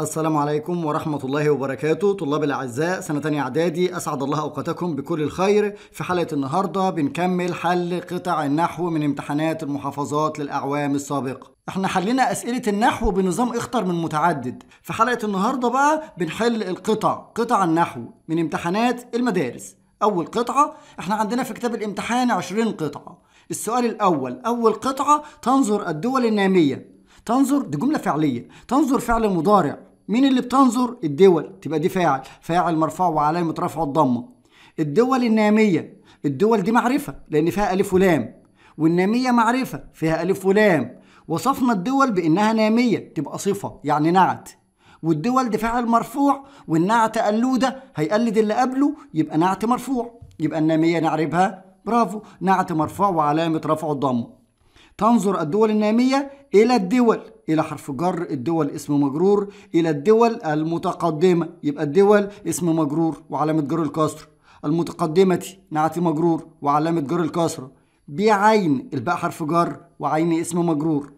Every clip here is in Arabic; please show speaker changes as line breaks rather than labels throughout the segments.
السلام عليكم ورحمة الله وبركاته طلاب الأعزاء سنة تانية إعدادي أسعد الله أوقاتكم بكل الخير في حلقة النهاردة بنكمل حل قطع النحو من امتحانات المحافظات للأعوام السابقة احنا حلينا أسئلة النحو بنظام اختر من متعدد في حلقة النهاردة بقى بنحل القطع قطع النحو من امتحانات المدارس أول قطعة احنا عندنا في كتاب الامتحان 20 قطعة السؤال الأول أول قطعة تنظر الدول النامية تنظر دي جملة فعلية تنظر فعل مضارع مين اللي بتنظر الدول تبقى دي فاعل فاعل مرفوع وعلامه رفعه الضمه الدول الناميه الدول دي معرفه لان فيها الف ولام والناميه معرفه فيها الف ولام وصفنا الدول بانها ناميه تبقى صفه يعني نعت والدول دي فاعل مرفوع والنعت قلوده هيقلد اللي قبله يبقى نعت مرفوع يبقى الناميه نعربها برافو نعت مرفوع وعلامه رفعه الضمه تنظر الدول الناميه الى الدول إلى حرف جر الدول اسم مجرور إلى الدول المتقدمة يبقى الدول اسم مجرور وعلامة جر الكسر المتقدمة نعت مجرور وعلامة جر الكسر بعين الباء حرف جر وعين اسم مجرور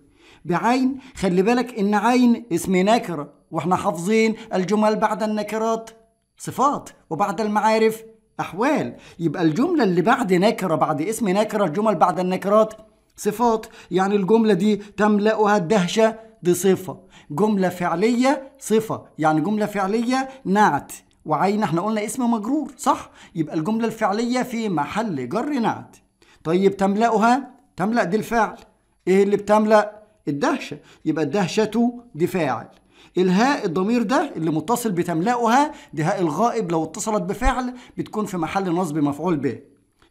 بعين خلي بالك إن عين اسم نكرة وإحنا حافظين الجمل بعد النكرات صفات وبعد المعارف أحوال يبقى الجملة اللي بعد نكرة بعد اسم نكرة الجمل بعد النكرات صفات يعني الجملة دي تملأها الدهشة دي صفة جملة فعلية صفة يعني جملة فعلية نعت وعين احنا قلنا اسم مجرور صح يبقى الجملة الفعلية في محل جر نعت طيب تملأها تملأ دي الفعل ايه اللي بتملأ الدهشة يبقى الدهشة دي فاعل الهاء الضمير ده اللي متصل بتملأها ده هاء الغائب لو اتصلت بفعل بتكون في محل نصب مفعول به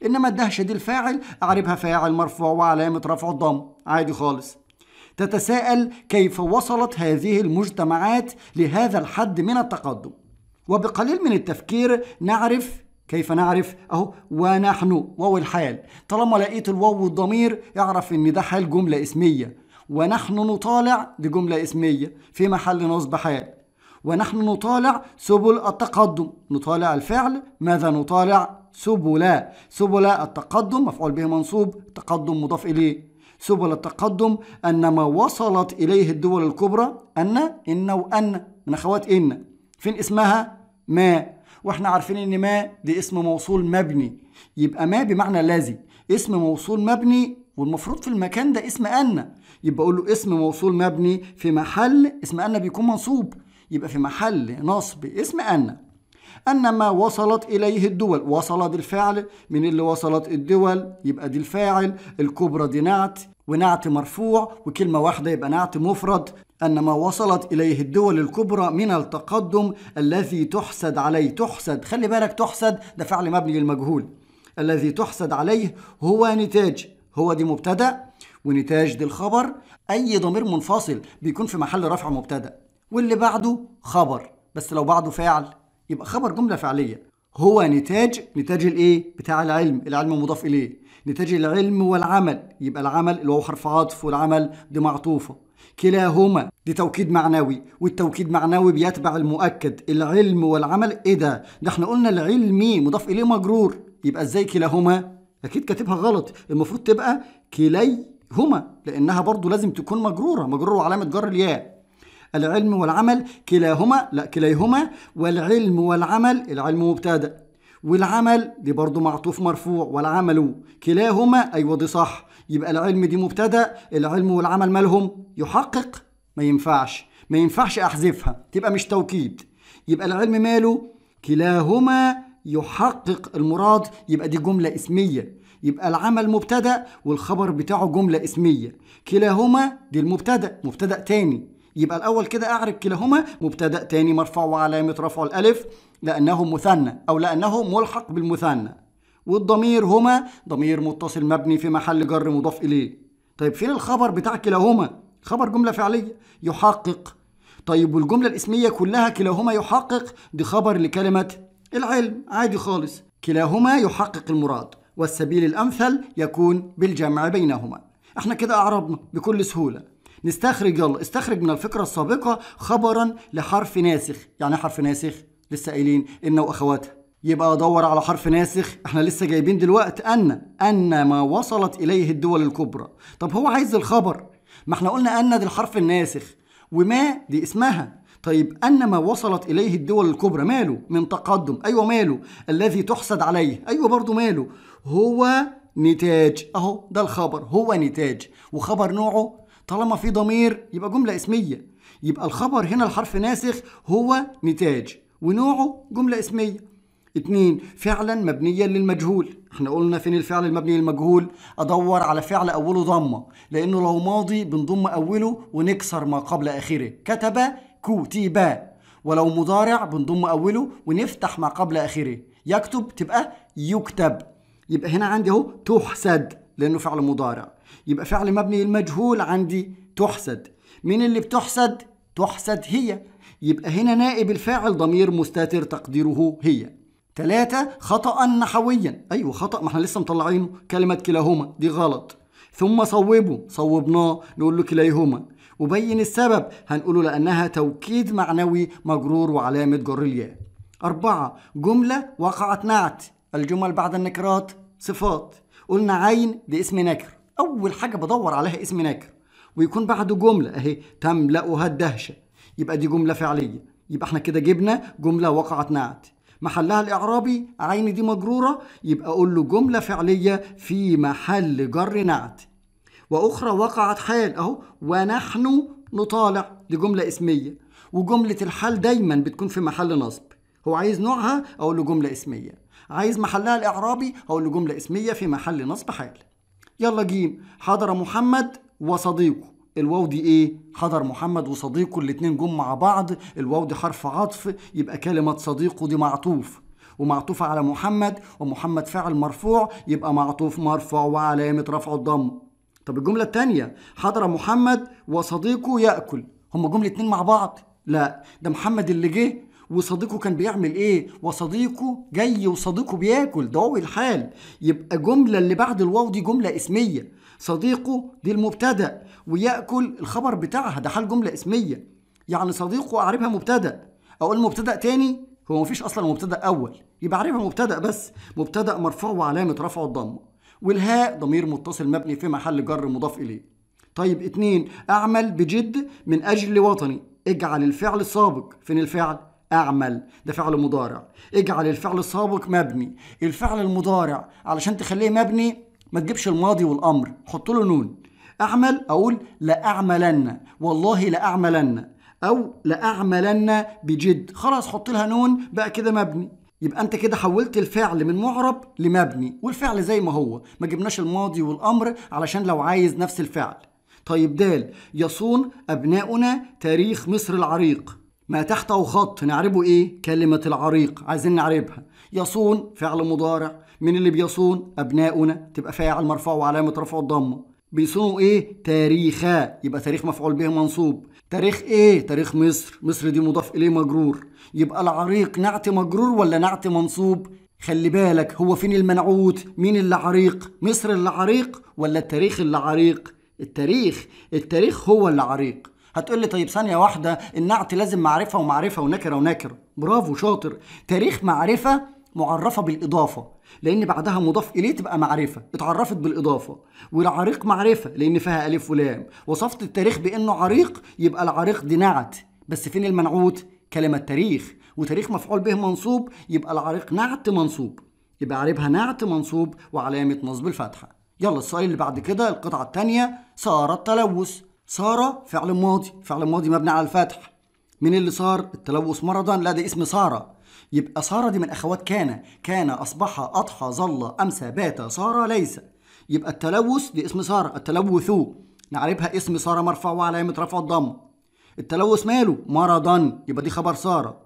إنما الدهشة دي الفاعل أعربها فاعل مرفوع وعلامة رفعه الضم عادي خالص تتساءل كيف وصلت هذه المجتمعات لهذا الحد من التقدم وبقليل من التفكير نعرف كيف نعرف اهو ونحن واو الحال طالما لقيت الواو والضمير اعرف ان ده حال جمله اسميه ونحن نطالع دي جمله اسميه في محل نصب حال ونحن نطالع سبل التقدم نطالع الفعل ماذا نطالع سبل سبل التقدم مفعول به منصوب تقدم مضاف إليه سبل التقدم أن ما وصلت إليه الدول الكبرى أن إن وأن من أخوات إن فين اسمها ما واحنا عارفين ان ما دي اسم موصول مبني يبقى ما بمعنى الذي اسم موصول مبني والمفروض في المكان ده اسم أن يبقى أقول له اسم موصول مبني في محل اسم أن بيكون منصوب يبقى في محل نصب اسم أن أن ما وصلت إليه الدول وصل دي الفعل من اللي وصلت الدول يبقى دي الفاعل الكبرى دي نعت ونعت مرفوع وكلمة واحدة يبقى نعت مفرد أن ما وصلت إليه الدول الكبرى من التقدم الذي تحسد عليه تحسد خلي بالك تحسد ده فعل مبني للمجهول الذي تحسد عليه هو نتاج هو دي مبتدأ ونتاج دي الخبر أي ضمير منفصل بيكون في محل رفع مبتدأ واللي بعده خبر بس لو بعده فاعل يبقى خبر جمله فعليه هو نتاج نتاج الايه بتاع العلم العلم مضاف اليه نتاج العلم والعمل يبقى العمل اللي هو حرف عطف والعمل دي معطوفه كلاهما دي توكيد معنوي والتوكيد معنوي بيتبع المؤكد العلم والعمل ايه ده ده احنا قلنا العلمي مضاف اليه مجرور يبقى ازاي كلاهما اكيد كاتبها غلط المفروض تبقى كليهما لانها برضو لازم تكون مجروره مجروره وعلامه جر الياء العلم والعمل كلاهما لا كليهما والعلم والعمل العلم مبتدأ والعمل دي برضه معطوف مرفوع والعمل كلاهما أيوة دي صح يبقى العلم دي مبتدأ العلم والعمل مالهم يحقق ما ينفعش ما ينفعش أحذفها تبقى مش توكيد يبقى العلم ماله كلاهما يحقق المراد يبقى دي جملة اسمية يبقى العمل مبتدأ والخبر بتاعه جملة اسمية كلاهما دي المبتدأ مبتدأ تاني يبقى الأول كده اعرف كلاهما مبتدأ تاني مرفوع وعلامة رفعه الألف لأنه مثنى أو لأنه ملحق بالمثنى والضمير هما ضمير متصل مبني في محل جر مضاف إليه طيب فين الخبر بتاع كلاهما خبر جملة فعلية يحقق طيب والجملة الاسمية كلها كلاهما يحقق دي خبر لكلمة العلم عادي خالص كلاهما يحقق المراد والسبيل الأمثل يكون بالجمع بينهما احنا كده أعربنا بكل سهولة نستخرج يلا استخرج من الفكرة السابقة خبرا لحرف ناسخ يعني إيه حرف ناسخ لسه قايلين إن وأخواتها يبقى ادور على حرف ناسخ احنا لسه جايبين دلوقتي ان ان ما وصلت اليه الدول الكبرى طب هو عايز الخبر ما احنا قلنا ان دي الحرف الناسخ وما دي اسمها طيب ان ما وصلت اليه الدول الكبرى ماله من تقدم ايوه ماله الذي تحسد عليه ايوه برضو ماله هو نتاج اهو ده الخبر هو نتاج وخبر نوعه طالما في ضمير يبقى جملة اسمية يبقى الخبر هنا الحرف ناسخ هو نتاج ونوعه جملة اسمية اتنين فعلا مبنيا للمجهول احنا قلنا فين الفعل المبني للمجهول ادور على فعل اوله ضمه لانه لو ماضي بنضم اوله ونكسر ما قبل اخره كتب كتب ولو مضارع بنضم اوله ونفتح ما قبل اخره يكتب تبقى يكتب يبقى هنا عندي اهو تحسد لانه فعل مضارع يبقى فعل مبني المجهول عندي تحسد مين اللي بتحسد تحسد هي يبقى هنا نائب الفاعل ضمير مستتر تقديره هي ثلاثة خطأ نحويا أيوة خطأ ما احنا لسه مطلعينه كلمة كلاهما دي غلط ثم صوبه صوبناه نقول له كليهما وبين السبب هنقوله لأنها توكيد معنوي مجرور وعلامة جر الياء أربعة جملة وقعت نعت الجمل بعد النكرات صفات قلنا عين دي اسم نكر اول حاجه بدور عليها اسم نكر ويكون بعده جمله اهي تملاها الدهشه يبقى دي جمله فعليه يبقى احنا كده جبنا جمله وقعت نعت محلها الاعرابي عين دي مجروره يبقى اقول له جمله فعليه في محل جر نعت واخرى وقعت حال اهو ونحن نطالع دي جمله اسميه وجمله الحال دايما بتكون في محل نصب هو عايز نوعها اقول له جمله اسميه عايز محلها الاعرابي اقول له جمله اسميه في محل نصب حال يلا جيم حضر محمد وصديقه الواو دي ايه حضر محمد وصديقه الاتنين جم مع بعض الواو دي حرف عطف يبقى كلمه صديقه دي معطوف ومعطوف على محمد ومحمد فعل مرفوع يبقى معطوف مرفوع وعلامه رفعه الضم طب الجمله الثانيه حضر محمد وصديقه ياكل هما جمله اتنين مع بعض لا ده محمد اللي جه وصديقه كان بيعمل ايه وصديقه جاي وصديقه بياكل ده هو الحال يبقى جملة اللي بعد الواو دي جملة اسمية صديقه دي المبتدأ ويأكل الخبر بتاعها ده حال جملة اسمية يعني صديقه أعربها مبتدأ أقول مبتدأ تاني هو مفيش أصلا مبتدأ أول يبقى أعربها مبتدأ بس مبتدأ مرفوع وعلامة رفع الضمة والهاء ضمير متصل مبني في محل جر مضاف إليه طيب اتنين اعمل بجد من اجل وطني اجعل الفعل السابق فين الفعل أعمل ده فعل مضارع اجعل الفعل السابق مبني الفعل المضارع علشان تخليه مبني ما تجيبش الماضي والأمر حط له نون أعمل أقول لأعملن والله لأعملن أو لأعملن بجد خلاص حط لها نون بقى كده مبني يبقى انت كده حولت الفعل من معرب لمبني والفعل زي ما هو ما جبناش الماضي والامر علشان لو عايز نفس الفعل طيب دال يصون ابناؤنا تاريخ مصر العريق ما تحته خط نعربه ايه كلمة العريق عايزين نعربها يصون فعل مضارع من اللي بيصون أبناؤنا تبقى فاعل مرفوع وعلامة رفع الضمة بيصونوا ايه تاريخا يبقى تاريخ مفعول به منصوب تاريخ ايه تاريخ مصر مصر دي مضاف اليه مجرور يبقى العريق نعت مجرور ولا نعت منصوب خلي بالك هو فين المنعوت مين اللي عريق مصر اللي عريق ولا التاريخ اللي عريق التاريخ التاريخ هو اللي عريق هتقول لي طيب ثانية واحدة النعت لازم معرفة ومعرفة ونكرة ونكرة برافو شاطر تاريخ معرفة معرفة بالإضافة لأن بعدها مضاف إليه تبقى معرفة اتعرفت بالإضافة والعريق معرفة لأن فيها ألف ولام وصفت التاريخ بأنه عريق يبقى العريق دي نعت بس فين المنعوت كلمة تاريخ وتاريخ مفعول به منصوب يبقى العريق نعت منصوب يبقى عربها نعت منصوب وعلامة نصب الفتحة يلا السؤال اللي بعد كده القطعة الثانيه صار التلوث سارة فعل ماضي فعل ماضي مبني على الفتح مين اللي صار التلوث مرضا لا ده اسم سارة يبقى سارة دي من أخوات كان كان أصبح أضحى ظل أمسى بات سارة ليس يبقى التلوث دي اسم سارة التلوث نعربها اسم سارة مرفع وعلامة رفع الضم التلوث ماله مرضا يبقى دي خبر سارة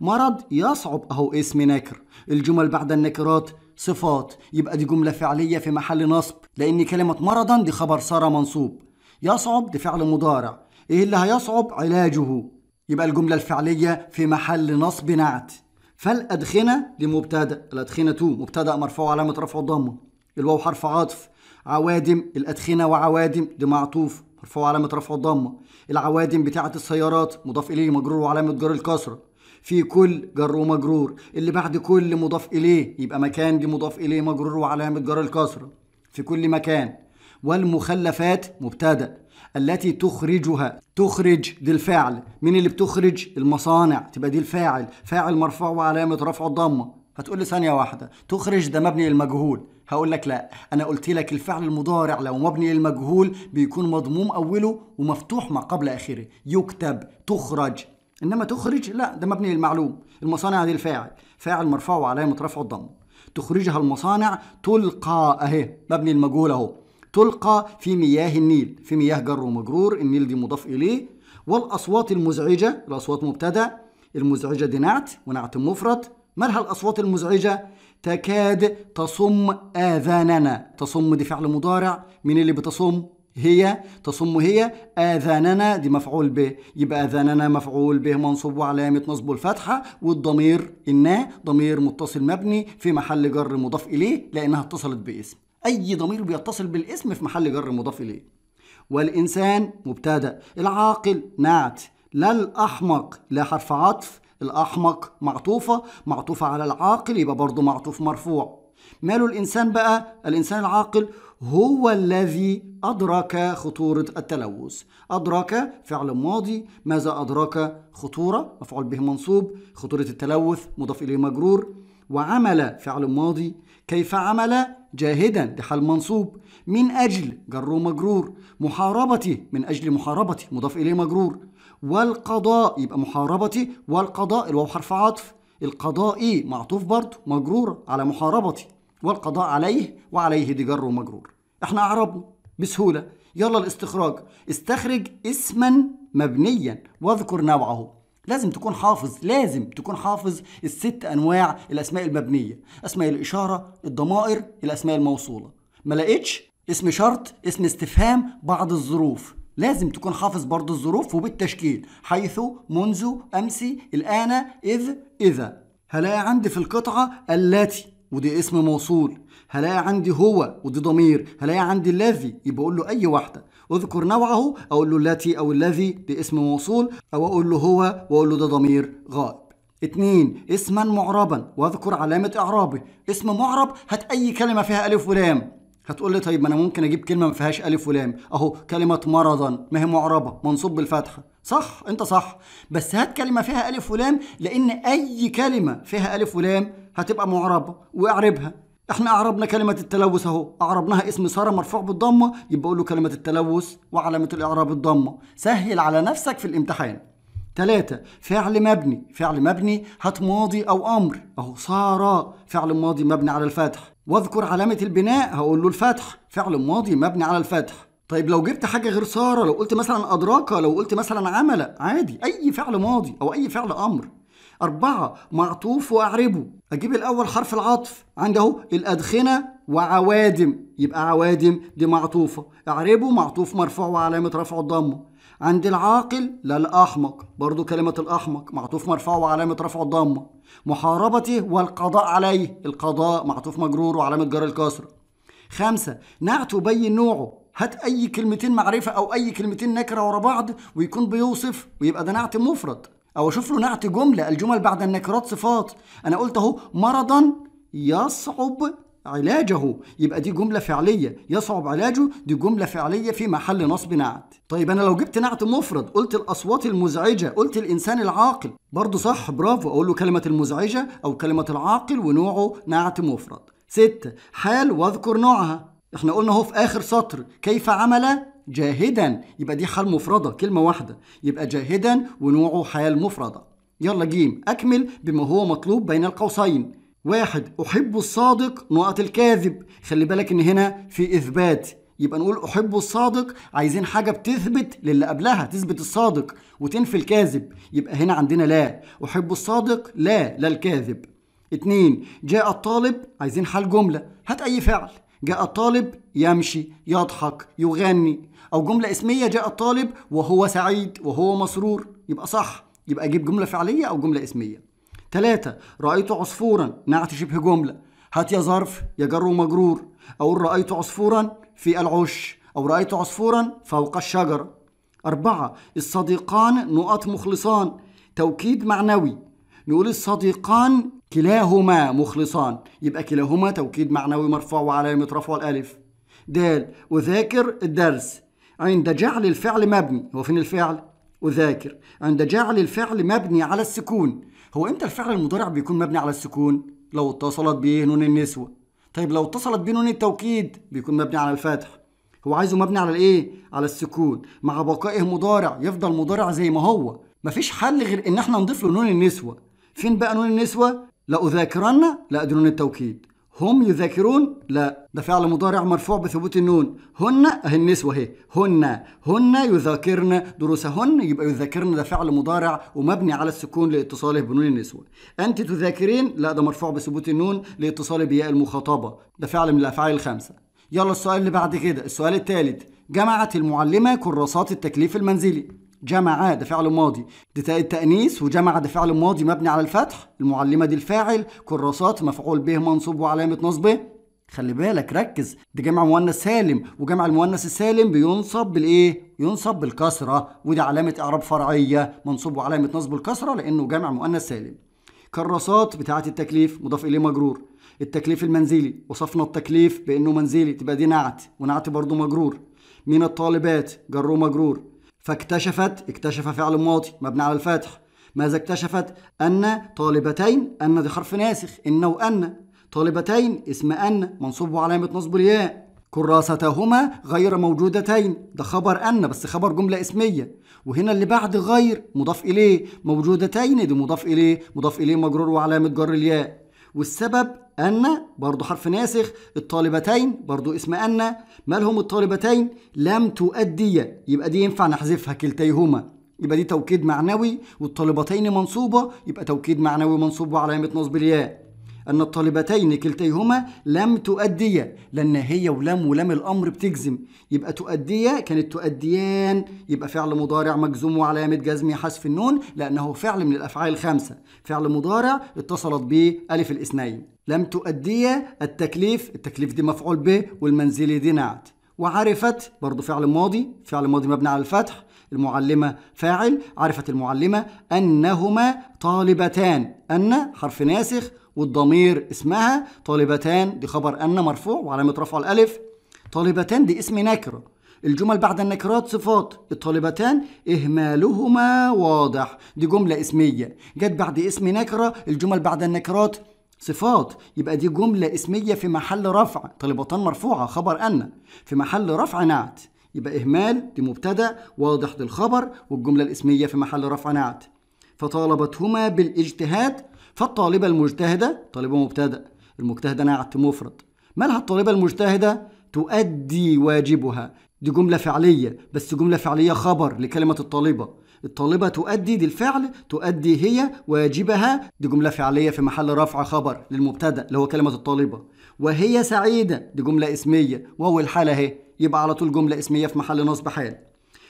مرض يصعب أهو اسم نكر الجمل بعد النكرات صفات يبقى دي جملة فعلية في محل نصب لأن كلمة مرضا دي خبر سارة منصوب يصعب بفعل مضارع ايه اللي هيصعب علاجه يبقى الجملة الفعلية في محل نصب نعت فالأدخنة دي مبتدأ الأدخنة مبتدأ مرفوع علامة رفع الضمة الواو حرف عطف عوادم الأدخنة وعوادم دي معطوف مرفوع علامة رفع الضمة العوادم بتاعة السيارات مضاف إليه مجرور وعلامة جر الكسرة في كل جر ومجرور اللي بعد كل مضاف إليه يبقى مكان دي مضاف إليه مجرور وعلامة جر الكسرة في كل مكان والمخلفات مبتدأ التي تخرجها تخرج دي الفاعل مين اللي بتخرج المصانع تبقى دي الفاعل فاعل مرفوع وعلامة رفعه الضمة هتقول لي ثانية واحدة تخرج ده مبني للمجهول هقول لك لا انا قلت لك الفعل المضارع لو مبني للمجهول بيكون مضموم اوله ومفتوح ما قبل اخره يكتب تخرج انما تخرج لا ده مبني للمعلوم المصانع دي الفاعل فاعل مرفوع وعلامة رفعه الضمة تخرجها المصانع تلقى اهي مبني المجهول اهو تلقى في مياه النيل في مياه جر ومجرور النيل دي مضاف إليه والأصوات المزعجة الأصوات مبتدأ المزعجة دي نعت ونعت مفرد مالها الأصوات المزعجة تكاد تصم آذاننا تصم دي فعل مضارع مين اللي بتصم هي تصم هي آذاننا دي مفعول به يبقى آذاننا مفعول به منصوب وعلامة نصبه الفتحة والضمير إنا ضمير متصل مبني في محل جر مضاف إليه لأنها اتصلت باسم أي ضمير بيتصل بالاسم في محل جر مضاف إليه والإنسان مبتدأ العاقل نعت لا الأحمق لا حرف عطف الأحمق معطوفة معطوفة على العاقل يبقى برضه معطوف مرفوع ماله الإنسان بقى الإنسان العاقل هو الذي أدرك خطورة التلوث أدرك فعل ماضي ماذا أدرك خطورة مفعول به منصوب خطورة التلوث مضاف إليه مجرور وعمل فعل ماضي كيف عمل جاهدا لحل منصوب من أجل جر ومجرور محاربتي من أجل محاربتي مضاف إليه مجرور والقضاء يبقى محاربتي والقضاء الواو حرف عطف إيه معطوف برضه مجرور على محاربتي والقضاء عليه وعليه دي جر ومجرور احنا اعربنا بسهولة يلا الاستخراج استخرج اسما مبنيا واذكر نوعه لازم تكون حافظ لازم تكون حافظ الست انواع الاسماء المبنيه اسماء الاشاره الضمائر الاسماء الموصوله ما لقيتش اسم شرط اسم استفهام بعض الظروف لازم تكون حافظ برضو الظروف وبالتشكيل حيث منذ امس الان اذ اذا هلاقي عندي في القطعه التي ودي اسم موصول هلاقي عندي هو ودي ضمير هلاقي عندي الذي يبقى اقول له اي واحده اذكر نوعه أقول له التي أو الذي باسم موصول أو أقول له هو وأقول له ده ضمير غائب اتنين اسما معربا واذكر علامة إعرابه اسم معرب هات أي كلمة فيها ألف ولام هتقول لي طيب ما أنا ممكن أجيب كلمة ما فيهاش ألف ولام أهو كلمة مرضا ما هي معربة منصوب بالفتحة صح أنت صح بس هات كلمة فيها ألف ولام لأن أي كلمة فيها ألف ولام هتبقى معربة واعربها احنا اعربنا كلمة التلوث اهو اعربناها اسم سارة مرفوع بالضمة يبقى اقول له كلمة التلوث وعلامة الاعراب الضمة سهل على نفسك في الامتحان تلاتة فعل مبني فعل مبني هات ماضي او امر اهو سارة فعل ماضي مبني على الفتح واذكر علامة البناء هقول له الفتح فعل ماضي مبني على الفتح طيب لو جبت حاجة غير سارة لو قلت مثلا أدراك لو قلت مثلا عمل عادي أي فعل ماضي أو أي فعل أمر أربعة معطوف وأعربه أجيب الأول حرف العطف عنده أهو الأدخنة وعوادم يبقى عوادم دي معطوفة أعربه معطوف مرفوع وعلامة رفع الضمة عند العاقل لا الأحمق برضو كلمة الأحمق معطوف مرفوع وعلامة رفع الضمة محاربته والقضاء عليه القضاء معطوف مجرور وعلامة جر الكسرة خمسة نعت وبين نوعه هات اي كلمتين معرفه او اي كلمتين نكره ورا بعض ويكون بيوصف ويبقى ده نعت مفرد او اشوف له نعت جمله الجمل بعد النكرات صفات انا قلت اهو مرضا يصعب علاجه يبقى دي جمله فعليه يصعب علاجه دي جمله فعليه في محل نصب نعت طيب انا لو جبت نعت مفرد قلت الاصوات المزعجه قلت الانسان العاقل برضه صح برافو اقول له كلمه المزعجه او كلمه العاقل ونوعه نعت مفرد ستة حال واذكر نوعها احنا قلنا اهو في اخر سطر كيف عمل جاهدا يبقى دي حال مفردة كلمة واحدة يبقى جاهدا ونوعه حال مفردة يلا جيم أكمل بما هو مطلوب بين القوسين واحد أحب الصادق نقط الكاذب خلي بالك إن هنا في إثبات يبقى نقول أحب الصادق عايزين حاجة بتثبت للي قبلها تثبت الصادق وتنفي الكاذب يبقى هنا عندنا لا أحب الصادق لا لا الكاذب اتنين جاء الطالب عايزين حال جملة هات أي فعل جاء الطالب يمشي يضحك يغني أو جملة اسمية جاء الطالب وهو سعيد وهو مسرور يبقى صح يبقى أجيب جملة فعلية أو جملة اسمية ثلاثة رأيت عصفورا نعت شبه جملة هات يا ظرف يا جر ومجرور أو رأيت عصفورا في العش أو رأيت عصفورا فوق الشجرة أربعة الصديقان نقط مخلصان توكيد معنوي نقول الصديقان كلاهما مخلصان يبقى كلاهما توكيد معنوي مرفوع وعلامة رفع الألف دال أذاكر الدرس عند جعل الفعل مبني هو فين الفعل؟ أذاكر عند جعل الفعل مبني على السكون هو امتى الفعل المضارع بيكون مبني على السكون؟ لو اتصلت به نون النسوة طيب لو اتصلت به نون التوكيد بيكون مبني على الفتح هو عايزه مبني على الايه؟ على السكون مع بقائه مضارع يفضل مضارع زي ما هو مفيش حل غير ان احنا نضيف له نون النسوة فين بقى نون النسوة؟ لأذاكرن لا أدنون التوكيد هم يذاكرون لا ده فعل مضارع مرفوع بثبوت النون هن اهي النسوة اهي هن هن يذاكرن دروسهن يبقى يذاكرن ده فعل مضارع ومبني على السكون لاتصاله بنون النسوة أنت تذاكرين لا ده مرفوع بثبوت النون لاتصاله بياء المخاطبة ده فعل من الأفعال الخمسة يلا السؤال اللي بعد كده السؤال الثالث جمعت المعلمة كراسات التكليف المنزلي جمع ده فعل ماضي ده التأنيث وجمع ده فعل ماضي مبني على الفتح المعلمة دي الفاعل كراسات مفعول به منصوب وعلامة نصبه خلي بالك ركز ده جمع مؤنث سالم وجمع المؤنث السالم بينصب بالايه ينصب بالكسره ودي علامه اعراب فرعيه منصوب وعلامه نصب الكسره لانه جمع مؤنث سالم كراسات بتاعه التكليف مضاف اليه مجرور التكليف المنزلي وصفنا التكليف بانه منزلي تبقى دي نعت ونعت برضه مجرور من الطالبات جره مجرور فاكتشفت اكتشف فعل ماضي مبني على الفتح ماذا اكتشفت أن طالبتين أن دي حرف ناسخ إن وأن طالبتين اسم أن منصوب وعلامة نصب الياء كراستهما غير موجودتين ده خبر أن بس خبر جملة اسمية وهنا اللي بعد غير مضاف إليه موجودتين دي مضاف إليه مضاف إليه مجرور وعلامة جر الياء والسبب أن برضو حرف ناسخ الطالبتين برضو اسم أن مالهم الطالبتين لم تؤديا يبقى دي ينفع نحذفها كلتيهما يبقى دي توكيد معنوي والطالبتين منصوبة يبقى توكيد معنوي منصوب وعلامة نصب الياء أن الطالبتين كلتيهما لم تؤديا لأن هي ولم ولم الأمر بتجزم يبقى تؤديا كانت تؤديان يبقى فعل مضارع مجزوم وعلامة جزم حذف النون لأنه فعل من الأفعال الخمسة فعل مضارع اتصلت به ألف الاثنين لم تؤدي التكليف التكليف دي مفعول به والمنزلي دي نعت وعرفت برضو فعل ماضي فعل ماضي مبني على الفتح المعلمة فاعل عرفت المعلمة أنهما طالبتان أن حرف ناسخ والضمير اسمها طالبتان دي خبر أن مرفوع وعلامة رفع الألف طالبتان دي اسم نكرة الجمل بعد النكرات صفات الطالبتان إهمالهما واضح دي جملة اسمية جت بعد اسم نكرة الجمل بعد النكرات صفات يبقى دي جملة اسمية في محل رفع طالبتان مرفوعة خبر أن في محل رفع نعت يبقى إهمال دي مبتدأ واضح دي الخبر والجملة الاسمية في محل رفع نعت فطالبتهما بالاجتهاد فالطالبة المجتهدة طالبة مبتدأ المجتهدة نعت مفرد مالها الطالبة المجتهدة تؤدي واجبها دي جملة فعلية بس جملة فعلية خبر لكلمة الطالبة الطالبة تؤدي دي الفعل تؤدي هي واجبها دي جملة فعلية في محل رفع خبر للمبتدأ اللي هو كلمة الطالبة وهي سعيدة دي جملة اسمية وهو الحالة اهي يبقى على طول جملة اسمية في محل نصب حال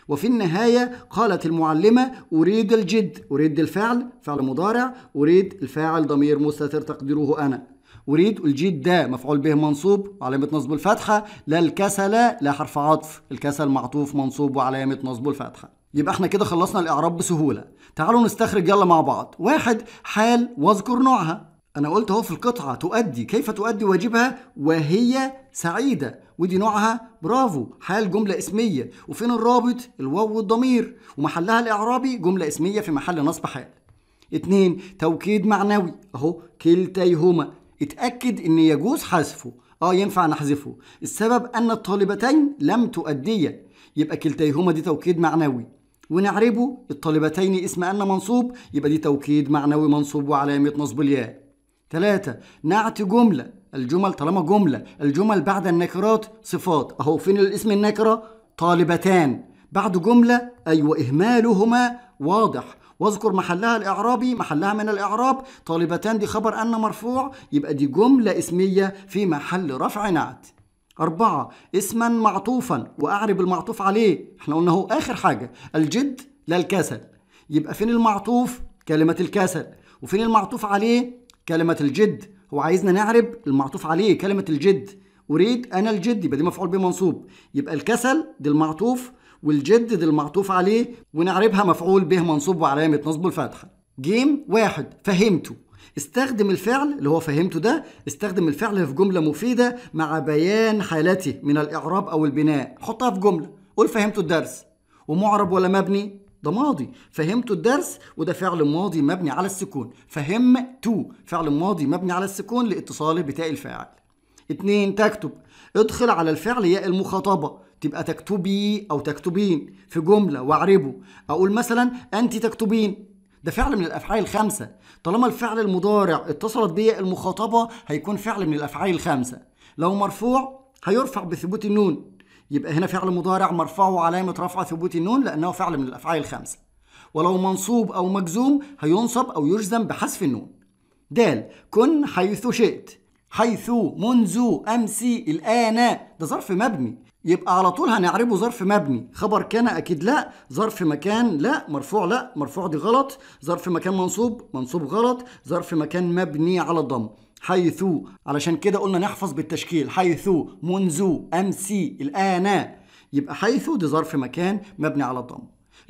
وفي النهاية قالت المعلمة أريد الجد أريد الفعل فعل مضارع أريد الفاعل ضمير مستتر تقديره أنا أريد الجد ده مفعول به منصوب وعلامة نصب الفتحة لا الكسل لا حرف عطف الكسل معطوف منصوب وعلامة نصب الفتحة يبقى احنا كده خلصنا الاعراب بسهوله تعالوا نستخرج يلا مع بعض واحد حال واذكر نوعها انا قلت اهو في القطعه تؤدي كيف تؤدي واجبها وهي سعيده ودي نوعها برافو حال جمله اسميه وفين الرابط الواو والضمير ومحلها الاعرابي جمله اسميه في محل نصب حال اتنين توكيد معنوي اهو كلتيهما اتاكد ان يجوز حذفه اه ينفع نحذفه السبب ان الطالبتين لم تؤديا يبقى كلتيهما دي توكيد معنوي ونعربه الطالبتين اسم أن منصوب يبقى دي توكيد معنوي منصوب وعلامة نصب الياء ثلاثة نعت جملة الجمل طالما جملة الجمل بعد النكرات صفات أهو فين الاسم النكرة طالبتان بعد جملة أيوة إهمالهما واضح واذكر محلها الإعرابي محلها من الإعراب طالبتان دي خبر أن مرفوع يبقى دي جملة اسمية في محل رفع نعت أربعة اسما معطوفا وأعرب المعطوف عليه احنا قلنا هو آخر حاجة الجد لا الكسل يبقى فين المعطوف كلمة الكسل وفين المعطوف عليه كلمة الجد هو عايزنا نعرب المعطوف عليه كلمة الجد أريد أنا الجد يبقى دي مفعول به منصوب يبقى الكسل دي المعطوف والجد دي المعطوف عليه ونعربها مفعول به منصوب وعلامة نصبه الفتحة جيم واحد فهمته استخدم الفعل اللي هو فهمته ده استخدم الفعل في جملة مفيدة مع بيان حالتي من الإعراب أو البناء حطها في جملة قول فهمت الدرس ومعرب ولا مبني ده ماضي فهمت الدرس وده فعل ماضي مبني على السكون تو فعل ماضي مبني على السكون لاتصاله بتاء الفاعل اتنين تكتب ادخل على الفعل ياء المخاطبة تبقى تكتبي أو تكتبين في جملة واعربه أقول مثلا أنت تكتبين ده فعل من الافعال الخمسه طالما الفعل المضارع اتصلت بيه المخاطبه هيكون فعل من الافعال الخمسه لو مرفوع هيرفع بثبوت النون يبقى هنا فعل مضارع مرفعه علامه رفع ثبوت النون لانه فعل من الافعال الخمسه ولو منصوب او مجزوم هينصب او يجزم بحذف النون دال كن حيث شئت حيث منذ امس الان ده ظرف مبني يبقى على طول هنعربه ظرف مبني خبر كان اكيد لا ظرف مكان لا مرفوع لا مرفوع دي غلط ظرف مكان منصوب منصوب غلط ظرف مكان مبني على الضم حيث علشان كده قلنا نحفظ بالتشكيل حيث منذ امس الان يبقى حيث دي ظرف مكان مبني على الضم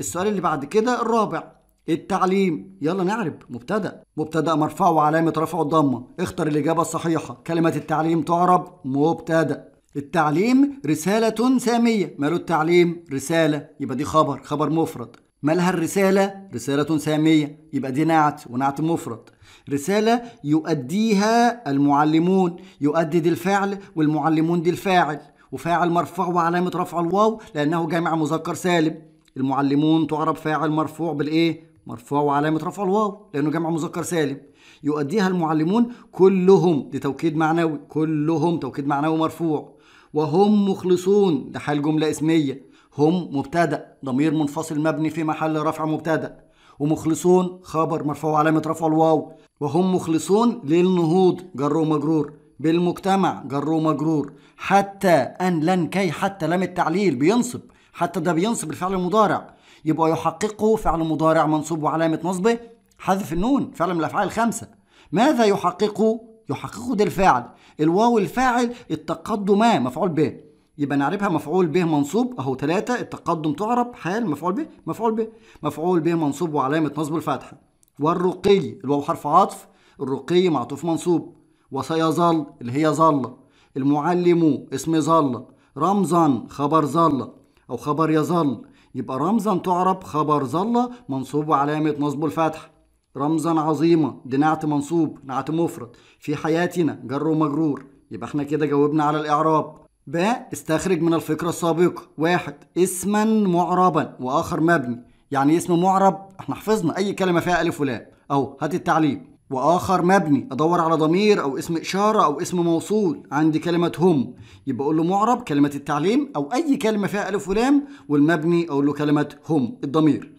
السؤال اللي بعد كده الرابع إيه التعليم يلا نعرب مبتدا مبتدا مرفوع وعلامه رفعه الضمه اختر الاجابه الصحيحه كلمه التعليم تعرب مبتدا التعليم رسالة سامية ماله التعليم رسالة يبقى دي خبر خبر مفرد مالها الرسالة رسالة سامية يبقى دي نعت ونعت مفرد رسالة يؤديها المعلمون يؤدي دي الفعل والمعلمون دي الفاعل وفاعل مرفوع وعلامة رفع الواو لأنه جامع مذكر سالم المعلمون تعرب فاعل مرفوع بالإيه؟ مرفوع وعلامة رفع الواو لأنه جمع مذكر سالم يؤديها المعلمون كلهم لتوكيد معنوي كلهم توكيد معنوي مرفوع وهم مخلصون ده حال جملة اسمية هم مبتدأ ضمير منفصل مبني في محل رفع مبتدأ ومخلصون خبر مرفوع علامة رفع الواو وهم مخلصون للنهوض جر ومجرور بالمجتمع جر ومجرور حتى أن لن كي حتى لم التعليل بينصب حتى ده بينصب الفعل المضارع يبقى يحققه فعل مضارع منصوب وعلامة نصبه حذف النون فعل من الأفعال الخمسة ماذا يحققه؟ يحققه ده الفعل الواو الفاعل التقدم مفعول به يبقى نعربها مفعول به منصوب اهو ثلاثة التقدم تعرب حال مفعول به مفعول به مفعول به منصوب وعلامة نصب الفتحة والرقي الواو حرف عطف الرقي معطوف منصوب وسيظل اللي هي ظل المعلم اسم ظل رمزا خبر ظل او خبر يظل يبقى رمزا تعرب خبر ظل منصوب وعلامة نصب الفتحة رمزا عظيما دي نعت منصوب نعت مفرد في حياتنا جر ومجرور يبقى احنا كده جاوبنا على الإعراب باء استخرج من الفكرة السابقة واحد اسما معربا وآخر مبني يعني اسم معرب احنا حفظنا أي كلمة فيها ألف ولام أهو هات التعليم وآخر مبني أدور على ضمير أو اسم إشارة أو اسم موصول عندي كلمة هم يبقى أقول له معرب كلمة التعليم أو أي كلمة فيها ألف ولام والمبني أقول له كلمة هم الضمير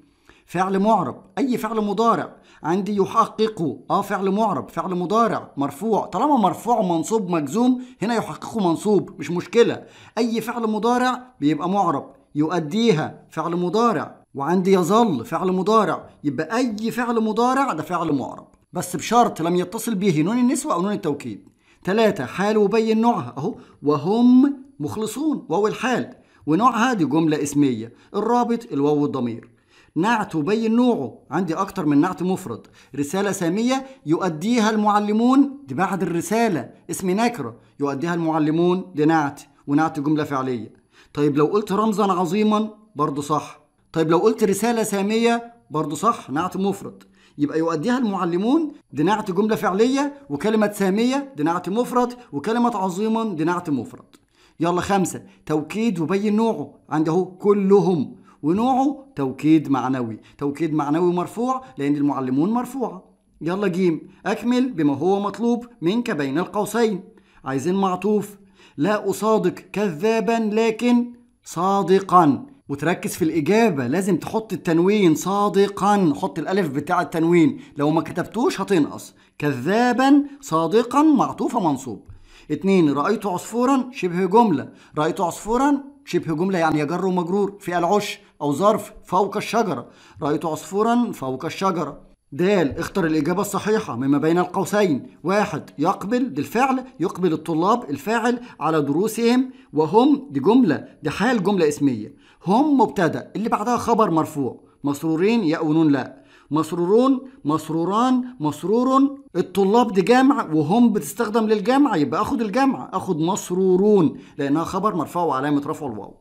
فعل معرب أي فعل مضارع عندي يحقق اه فعل معرب فعل مضارع مرفوع طالما مرفوع منصوب مجزوم هنا يحققه منصوب مش مشكلة أي فعل مضارع بيبقى معرب يؤديها فعل مضارع وعندي يظل فعل مضارع يبقى أي فعل مضارع ده فعل معرب بس بشرط لم يتصل به نون النسوة أو نون التوكيد ثلاثة حال وبين نوعها أهو وهم مخلصون واو الحال ونوعها دي جملة اسمية الرابط الواو الضمير نعت وبين نوعه عندي أكتر من نعت مفرد رسالة سامية يؤديها المعلمون دي بعد الرسالة اسم نكرة يؤديها المعلمون دي نعت ونعت جملة فعلية طيب لو قلت رمزا عظيما برضه صح طيب لو قلت رسالة سامية برضه صح نعت مفرد يبقى يؤديها المعلمون دي نعت جملة فعلية وكلمة سامية دي نعت مفرد وكلمة عظيما دي نعت مفرد يلا خمسة توكيد وبين نوعه عنده اهو كلهم ونوعه توكيد معنوي توكيد معنوي مرفوع لأن المعلمون مرفوعة يلا جيم أكمل بما هو مطلوب منك بين القوسين عايزين معطوف لا أصادق كذابا لكن صادقا وتركز في الإجابة لازم تحط التنوين صادقا حط الألف بتاع التنوين لو ما كتبتوش هتنقص كذابا صادقا معطوف منصوب اتنين رأيت عصفورا شبه جملة رأيت عصفورا شبه جملة يعني يجر ومجرور في العش أو ظرف فوق الشجرة رأيت عصفورا فوق الشجرة دال اختر الإجابة الصحيحة مما بين القوسين واحد يقبل دي الفعل يقبل الطلاب الفاعل على دروسهم وهم دي جملة دي حال جملة اسمية هم مبتدأ اللي بعدها خبر مرفوع مسرورين يأونون لا مسرورون مسروران مسرور الطلاب دي جامع وهم بتستخدم للجامعة يبقى اخد الجامعة اخد مسرورون لانها خبر مرفوع وعلامة رفع الواو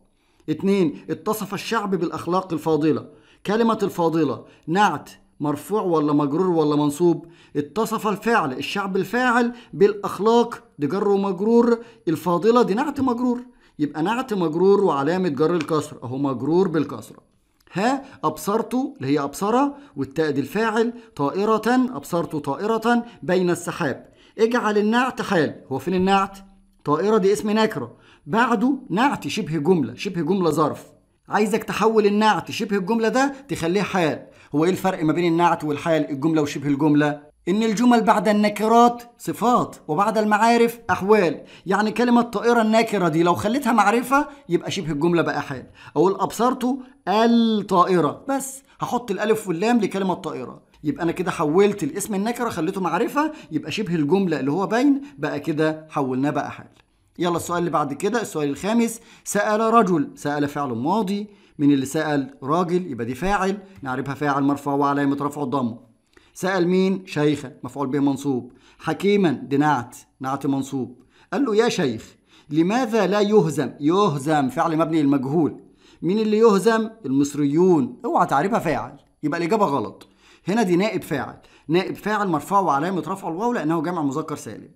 اثنين اتصف الشعب بالأخلاق الفاضلة كلمة الفاضلة نعت مرفوع ولا مجرور ولا منصوب اتصف الفعل الشعب الفاعل بالأخلاق دي جر ومجرور الفاضلة دي نعت مجرور يبقى نعت مجرور وعلامة جر الكسر أهو مجرور بالكسره ها أبصرت اللي هي أبصرة والتاء دي الفاعل طائرة أبصرت طائرة بين السحاب اجعل النعت حال هو فين النعت؟ طائرة دي اسم نكرة بعده نعت شبه جملة شبه جملة ظرف عايزك تحول النعت شبه الجملة ده تخليه حال هو ايه الفرق ما بين النعت والحال الجملة وشبه الجملة إن الجمل بعد النكرات صفات وبعد المعارف أحوال يعني كلمة طائرة الناكرة دي لو خليتها معرفة يبقى شبه الجملة بقى حال أقول أبصرته الطائرة بس هحط الألف واللام لكلمة طائرة يبقى أنا كده حولت الاسم النكرة خليته معرفة يبقى شبه الجملة اللي هو باين بقى كده حولناه بقى حال يلا السؤال اللي بعد كده السؤال الخامس سأل رجل سأل فعل ماضي من اللي سأل راجل يبقى دي فاعل نعرفها فاعل مرفوع وعلامة رفع الضمة سأل مين شيخة مفعول به منصوب حكيما دي نعت نعت منصوب قال له يا شيخ لماذا لا يهزم يهزم فعل مبني المجهول مين اللي يهزم المصريون اوعى تعرفها فاعل يبقى الإجابة غلط هنا دي نائب فاعل نائب فاعل مرفوع وعلامة رفع الواو لأنه جمع مذكر سالم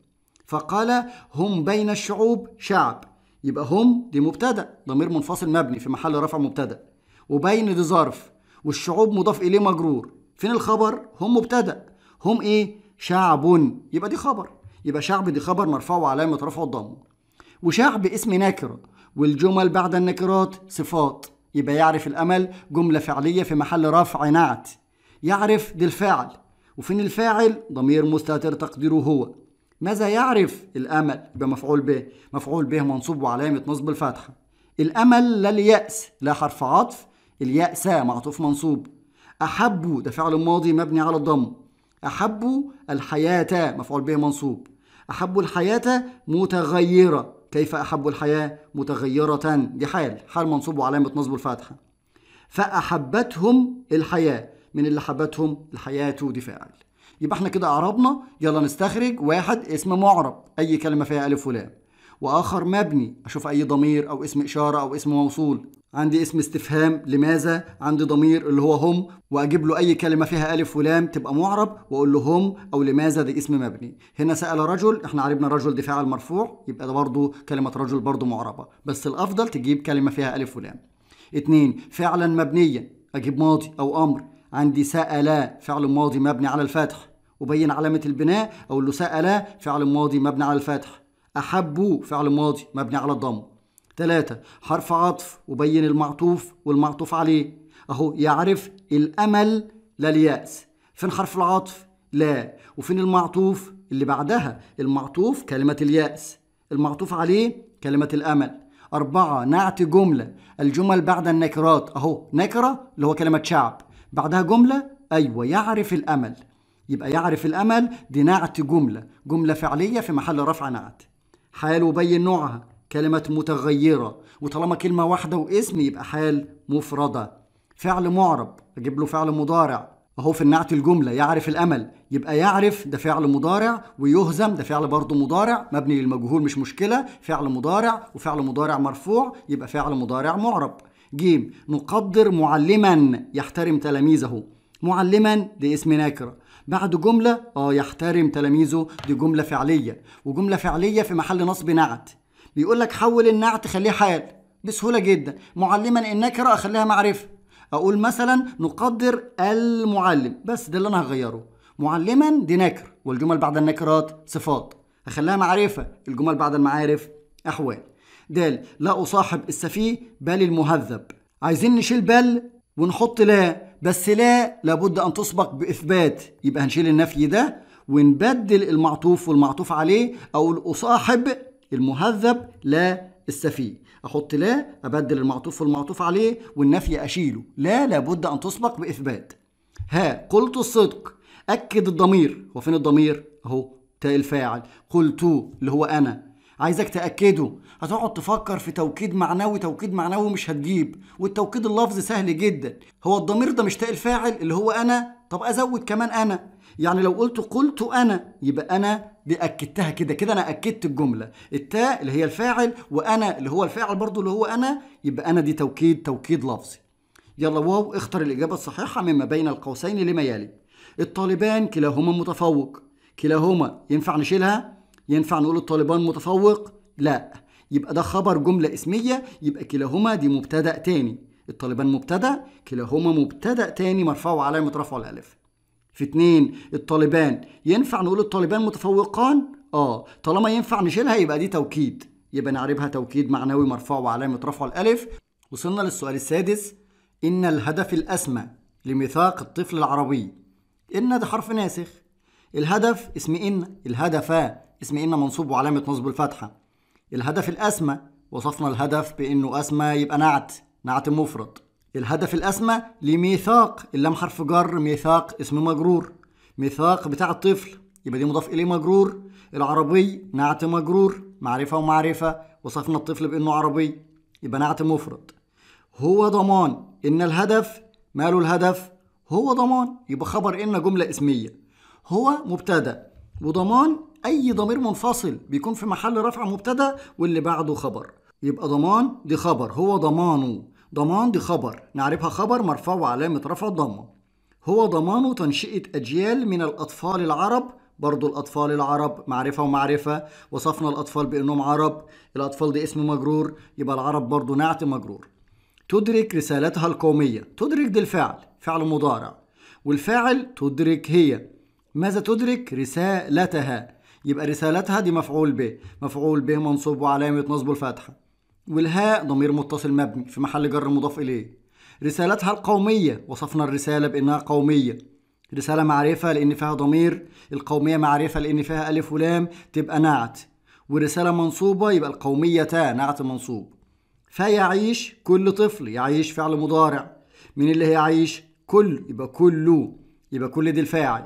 فقال هم بين الشعوب شعب يبقى هم دي مبتدا ضمير منفصل مبني في محل رفع مبتدا وبين دي ظرف والشعوب مضاف اليه مجرور فين الخبر هم مبتدا هم ايه شعب يبقى دي خبر يبقى شعب دي خبر مرفوع وعلامه رفعه الضم وشعب اسم نكره والجمل بعد النكرات صفات يبقى يعرف الامل جمله فعليه في محل رفع نعت يعرف دي الفاعل وفين الفاعل ضمير مستتر تقديره هو ماذا يعرف الأمل بمفعول به مفعول به منصوب وعلامة نصب الفتحة الأمل لا اليأس لا حرف عطف اليأس معطوف منصوب أحب ده فعل ماضي مبني على الضم أحب الحياة مفعول به منصوب أحب الحياة متغيرة كيف أحب الحياة متغيرة دي حال حال منصوب وعلامة نصب الفتحة فأحبتهم الحياة من اللي حبتهم الحياة دي فاعل يبقى احنا كده اعربنا يلا نستخرج واحد اسم معرب اي كلمه فيها الف ولام واخر مبني اشوف اي ضمير او اسم اشاره او اسم موصول عندي اسم استفهام لماذا عندي ضمير اللي هو هم واجيب له اي كلمه فيها الف ولام تبقى معرب واقول له هم او لماذا ده اسم مبني هنا سال رجل احنا عربنا رجل دفاع المرفوع يبقى ده برضه كلمه رجل برضه معربه بس الافضل تجيب كلمه فيها الف ولام اتنين فعلا مبنيا اجيب ماضي او امر عندي سأل فعل ماضي مبني على الفتح وبين علامة البناء أقول له سأل فعل ماضي مبني على الفتح أحب فعل ماضي مبني على الضم ثلاثة حرف عطف وبين المعطوف والمعطوف عليه أهو يعرف الأمل لا اليأس فين حرف العطف؟ لا وفين المعطوف؟ اللي بعدها المعطوف كلمة اليأس المعطوف عليه كلمة الأمل أربعة نعت جملة الجمل بعد النكرات أهو نكرة اللي هو كلمة شعب بعدها جملة أيوة يعرف الأمل يبقى يعرف الأمل دي نعت جملة جملة فعلية في محل رفع نعت حال وبين نوعها كلمة متغيرة وطالما كلمة واحدة واسم يبقى حال مفردة فعل معرب أجيب له فعل مضارع أهو في النعت الجملة يعرف الأمل يبقى يعرف ده فعل مضارع ويهزم ده فعل برضه مضارع مبني للمجهول مش مشكلة فعل مضارع وفعل مضارع مرفوع يبقى فعل مضارع معرب ج نقدر معلما يحترم تلاميذه معلما دي اسم نكره بعد جمله اه يحترم تلاميذه دي جمله فعليه وجمله فعليه في محل نصب نعت بيقول لك حول النعت خليه حال بسهوله جدا معلما النكره اخليها معرفه اقول مثلا نقدر المعلم بس ده اللي انا هغيره معلما دي نكر والجمل بعد النكرات صفات اخليها معرفه الجمل بعد المعارف احوال د لا أصاحب السفيه بل المهذب عايزين نشيل بل ونحط لا بس لا لابد أن تسبق بإثبات يبقى هنشيل النفي ده ونبدل المعطوف والمعطوف عليه أو الأصاحب المهذب لا السفيه احط لا ابدل المعطوف والمعطوف عليه والنفي اشيله لا لابد ان تسبق باثبات ها قلت الصدق اكد الضمير هو فين الضمير اهو تاء الفاعل قلت اللي هو انا عايزك تاكده هتقعد تفكر في توكيد معنوي توكيد معنوي مش هتجيب والتوكيد اللفظي سهل جدا هو الضمير ده مشتاق الفاعل اللي هو انا طب ازود كمان انا يعني لو قلت قلت انا يبقى انا دي اكدتها كده كده انا اكدت الجمله التاء اللي هي الفاعل وانا اللي هو الفاعل برضو اللي هو انا يبقى انا دي توكيد توكيد لفظي يلا واو اختر الاجابه الصحيحه مما بين القوسين لما يلي الطالبان كلاهما متفوق كلاهما ينفع نشيلها ينفع نقول الطالبان متفوق لا يبقى ده خبر جملة اسمية يبقى كلاهما دي مبتدأ تاني الطالبان مبتدأ كلاهما مبتدأ تاني مرفوع علامة رفع الألف في اتنين الطالبان ينفع نقول الطالبان متفوقان اه طالما ينفع نشيلها يبقى دي توكيد يبقى نعربها توكيد معنوي مرفوع وعلامة رفع الألف وصلنا للسؤال السادس إن الهدف الأسمى لميثاق الطفل العربي إن ده حرف ناسخ الهدف اسم إن الهدفا اسم إن منصوب وعلامة نصب الفتحة الهدف الأسمى وصفنا الهدف بإنه أسمى يبقى نعت نعت مفرد الهدف الأسمى لميثاق اللام حرف جر ميثاق اسم مجرور ميثاق بتاع الطفل يبقى دي مضاف إليه مجرور العربي نعت مجرور معرفة ومعرفة وصفنا الطفل بإنه عربي يبقى نعت مفرد هو ضمان إن الهدف ماله الهدف هو ضمان يبقى خبر إن جملة اسمية هو مبتدأ وضمان اي ضمير منفصل بيكون في محل رفع مبتدا واللي بعده خبر يبقى ضمان دي خبر هو ضمانه ضمان دي خبر نعرفها خبر مرفوع وعلامه رفع الضمه هو ضمان تنشئه اجيال من الاطفال العرب برضو الأطفال العرب معرفة ومعرفة وصفنا الأطفال بأنهم عرب الأطفال دي اسم مجرور يبقى العرب برضو نعت مجرور تدرك رسالتها القومية تدرك دي الفعل فعل مضارع والفاعل تدرك هي ماذا تدرك رسالتها يبقى رسالتها دي مفعول به مفعول به منصوب وعلامة نصب الفتحة والهاء ضمير متصل مبني في محل جر مضاف إليه رسالتها القومية وصفنا الرسالة بأنها قومية رسالة معرفة لأن فيها ضمير القومية معرفة لأن فيها ألف ولام تبقى نعت ورسالة منصوبة يبقى القومية تا نعت منصوب فيعيش كل طفل يعيش فعل مضارع من اللي هيعيش كل يبقى كله يبقى كل دي الفاعل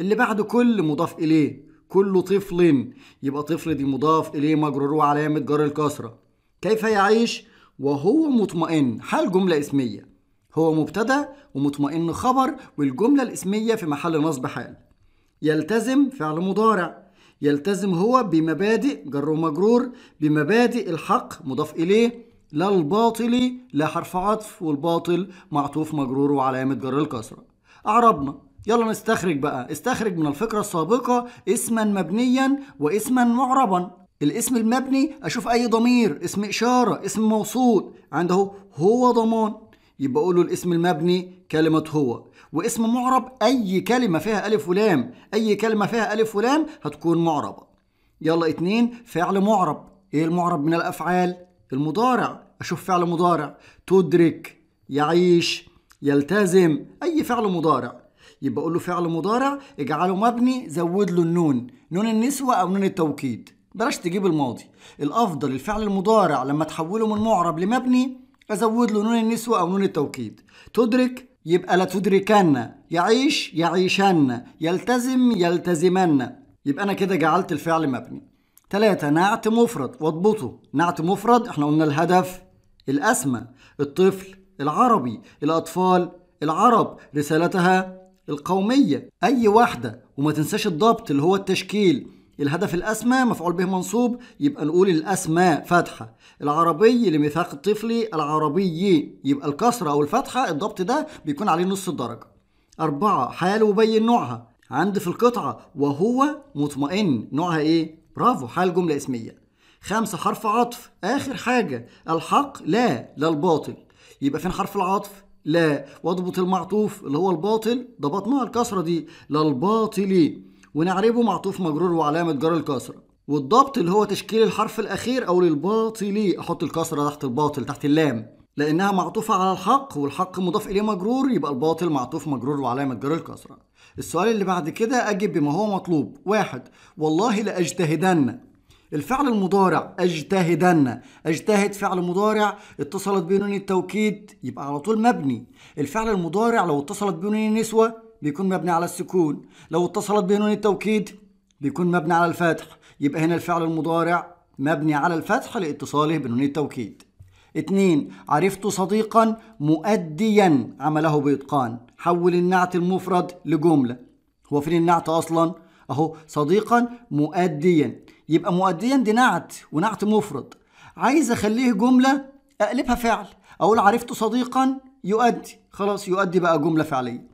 اللي بعده كل مضاف إليه كل طفل يبقى طفل دي مضاف إليه مجرور وعلامه جر الكسرة كيف يعيش وهو مطمئن حال جملة اسمية هو مبتدأ ومطمئن خبر والجملة الاسمية في محل نصب حال يلتزم فعل مضارع يلتزم هو بمبادئ جر ومجرور بمبادئ الحق مضاف إليه لا الباطل لا حرف عطف والباطل معطوف مجرور وعلامة جر الكسرة أعربنا يلا نستخرج بقى استخرج من الفكرة السابقة اسما مبنيا واسما معربا الاسم المبني اشوف اي ضمير اسم اشارة اسم موصول عنده هو ضمان يبقى اقول له الاسم المبني كلمة هو واسم معرب اي كلمة فيها الف ولام اي كلمة فيها الف ولام هتكون معربة يلا اتنين فعل معرب ايه المعرب من الافعال المضارع اشوف فعل مضارع تدرك يعيش يلتزم اي فعل مضارع يبقى اقول له فعل مضارع اجعله مبني زود له النون نون النسوة أو نون التوكيد بلاش تجيب الماضي الأفضل الفعل المضارع لما تحوله من معرب لمبني أزود له نون النسوة أو نون التوكيد تدرك يبقى لا تدركن يعيش يعيشن يلتزم يلتزمن يبقى أنا كده جعلت الفعل مبني ثلاثة نعت مفرد واضبطه نعت مفرد احنا قلنا الهدف الأسمى الطفل العربي الأطفال العرب رسالتها القومية أي واحدة وما تنساش الضبط اللي هو التشكيل الهدف الأسمى مفعول به منصوب يبقى نقول الأسماء فتحة العربي لميثاق الطفلي العربي يبقى الكسرة أو الفتحة الضبط ده بيكون عليه نص الدرجة أربعة حال وبين نوعها عند في القطعة وهو مطمئن نوعها إيه؟ برافو حال جملة اسمية خمسة حرف عطف آخر حاجة الحق لا لا الباطل يبقى فين حرف العطف؟ لا واضبط المعطوف اللي هو الباطل ضبطناها الكسرة دي للباطل ونعربه معطوف مجرور وعلامة جر الكسرة والضبط اللي هو تشكيل الحرف الأخير أو للباطل أحط الكسرة تحت الباطل تحت اللام لأنها معطوفة على الحق والحق مضاف إليه مجرور يبقى الباطل معطوف مجرور وعلامة جر الكسرة السؤال اللي بعد كده أجب بما هو مطلوب واحد والله لأجتهدن الفعل المضارع اجتهدن اجتهد فعل مضارع اتصلت بنون التوكيد يبقى على طول مبني الفعل المضارع لو اتصلت بنون النسوة بيكون مبني على السكون لو اتصلت بنون التوكيد بيكون مبني على الفتح يبقى هنا الفعل المضارع مبني على الفتح لاتصاله بنون التوكيد اتنين عرفت صديقا مؤديا عمله بإتقان حول النعت المفرد لجملة هو فين النعت أصلا؟ أهو صديقا مؤديا يبقى مؤديا دي نعت ونعت مفرد عايز اخليه جمله اقلبها فعل اقول عرفت صديقا يؤدي خلاص يؤدي بقى جمله فعليه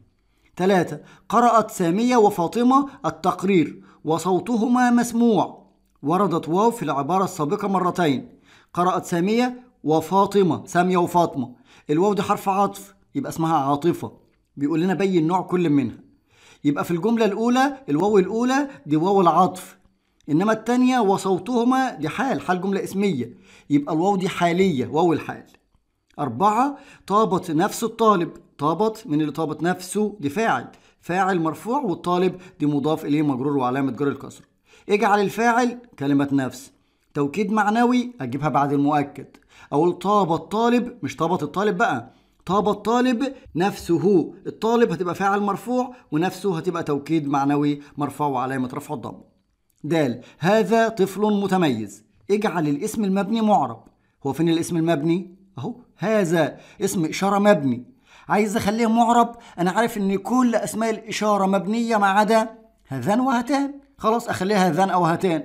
ثلاثة قرأت سامية وفاطمة التقرير وصوتهما مسموع وردت واو في العبارة السابقة مرتين قرأت سامية وفاطمة سامية وفاطمة الواو دي حرف عطف يبقى اسمها عاطفة بيقول لنا بين نوع كل منها يبقى في الجملة الأولى الواو الأولى دي واو العطف انما الثانيه وصوتهما دي حال حال جمله اسميه يبقى الواو دي حاليه واو الحال أربعة طابت نفس الطالب طابت من اللي طابت نفسه دي فاعل فاعل مرفوع والطالب دي مضاف إليه مجرور وعلامة جر الكسر اجعل الفاعل كلمة نفس توكيد معنوي أجيبها بعد المؤكد أقول طابت طالب مش طابت الطالب بقى طاب الطالب نفسه الطالب هتبقى فاعل مرفوع ونفسه هتبقى توكيد معنوي مرفوع وعلامة رفع الضم د هذا طفل متميز اجعل الاسم المبني معرب هو فين الاسم المبني اهو هذا اسم اشاره مبني عايز اخليه معرب انا عارف ان كل اسماء الاشاره مبنيه ما عدا هذان وهتان خلاص اخليها هذان او هتان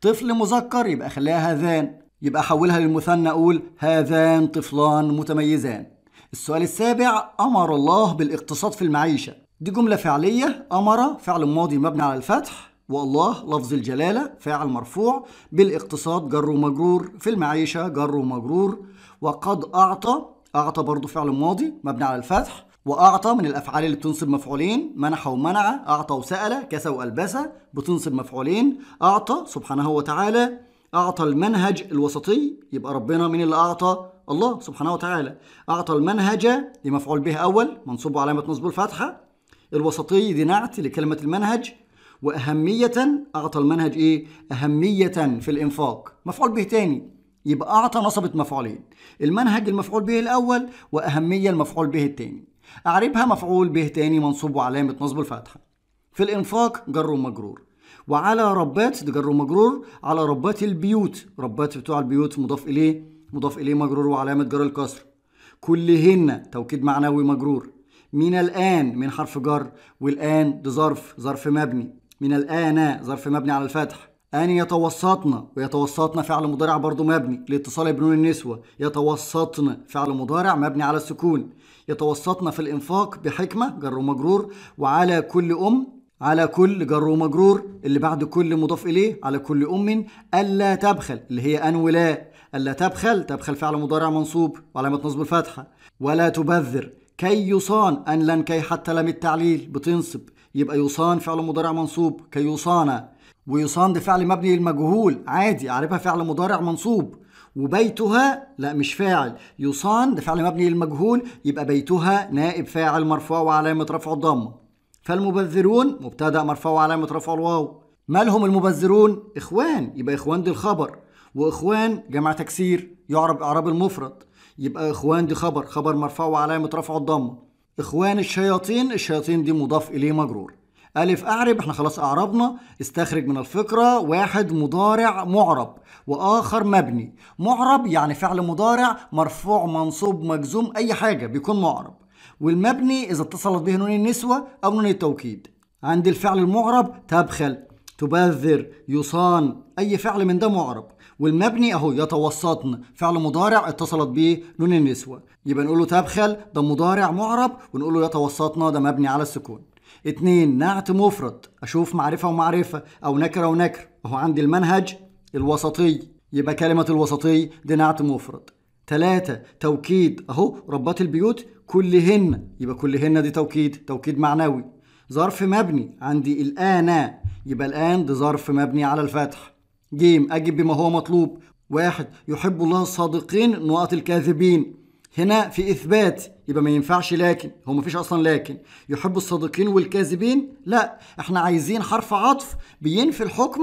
طفل مذكر يبقى اخليها هذان يبقى احولها للمثنى اقول هذان طفلان متميزان السؤال السابع امر الله بالاقتصاد في المعيشه دي جمله فعليه امر فعل ماضي مبني على الفتح والله لفظ الجلالة فاعل مرفوع بالاقتصاد جر ومجرور في المعيشة جر ومجرور وقد أعطى أعطى برضو فعل ماضي مبني على الفتح وأعطى من الأفعال اللي بتنصب مفعولين منح ومنع أعطى وسأل كسى وألبسة بتنصب مفعولين أعطى سبحانه وتعالى أعطى المنهج الوسطي يبقى ربنا من اللي أعطى الله سبحانه وتعالى أعطى المنهج لمفعول به أول منصوب علامة نصب الفتحة الوسطي دي نعت لكلمة المنهج وأهمية أعطى المنهج إيه؟ أهمية في الإنفاق مفعول به تاني يبقى أعطى نصبة مفعولين المنهج المفعول به الأول وأهمية المفعول به التاني أعربها مفعول به تاني منصوب وعلامة نصب الفتحة في الإنفاق جر ومجرور وعلى ربات ده جر ومجرور على ربات البيوت ربات بتوع البيوت مضاف إليه مضاف إليه مجرور وعلامة جر الكسر كلهن توكيد معنوي مجرور من الآن من حرف جر والآن ده ظرف ظرف مبني من الآن ظرف مبني على الفتح أن يتوسطن ويتوسطن فعل مضارع برضو مبني لاتصال بنون النسوة يتوسطن فعل مضارع مبني على السكون يتوسطن في الإنفاق بحكمة جر ومجرور وعلى كل أم على كل جر ومجرور اللي بعد كل مضاف إليه على كل أم ألا تبخل اللي هي أن ولا ألا تبخل تبخل فعل مضارع منصوب وعلامة نصب الفتحة ولا تبذر كي يصان أن لن كي حتى لم التعليل بتنصب يبقى يصان فعل مضارع منصوب كيصان ويصان ده فعل مبني للمجهول عادي اعربها فعل مضارع منصوب وبيتها لا مش فاعل يصان ده فعل مبني للمجهول يبقى بيتها نائب فاعل مرفوع وعلامة رفع الضمة فالمبذرون مبتدأ مرفوع وعلامة رفع الواو مالهم المبذرون إخوان يبقى إخوان دي الخبر وإخوان جمع تكسير يعرب إعراب المفرد يبقى إخوان دي خبر خبر مرفوع وعلامة رفع الضمة إخوان الشياطين الشياطين دي مضاف إليه مجرور ألف أعرب احنا خلاص أعربنا استخرج من الفقرة واحد مضارع معرب وآخر مبني معرب يعني فعل مضارع مرفوع منصوب مجزوم أي حاجة بيكون معرب والمبني إذا اتصلت به نون النسوة أو نون التوكيد عند الفعل المعرب تبخل تبذر يصان أي فعل من ده معرب والمبني اهو يتوسطن فعل مضارع اتصلت به نون النسوة يبقى نقول له تبخل ده مضارع معرب ونقول له يتوسطن ده مبني على السكون اتنين نعت مفرد اشوف معرفة ومعرفة او نكرة ونكر اهو عندي المنهج الوسطي يبقى كلمة الوسطي دي نعت مفرد تلاتة توكيد اهو ربات البيوت كلهن يبقى كلهن دي توكيد توكيد معنوي ظرف مبني عندي الآن يبقى الآن ده ظرف مبني على الفتح جيم أجب بما هو مطلوب واحد يحب الله الصادقين نقط الكاذبين هنا في إثبات يبقى ما ينفعش لكن هو ما فيش أصلا لكن يحب الصادقين والكاذبين لا احنا عايزين حرف عطف بينفي الحكم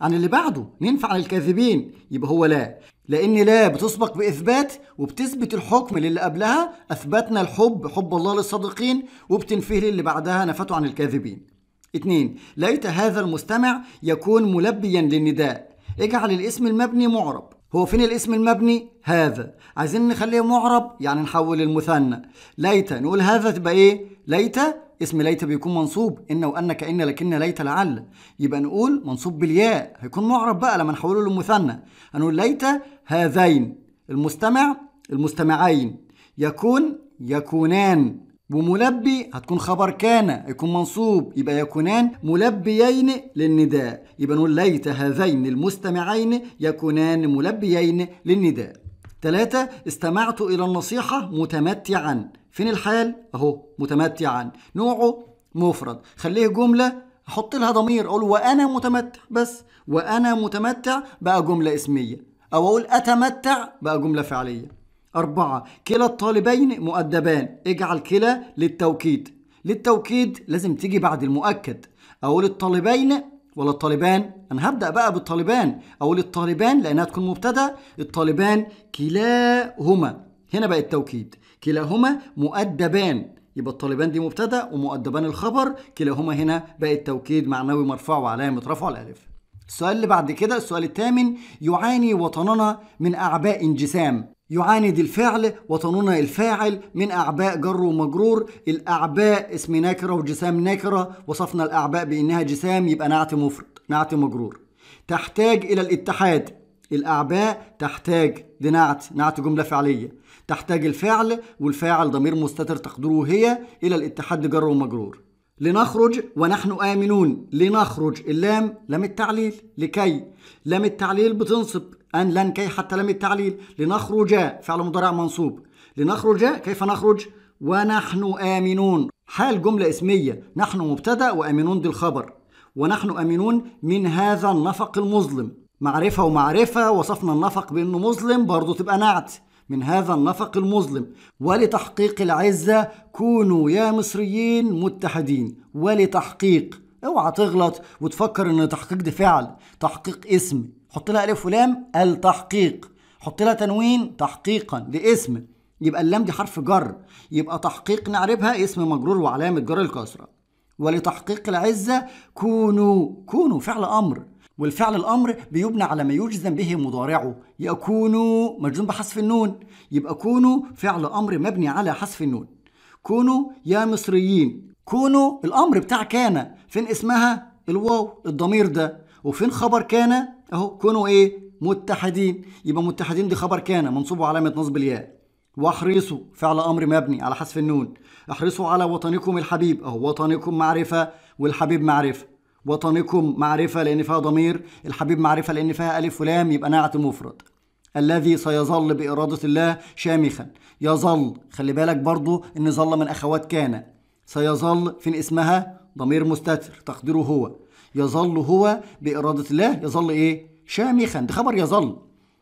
عن اللي بعده ننفع عن الكاذبين يبقى هو لا لأن لا بتسبق بإثبات وبتثبت الحكم للي قبلها أثبتنا الحب حب الله للصادقين وبتنفيه للي بعدها نفته عن الكاذبين اثنين ليت هذا المستمع يكون ملبيا للنداء اجعل الاسم المبني معرب هو فين الاسم المبني هذا عايزين نخليه معرب يعني نحول المثنى ليت نقول هذا تبقى ايه ليت اسم ليت بيكون منصوب ان وان كان لكن ليت لعل يبقى نقول منصوب بالياء هيكون معرب بقى لما نحوله للمثنى هنقول ليت هذين المستمع المستمعين يكون يكونان وملبي هتكون خبر كان يكون منصوب يبقى يكونان ملبيين للنداء يبقى نقول ليت هذين المستمعين يكونان ملبيين للنداء ثلاثة استمعت إلى النصيحة متمتعا فين الحال؟ أهو متمتعا نوعه مفرد خليه جملة أحط لها ضمير أقول وأنا متمتع بس وأنا متمتع بقى جملة اسمية أو أقول أتمتع بقى جملة فعلية أربعة كلا الطالبين مؤدبان اجعل كلا للتوكيد للتوكيد لازم تيجي بعد المؤكد أقول الطالبين ولا الطالبان أنا هبدأ بقى بالطالبان أقول الطالبان لأنها تكون مبتدأ الطالبان كلاهما هنا بقى التوكيد كلاهما مؤدبان يبقى الطالبان دي مبتدا ومؤدبان الخبر كلاهما هنا بقى التوكيد معنوي مرفوع وعلامه رفع الالف السؤال اللي بعد كده السؤال الثامن يعاني وطننا من اعباء انجسام يعاند الفعل وطننا الفاعل من أعباء جر ومجرور الأعباء اسم نكرة وجسام نكرة وصفنا الأعباء بإنها جسام يبقى نعت مفرد نعت مجرور تحتاج إلى الاتحاد الأعباء تحتاج دي نعت نعت جملة فعلية تحتاج الفعل والفاعل ضمير مستتر تقديره هي إلى الاتحاد جر ومجرور لنخرج ونحن آمنون لنخرج اللام لام التعليل لكي لام التعليل بتنصب أن لن كي حتى لم التعليل لنخرج فعل مضارع منصوب لنخرج كيف نخرج ونحن آمنون حال جملة اسمية نحن مبتدأ وآمنون دي الخبر ونحن آمنون من هذا النفق المظلم معرفة ومعرفة وصفنا النفق بأنه مظلم برضه تبقى نعت من هذا النفق المظلم ولتحقيق العزة كونوا يا مصريين متحدين ولتحقيق اوعى تغلط وتفكر ان تحقيق ده فعل تحقيق اسم حط لها الف ولام التحقيق حط لها تنوين تحقيقا لاسم يبقى اللام دي حرف جر يبقى تحقيق نعربها اسم مجرور وعلامه جر الكسره ولتحقيق العزه كونوا كونوا فعل امر والفعل الامر بيبنى على ما يجزم به مضارعه يكونوا مجزوم بحذف النون يبقى كونوا فعل امر مبني على حذف النون كونوا يا مصريين كونوا الامر بتاع كان فين اسمها الواو الضمير ده وفين خبر كان اهو كونوا ايه متحدين يبقى متحدين دي خبر كان منصوبه علامه نصب الياء واحرصوا فعل امر مبني على حذف النون احرصوا على وطنكم الحبيب اهو وطنكم معرفه والحبيب معرفه وطنكم معرفه لان فيها ضمير الحبيب معرفه لان فيها الف ولام يبقى نعت مفرد الذي سيظل باراده الله شامخا يظل خلي بالك برضو ان ظل من اخوات كان سيظل فين اسمها ضمير مستتر تقديره هو يظل هو بإرادة الله يظل إيه؟ شامخا ده خبر يظل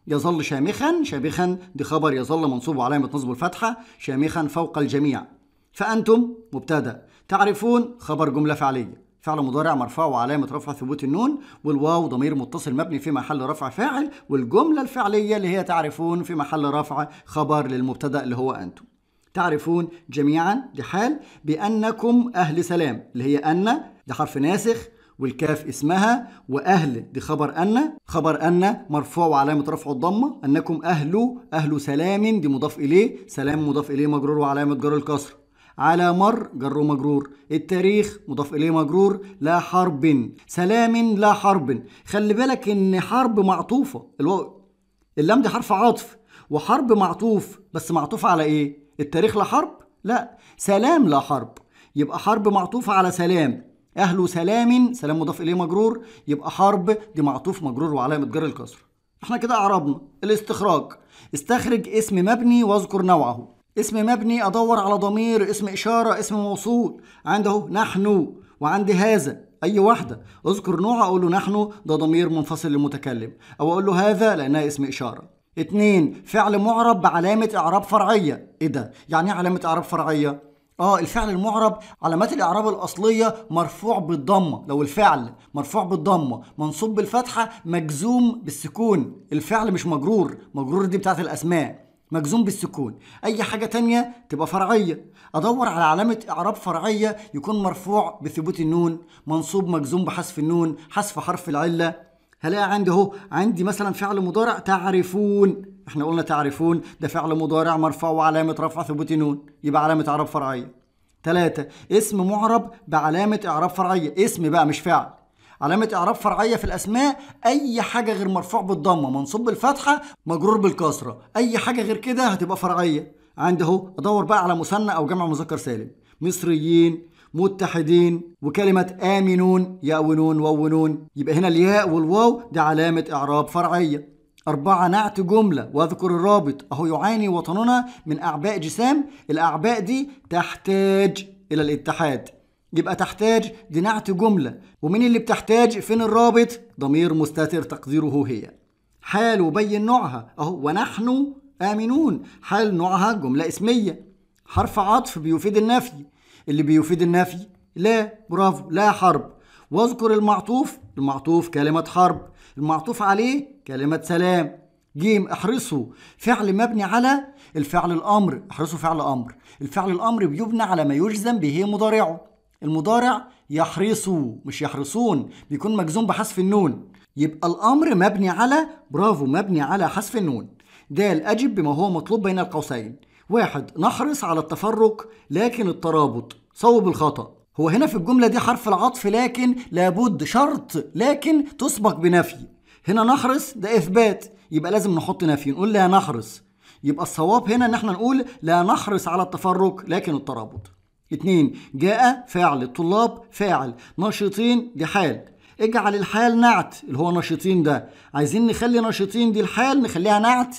يظل شامخا شامخا ده خبر يظل منصوب علامة نصب الفتحة شامخا فوق الجميع فأنتم مبتدأ تعرفون خبر جملة فعلية فعل مضارع مرفع وعلامة رفع ثبوت النون والواو ضمير متصل مبني في محل رفع فاعل والجملة الفعلية اللي هي تعرفون في محل رفع خبر للمبتدأ اللي هو أنتم تعرفون جميعا لحال بأنكم أهل سلام اللي هي أن ده حرف ناسخ والكاف اسمها وأهل دي خبر أن خبر أن مرفوع وعلامة رفعه الضمة أنكم أهل أهل سلام دي مضاف إليه سلام مضاف إليه مجرور وعلامة جر الكسر على مر جر مجرور التاريخ مضاف إليه مجرور لا حرب سلام لا حرب خلي بالك إن حرب معطوفة الو... اللام دي حرف عطف وحرب معطوف بس معطوف على إيه؟ التاريخ لا حرب؟ لا سلام لا حرب يبقى حرب معطوفة على سلام أهل سلام سلام مضاف إليه مجرور يبقى حرب دي معطوف مجرور وعلامة جر الكسر احنا كده أعربنا الاستخراج استخرج اسم مبني واذكر نوعه اسم مبني أدور على ضمير اسم إشارة اسم موصول عنده نحن وعندي هذا اي واحده اذكر نوع اقول له نحن ده ضمير منفصل للمتكلم او اقول له هذا لانها اسم اشاره اتنين فعل معرب بعلامه اعراب فرعيه ايه ده يعني إيه علامه اعراب فرعيه اه الفعل المعرب علامات الاعراب الاصليه مرفوع بالضمه لو الفعل مرفوع بالضمه منصوب بالفتحه مجزوم بالسكون الفعل مش مجرور مجرور دي بتاعه الاسماء مجزوم بالسكون اي حاجه تانية تبقى فرعيه ادور على علامه اعراب فرعيه يكون مرفوع بثبوت النون منصوب مجزوم بحذف النون حذف حرف العله هلاقي عندي اهو عندي مثلا فعل مضارع تعرفون احنا قلنا تعرفون ده فعل مضارع مرفوع وعلامه رفع ثبوت نون يبقى علامه اعراب فرعيه ثلاثة اسم معرب بعلامة إعراب فرعية اسم بقى مش فعل علامة إعراب فرعية في الأسماء أي حاجة غير مرفوع بالضمة منصوب بالفتحة مجرور بالكسرة أي حاجة غير كده هتبقى فرعية عندي أهو أدور بقى على مثنى أو جمع مذكر سالم مصريين متحدين وكلمة آمنون يأونون وونون يبقى هنا الياء والواو دي علامة إعراب فرعية أربعة نعت جملة واذكر الرابط أهو يعاني وطننا من أعباء جسام الأعباء دي تحتاج إلى الاتحاد يبقى تحتاج دي نعت جملة ومين اللي بتحتاج فين الرابط ضمير مستتر تقديره هي حال وبين نوعها أهو ونحن آمنون حال نوعها جملة اسمية حرف عطف بيفيد النفي اللي بيفيد النفي لا برافو لا حرب واذكر المعطوف المعطوف كلمة حرب المعطوف عليه كلمة سلام جيم احرصوا فعل مبني على الفعل الامر احرصوا فعل امر الفعل الامر بيبنى على ما يجزم به مضارعه المضارع يحرصوا مش يحرصون بيكون مجزوم بحذف النون يبقى الامر مبني على برافو مبني على حذف النون دال اجب بما هو مطلوب بين القوسين واحد نحرص على التفرق لكن الترابط صوب الخطأ هو هنا في الجملة دي حرف العطف لكن لابد شرط لكن تسبق بنفي هنا نحرص ده إثبات يبقى لازم نحط نفي نقول لا نحرص يبقى الصواب هنا ان احنا نقول لا نحرص على التفرق لكن الترابط اتنين جاء فاعل الطلاب فاعل نشيطين دي حال اجعل الحال نعت اللي هو نشيطين ده عايزين نخلي نشيطين دي الحال نخليها نعت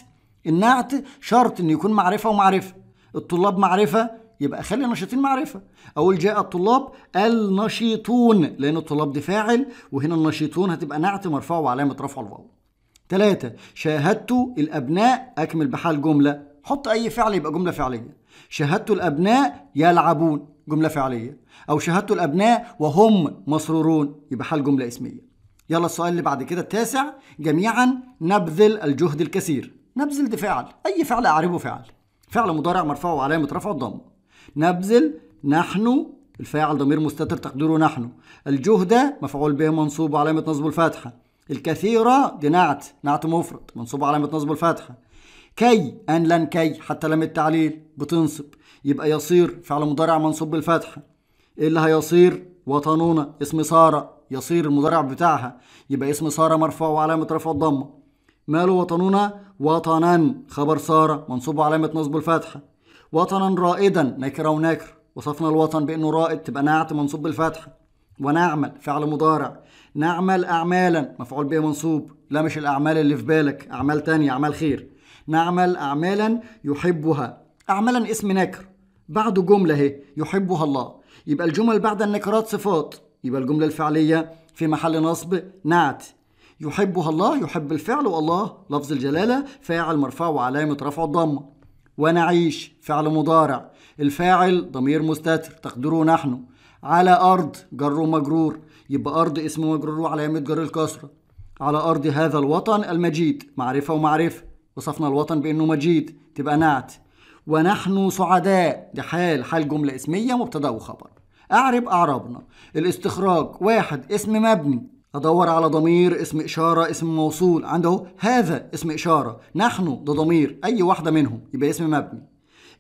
النعت شرط ان يكون معرفه ومعرفه الطلاب معرفه يبقى خلي النشيطين معرفه اقول جاء الطلاب النشيطون لان الطلاب دي فاعل وهنا النشيطون هتبقى نعت مرفوع وعلامه رفع الواو ثلاثة شاهدت الأبناء أكمل بحال جملة حط أي فعل يبقى جملة فعلية شاهدت الأبناء يلعبون جملة فعلية أو شاهدت الأبناء وهم مسرورون يبقى حال جملة اسمية يلا السؤال اللي بعد كده التاسع جميعا نبذل الجهد الكثير نبذل دي فعل أي فعل أعربه فعل فعل مضارع مرفوع وعلامة رفعه الضمة نبذل نحن الفاعل ضمير مستتر تقديره نحن الجهد مفعول به منصوب وعلامة نصبه الفاتحة الكثيرة دي نعت نعت مفرد منصوب علامة نصبه الفاتحة كي أن لن كي حتى لم التعليل بتنصب يبقى يصير فعل مضارع منصوب بالفتحة إيه اللي هيصير وطنونا اسم سارة يصير المضارع بتاعها يبقى اسم سارة مرفوع وعلامة رفع الضمة ماله وطنونا وطنا خبر سارة منصوب علامة نصب الفتحة وطنا رائدا نكرة ونكر وصفنا الوطن بأنه رائد تبقى نعت منصوب بالفتحة ونعمل فعل مضارع نعمل أعمالا مفعول به منصوب لا مش الأعمال اللي في بالك أعمال تانية أعمال خير نعمل أعمالا يحبها أعمالا اسم نكر بعده جملة اهي يحبها الله يبقى الجمل بعد النكرات صفات يبقى الجملة الفعلية في محل نصب نعت يحبها الله يحب الفعل والله لفظ الجلالة فاعل مرفوع وعلامة رفعه الضمة ونعيش فعل مضارع الفاعل ضمير مستتر تقديره نحن على أرض جر مجرور يبقى أرض اسم مجرور وعلامة جر الكسرة على أرض هذا الوطن المجيد معرفة ومعرفة وصفنا الوطن بأنه مجيد تبقى نعت ونحن سعداء دي حال حال جملة اسمية مبتدأ وخبر أعرب أعربنا الاستخراج واحد اسم مبني أدور على ضمير اسم إشارة اسم موصول عنده أهو هذا اسم إشارة نحن ده ضمير أي واحدة منهم يبقى اسم مبني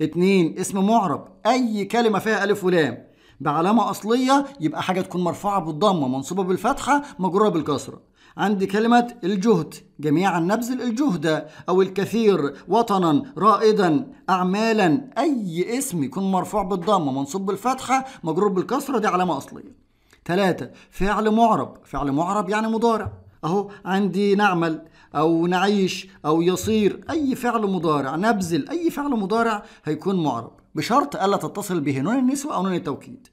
اتنين اسم معرب أي كلمة فيها ألف ولام بعلامة أصلية يبقى حاجة تكون مرفوعة بالضمة منصوبة بالفتحة مجرورة بالكسرة عندي كلمة الجهد جميعا نبذل الجهد أو الكثير وطنا رائدا أعمالا أي اسم يكون مرفوع بالضمة منصوب بالفتحة مجرور بالكسرة دي علامة أصلية ثلاثة فعل معرب فعل معرب يعني مضارع أهو عندي نعمل أو نعيش أو يصير أي فعل مضارع نبذل أي فعل مضارع هيكون معرب بشرط ألا تتصل به نون النسوة أو نون التوكيد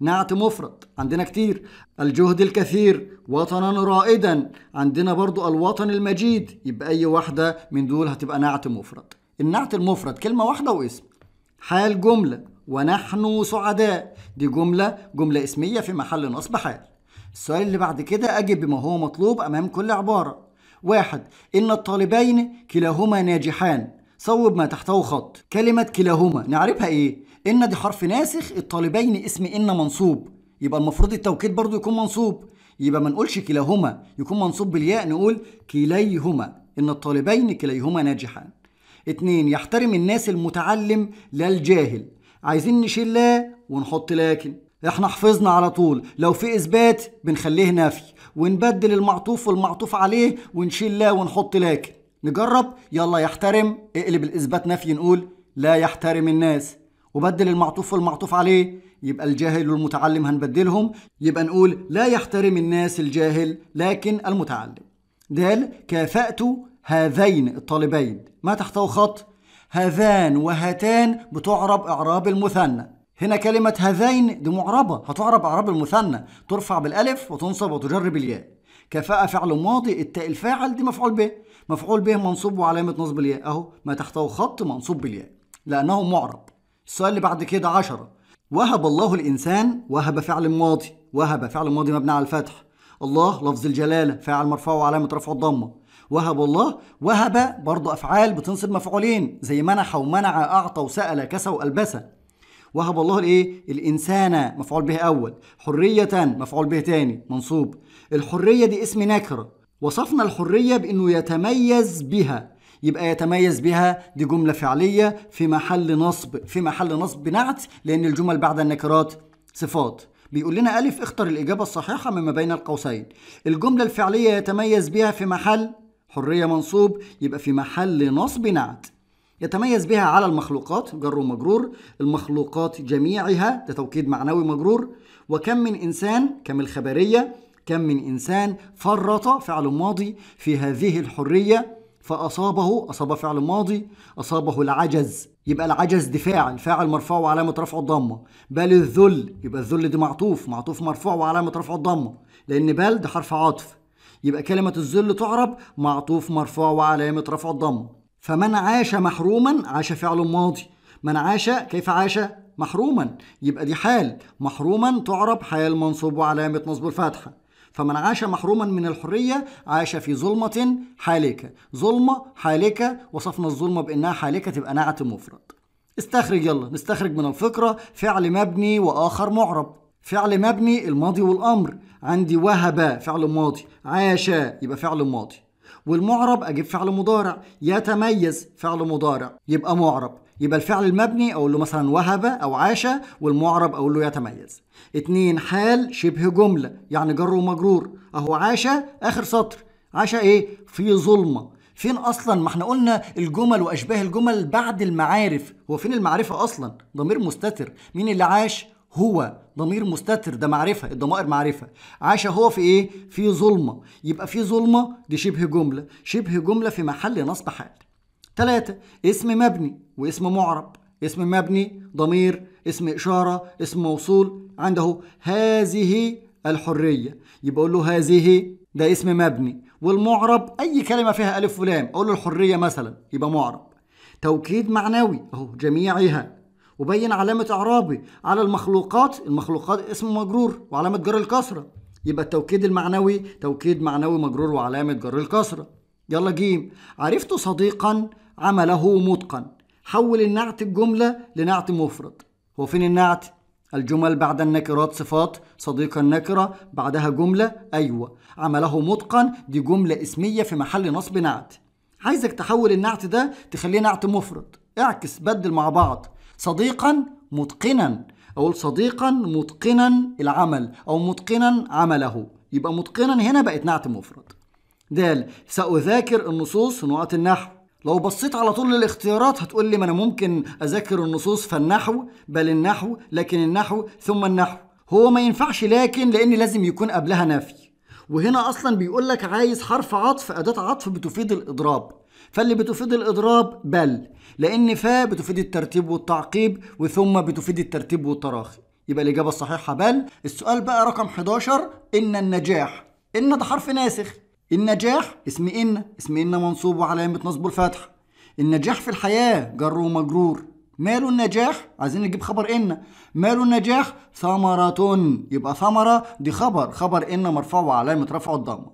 نعت مفرد عندنا كتير الجهد الكثير وطنا رائدا عندنا برضو الوطن المجيد يبقى أي واحدة من دول هتبقى نعت مفرد النعت المفرد كلمة واحدة واسم حال جملة ونحن سعداء دي جملة جملة اسمية في محل نصب حال السؤال اللي بعد كده أجب بما هو مطلوب أمام كل عبارة واحد إن الطالبين كلاهما ناجحان صوب ما تحته خط كلمة كلاهما نعرفها إيه؟ إن دي حرف ناسخ الطالبين اسم إن منصوب يبقى المفروض التوكيد برضو يكون منصوب يبقى ما نقولش كلاهما يكون منصوب بالياء نقول كليهما إن الطالبين كليهما ناجحان اتنين يحترم الناس المتعلم لا الجاهل عايزين نشيل لا ونحط لكن احنا حفظنا على طول لو في اثبات بنخليه نفي ونبدل المعطوف والمعطوف عليه ونشيل لا ونحط لكن نجرب يلا يحترم اقلب الاثبات نفي نقول لا يحترم الناس وبدل المعطوف والمعطوف عليه يبقى الجاهل والمتعلم هنبدلهم يبقى نقول لا يحترم الناس الجاهل لكن المتعلم دال كافأت هذين الطالبين ما تحته خط هذان وهاتان بتعرب إعراب المثنى هنا كلمة هذين دي معربة هتعرب أعراب المثنى ترفع بالألف وتنصب وتجر بالياء كفاءة فعل ماضي التاء الفاعل دي مفعول به مفعول به منصوب وعلامة نصب الياء أهو ما تحته خط منصوب بالياء لأنه معرب السؤال اللي بعد كده عشرة وهب الله الإنسان وهب فعل ماضي وهب فعل ماضي مبني على الفتح الله لفظ الجلالة فاعل مرفوع وعلامة رفع الضمة وهب الله وهب برضه أفعال بتنصب مفعولين زي منح ومنع أعطى وسأل كسى وألبسة وهب الله الايه الانسان مفعول به اول حريه مفعول به تاني منصوب الحريه دي اسم نكره وصفنا الحريه بانه يتميز بها يبقى يتميز بها دي جمله فعليه في محل نصب في محل نصب نعت لان الجمل بعد النكرات صفات بيقول لنا ألف اختر الإجابة الصحيحة مما بين القوسين الجملة الفعلية يتميز بها في محل حرية منصوب يبقى في محل نصب نعت يتميز بها على المخلوقات جر ومجرور المخلوقات جميعها ده توكيد معنوي مجرور وكم من إنسان كم الخبرية كم من إنسان فرط فعل ماضي في هذه الحرية فأصابه أصاب فعل ماضي أصابه العجز يبقى العجز دي فاعل فاعل مرفوع وعلامة رفع الضمة بل الذل يبقى الذل دي معطوف معطوف مرفوع وعلامة رفع الضمة لأن بل ده حرف عطف يبقى كلمة الظل تعرب معطوف مرفوع وعلامة رفع الضم فمن عاش محروما عاش فعل ماضي من عاش كيف عاش محروما يبقى دي حال محروما تعرب حال منصوب وعلامة نصب الفتحة فمن عاش محروما من الحرية عاش في ظلمة حالكة ظلمة حالكة وصفنا الظلمة بأنها حالكة تبقى نعت مفرد استخرج يلا نستخرج من الفقرة فعل مبني وآخر معرب فعل مبني الماضي والأمر عندي وهب فعل ماضي عاش يبقى فعل ماضي والمعرب اجيب فعل مضارع يتميز فعل مضارع يبقى معرب يبقى الفعل المبني اقول له مثلا وهب او عاش والمعرب اقول له يتميز اتنين حال شبه جمله يعني جر ومجرور اهو عاش اخر سطر عاش ايه في ظلمه فين اصلا ما احنا قلنا الجمل واشباه الجمل بعد المعارف هو فين المعرفه اصلا ضمير مستتر مين اللي عاش هو ضمير مستتر ده معرفه الضمائر معرفه عاش هو في ايه في ظلمه يبقى في ظلمه دي شبه جمله شبه جمله في محل نصب حال ثلاثة اسم مبني واسم معرب اسم مبني ضمير اسم إشارة اسم موصول عنده هذه الحرية يبقى أقول له هذه ده اسم مبني والمعرب أي كلمة فيها ألف ولام أقول له الحرية مثلا يبقى معرب توكيد معنوي أهو جميعها وبين علامة إعرابي على المخلوقات المخلوقات اسم مجرور وعلامة جر الكسرة يبقى التوكيد المعنوي توكيد معنوي مجرور وعلامة جر الكسرة يلا جيم عرفت صديقا عمله متقن حول النعت الجملة لنعت مفرد هو فين النعت؟ الجمل بعد النكرات صفات صديق النكرة بعدها جملة أيوة عمله متقن دي جملة اسمية في محل نصب نعت عايزك تحول النعت ده تخليه نعت مفرد اعكس بدل مع بعض صديقا متقنا أقول صديقا متقنا العمل أو متقنا عمله يبقى متقنا هنا بقت نعت مفرد د سأذاكر النصوص في نقط النحو لو بصيت على طول للاختيارات هتقول لي ما انا ممكن اذاكر النصوص فالنحو بل النحو لكن النحو ثم النحو هو ما ينفعش لكن لان لازم يكون قبلها نفي وهنا اصلا بيقول لك عايز حرف عطف اداه عطف بتفيد الاضراب فاللي بتفيد الاضراب بل لان فا بتفيد الترتيب والتعقيب وثم بتفيد الترتيب والتراخي يبقى الاجابه الصحيحه بل السؤال بقى رقم 11 ان النجاح ان ده حرف ناسخ النجاح اسم ان اسم ان منصوب وعلامه نصبه الفتح النجاح في الحياه جر ومجرور ماله النجاح عايزين نجيب خبر ان ماله النجاح ثمرة يبقى ثمرة دي خبر خبر ان مرفوع وعلامة رفعه الضمة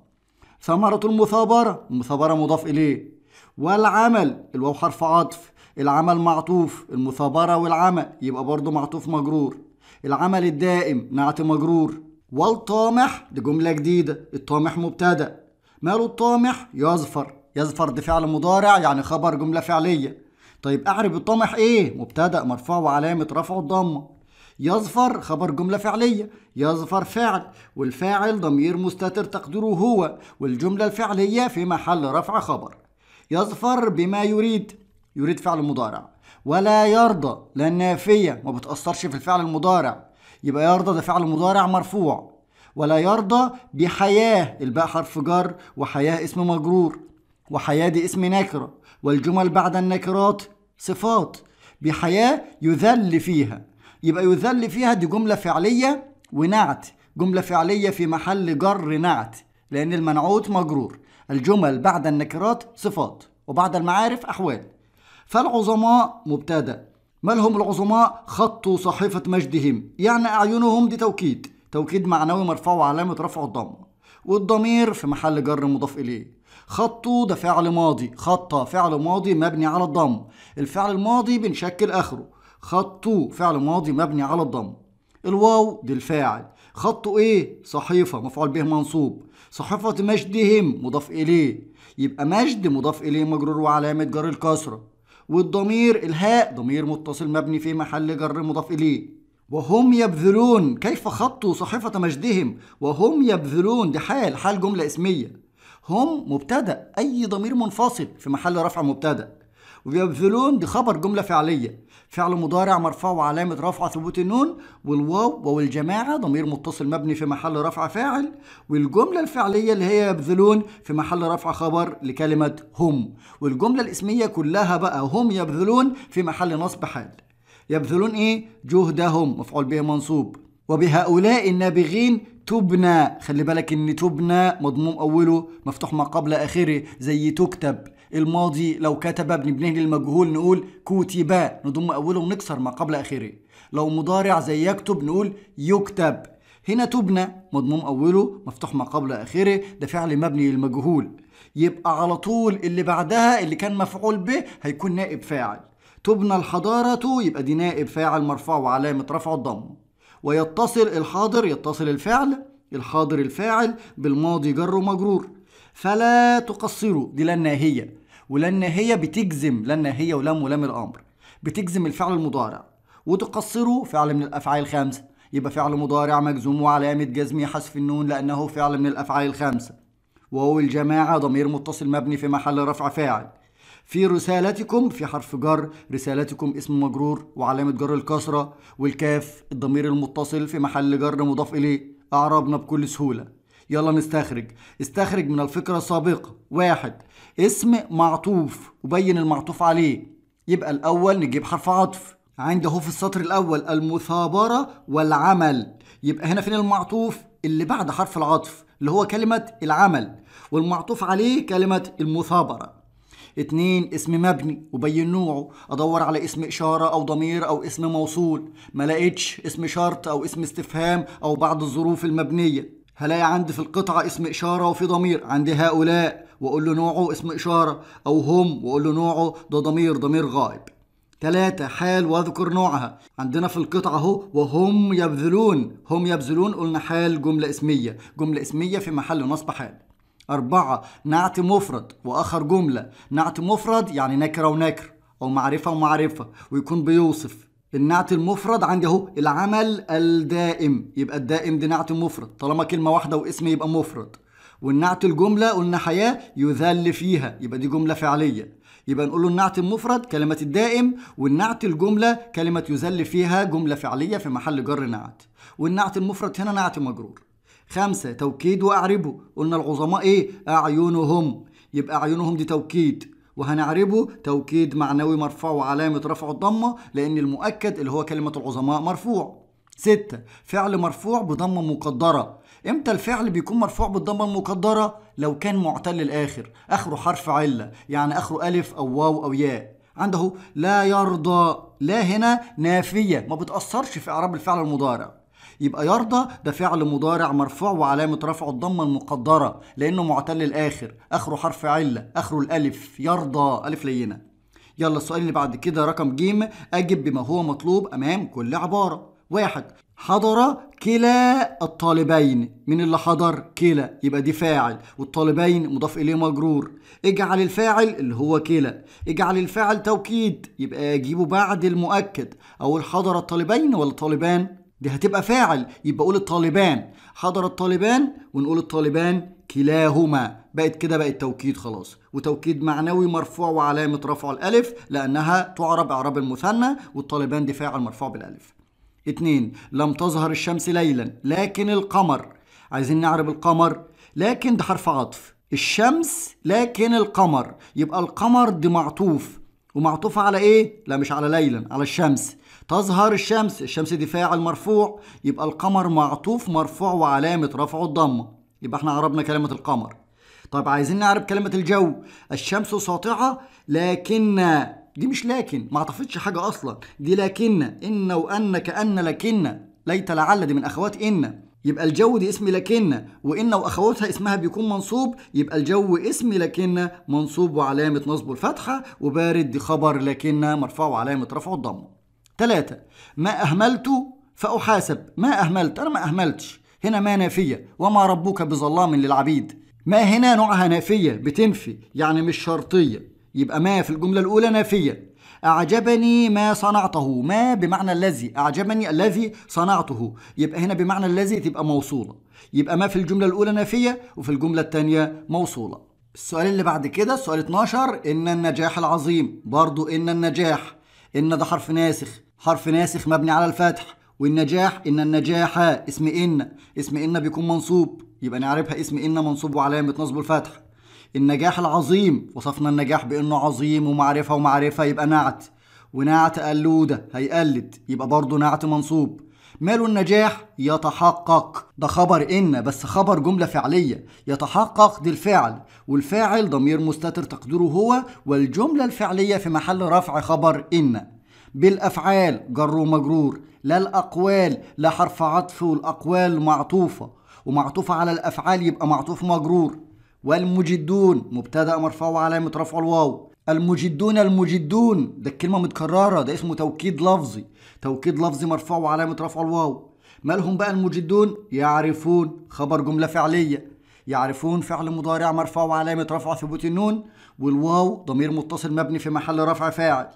ثمرة المثابرة المثابرة مضاف اليه والعمل الواو حرف عطف العمل معطوف المثابرة والعمل يبقى برضو معطوف مجرور العمل الدائم نعت مجرور والطامح دي جملة جديدة الطامح مبتدأ ماله الطامح يظفر يظفر دي فعل مضارع يعني خبر جملة فعلية طيب أعرب الطامح إيه مبتدأ مرفوع وعلامة رفعه الضمة يظفر خبر جملة فعلية يظفر فعل والفاعل ضمير مستتر تقديره هو والجملة الفعلية في محل رفع خبر يظفر بما يريد يريد فعل مضارع ولا يرضى لأن نافية ما بتأثرش في الفعل المضارع يبقى يرضى ده فعل مضارع مرفوع ولا يرضى بحياة الباء حرف جر وحياة اسم مجرور وحياة دي اسم نكرة والجمل بعد النكرات صفات بحياة يذل فيها يبقى يذل فيها دي جملة فعلية ونعت جملة فعلية في محل جر نعت لأن المنعوت مجرور الجمل بعد النكرات صفات وبعد المعارف أحوال فالعظماء مبتدأ مالهم العظماء خطوا صحيفة مجدهم يعني أعينهم دي توكيد توكيد معنوي مرفوع وعلامة رفع الضم والضمير في محل جر مضاف إليه خطوا ده فعل ماضي خطة فعل ماضي مبني على الضم الفعل الماضي بنشكل آخره خطه فعل ماضي مبني علي الضم الفعل الماضي بنشكل اخره خطوا فعل ماضي مبني علي الضم الواو دي الفاعل خطوا إيه صحيفة مفعول به منصوب صحيفة مجدهم مضاف إليه يبقى مجد مضاف إليه مجرور وعلامة جر الكسرة والضمير الهاء ضمير متصل مبني في محل جر مضاف إليه وهم يبذلون كيف خطوا صحيفة مجدهم وهم يبذلون دي حال حال جملة اسمية هم مبتدأ أي ضمير منفصل في محل رفع مبتدأ ويبذلون دي خبر جملة فعلية فعل مضارع مرفوع علامة رفع ثبوت النون والواو واو الجماعة ضمير متصل مبني في محل رفع فاعل والجملة الفعلية اللي هي يبذلون في محل رفع خبر لكلمة هم والجملة الاسمية كلها بقى هم يبذلون في محل نصب حال يبذلون ايه جهدهم مفعول به منصوب وبهؤلاء النابغين تبنى خلي بالك ان تبنى مضموم اوله مفتوح ما قبل اخره زي تكتب الماضي لو كتب بنبنيه للمجهول نقول كتب نضم أوله ونكسر ما قبل آخره لو مضارع زي يكتب نقول يكتب هنا تبنى مضموم أوله مفتوح ما قبل آخره ده فعل مبني للمجهول يبقى على طول اللي بعدها اللي كان مفعول به هيكون نائب فاعل تبنى الحضارة يبقى دي نائب فاعل مرفوع وعلامة رفعه الضم ويتصل الحاضر يتصل الفعل الحاضر الفاعل بالماضي جر ومجرور فلا تقصروا دي لا الناهية ولا الناهية بتجزم لا الناهية ولام ولام الأمر بتجزم الفعل المضارع وتقصروا فعل من الأفعال الخمسة يبقى فعل مضارع مجزوم وعلامة جزمه حذف النون لأنه فعل من الأفعال الخمسة وهو الجماعة ضمير متصل مبني في محل رفع فاعل في رسالتكم في حرف جر رسالتكم اسم مجرور وعلامة جر الكسرة والكاف الضمير المتصل في محل جر مضاف إليه أعربنا بكل سهولة يلا نستخرج استخرج من الفكرة السابقة واحد اسم معطوف وبين المعطوف عليه يبقى الأول نجيب حرف عطف عنده اهو في السطر الأول المثابرة والعمل يبقى هنا فين المعطوف اللي بعد حرف العطف اللي هو كلمة العمل والمعطوف عليه كلمة المثابرة اتنين اسم مبني وبين نوعه ادور على اسم اشاره او ضمير او اسم موصول ما لقيتش اسم شرط او اسم استفهام او بعض الظروف المبنيه هلاقي عندي في القطعة اسم إشارة وفي ضمير عندي هؤلاء وأقول له نوعه اسم إشارة أو هم وأقول له نوعه ده ضمير ضمير غائب ثلاثة حال واذكر نوعها عندنا في القطعة اهو وهم يبذلون هم يبذلون قلنا حال جملة اسمية جملة اسمية في محل نصب حال أربعة نعت مفرد وآخر جملة نعت مفرد يعني نكرة ونكر أو معرفة ومعرفة ويكون بيوصف النعت المفرد عندي اهو العمل الدائم يبقى الدائم دي نعت مفرد طالما كلمه واحده واسم يبقى مفرد والنعت الجمله قلنا حياه يذل فيها يبقى دي جمله فعليه يبقى نقول له النعت المفرد كلمة الدائم والنعت الجملة كلمة يذل فيها جملة فعلية في محل جر نعت والنعت المفرد هنا نعت مجرور خمسة توكيد وأعربه قلنا العظماء إيه أعينهم يبقى أعينهم دي توكيد وهنعربه توكيد معنوي مرفوع وعلامة رفعه الضمة لأن المؤكد اللي هو كلمة العظماء مرفوع ستة فعل مرفوع بضمة مقدرة امتى الفعل بيكون مرفوع بالضمة المقدرة لو كان معتل الآخر آخره حرف علة يعني آخره ألف أو واو أو ياء عنده لا يرضى لا هنا نافية ما بتأثرش في إعراب الفعل المضارع يبقى يرضى ده فعل مضارع مرفوع وعلامة رفعه الضمة المقدرة لأنه معتل الآخر آخره حرف علة آخره الألف يرضى ألف لينة يلا السؤال اللي بعد كده رقم ج أجب بما هو مطلوب أمام كل عبارة واحد حضر كلا الطالبين من اللي حضر كلا يبقى دي فاعل والطالبين مضاف اليه مجرور اجعل الفاعل اللي هو كلا اجعل الفاعل توكيد يبقى اجيبه بعد المؤكد او حضر الطالبين ولا طالبان دي هتبقى فاعل يبقى قول الطالبان حضر الطالبان ونقول الطالبان كلاهما بقت كده بقت توكيد خلاص وتوكيد معنوي مرفوع وعلامة رفع الألف لأنها تعرب إعراب المثنى والطالبان دي فاعل مرفوع بالألف اتنين لم تظهر الشمس ليلا لكن القمر عايزين نعرب القمر لكن ده حرف عطف الشمس لكن القمر يبقى القمر دي معطوف ومعطوف على ايه؟ لا مش على ليلا على الشمس تظهر الشمس الشمس دي فاعل مرفوع يبقى القمر معطوف مرفوع وعلامة رفعه الضمة يبقى احنا عربنا كلمة القمر طب عايزين نعرف كلمة الجو الشمس ساطعة لكن دي مش لكن ما عطفتش حاجة أصلا دي لكن إن وأن كأن لكن ليت لعل دي من أخوات إن يبقى الجو دي اسم لكن وإن وأخواتها اسمها بيكون منصوب يبقى الجو اسم لكن منصوب وعلامة نصبه الفتحة وبارد دي خبر لكن مرفوع وعلامة رفعه الضمه ثلاثة ما أهملت فأحاسب ما أهملت أنا ما أهملتش هنا ما نافية وما ربك بظلام للعبيد ما هنا نوعها نافية بتنفي يعني مش شرطية يبقى ما في الجملة الأولى نافية أعجبني ما صنعته ما بمعنى الذي أعجبني الذي صنعته يبقى هنا بمعنى الذي تبقى موصولة يبقى ما في الجملة الأولى نافية وفي الجملة الثانية موصولة السؤال اللي بعد كده السؤال 12 إن النجاح العظيم برضو إن النجاح إن ده حرف ناسخ حرف ناسخ مبني على الفتح والنجاح ان النجاح اسم ان اسم ان بيكون منصوب يبقى نعرفها اسم ان منصوب وعلامه نصبه الفتح النجاح العظيم وصفنا النجاح بانه عظيم ومعرفه ومعرفه يبقى نعت ونعت قلوده هيقلد يبقى برضه نعت منصوب ماله النجاح يتحقق ده خبر إن بس خبر جملة فعلية يتحقق دي الفعل والفاعل ضمير مستتر تقديره هو والجملة الفعلية في محل رفع خبر إن بالأفعال جر ومجرور لا الأقوال لا حرف عطف والأقوال معطوفة ومعطوفة على الأفعال يبقى معطوف مجرور والمجدون مبتدأ مرفوع وعلامة رفع الواو المجدون المجدون ده الكلمة متكررة ده اسمه توكيد لفظي توكيد لفظي مرفوع وعلامة رفع الواو مالهم بقى المجدون يعرفون خبر جملة فعلية يعرفون فعل مضارع مرفوع وعلامة رفع ثبوت النون والواو ضمير متصل مبني في محل رفع فاعل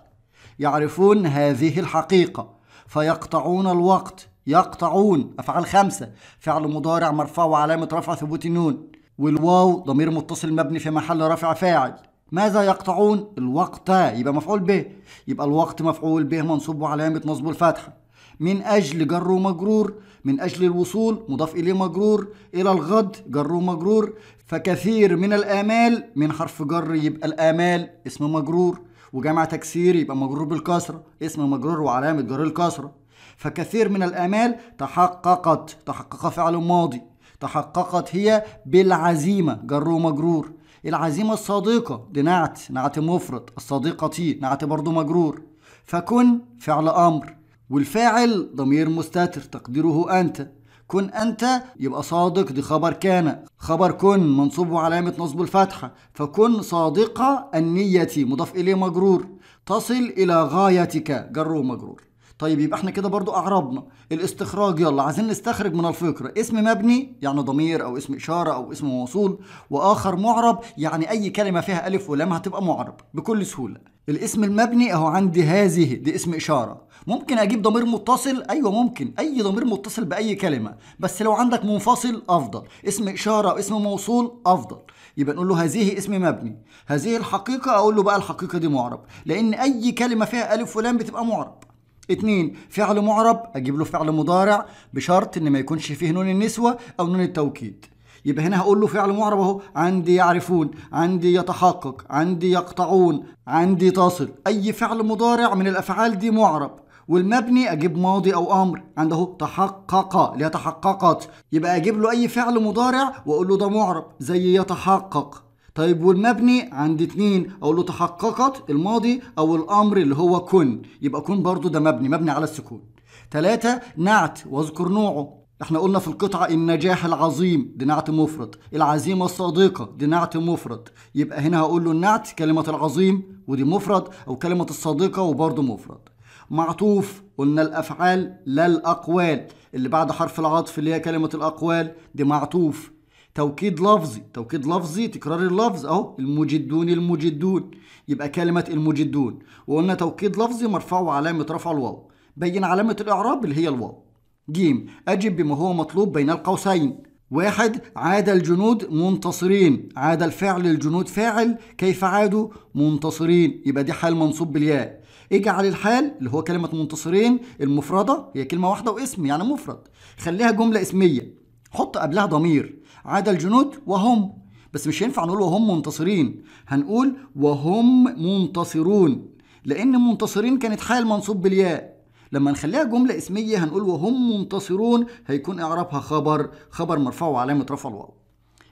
يعرفون هذه الحقيقة فيقطعون الوقت يقطعون أفعال خمسة فعل مضارع مرفوع وعلامة رفع ثبوت النون والواو ضمير متصل مبني في محل رفع فاعل ماذا يقطعون الوقت يبقى مفعول به يبقى الوقت مفعول به منصوب وعلامة نصب الفتحة من أجل جر ومجرور من أجل الوصول مضاف إليه مجرور إلى الغد جر ومجرور فكثير من الآمال من حرف جر يبقى الآمال اسم مجرور وجمع تكسير يبقى مجرور بالكسرة اسم مجرور وعلامة جر الكسرة فكثير من الآمال تحققت تحقق فعل ماضي تحققت هي بالعزيمة جر ومجرور العزيمة الصادقة دي نعت نعت مفرد الصادقة تي نعت برضو مجرور فكن فعل أمر والفاعل ضمير مستتر تقديره أنت كن أنت يبقى صادق دي خبر كان خبر كن منصوب وعلامة نصب الفتحة فكن صادقة النية مضاف إليه مجرور تصل إلى غايتك جر ومجرور طيب يبقى احنا كده برضو اعربنا الاستخراج يلا عايزين نستخرج من الفكرة اسم مبني يعني ضمير او اسم اشاره او اسم موصول واخر معرب يعني اي كلمه فيها الف ولام هتبقى معرب بكل سهوله الاسم المبني اهو عندي هذه دي اسم اشاره ممكن اجيب ضمير متصل ايوه ممكن اي ضمير متصل باي كلمه بس لو عندك منفصل افضل اسم اشاره او اسم موصول افضل يبقى نقول له هذه اسم مبني هذه الحقيقه اقول له بقى الحقيقه دي معرب لان اي كلمه فيها الف ولام بتبقى معرب اتنين فعل معرب اجيب له فعل مضارع بشرط ان ما يكونش فيه نون النسوه او نون التوكيد يبقى هنا هقول له فعل معرب اهو عندي يعرفون عندي يتحقق عندي يقطعون عندي تصل اي فعل مضارع من الافعال دي معرب والمبني اجيب ماضي او امر عنده تحقق تحققت يبقى اجيب له اي فعل مضارع واقول له ده معرب زي يتحقق طيب والمبني عند اتنين اقول له تحققت الماضي او الامر اللي هو كن يبقى كن برضو ده مبني مبني على السكون ثلاثة نعت واذكر نوعه احنا قلنا في القطعة النجاح العظيم دي نعت مفرد العزيمة الصادقة دي نعت مفرد يبقى هنا هقول له النعت كلمة العظيم ودي مفرد او كلمة الصادقة وبرضو مفرد معطوف قلنا الأفعال لا الأقوال اللي بعد حرف العطف اللي هي كلمة الأقوال دي معطوف توكيد لفظي توكيد لفظي تكرار اللفظ اهو المجدون المجدون يبقى كلمة المجدون وقلنا توكيد لفظي مرفوع علامة رفع الواو بين علامة الإعراب اللي هي الواو جيم أجب بما هو مطلوب بين القوسين واحد عاد الجنود منتصرين عاد الفعل الجنود فاعل كيف عادوا منتصرين يبقى دي حال منصوب بالياء اجعل الحال اللي هو كلمه منتصرين المفرده هي كلمه واحده واسم يعني مفرد خليها جمله اسميه حط قبلها ضمير عاد الجنود وهم بس مش هينفع نقول وهم منتصرين هنقول وهم منتصرون لان منتصرين كانت حال منصوب بالياء لما نخليها جملة اسمية هنقول وهم منتصرون هيكون إعرابها خبر خبر مرفوع وعلامة رفع الواو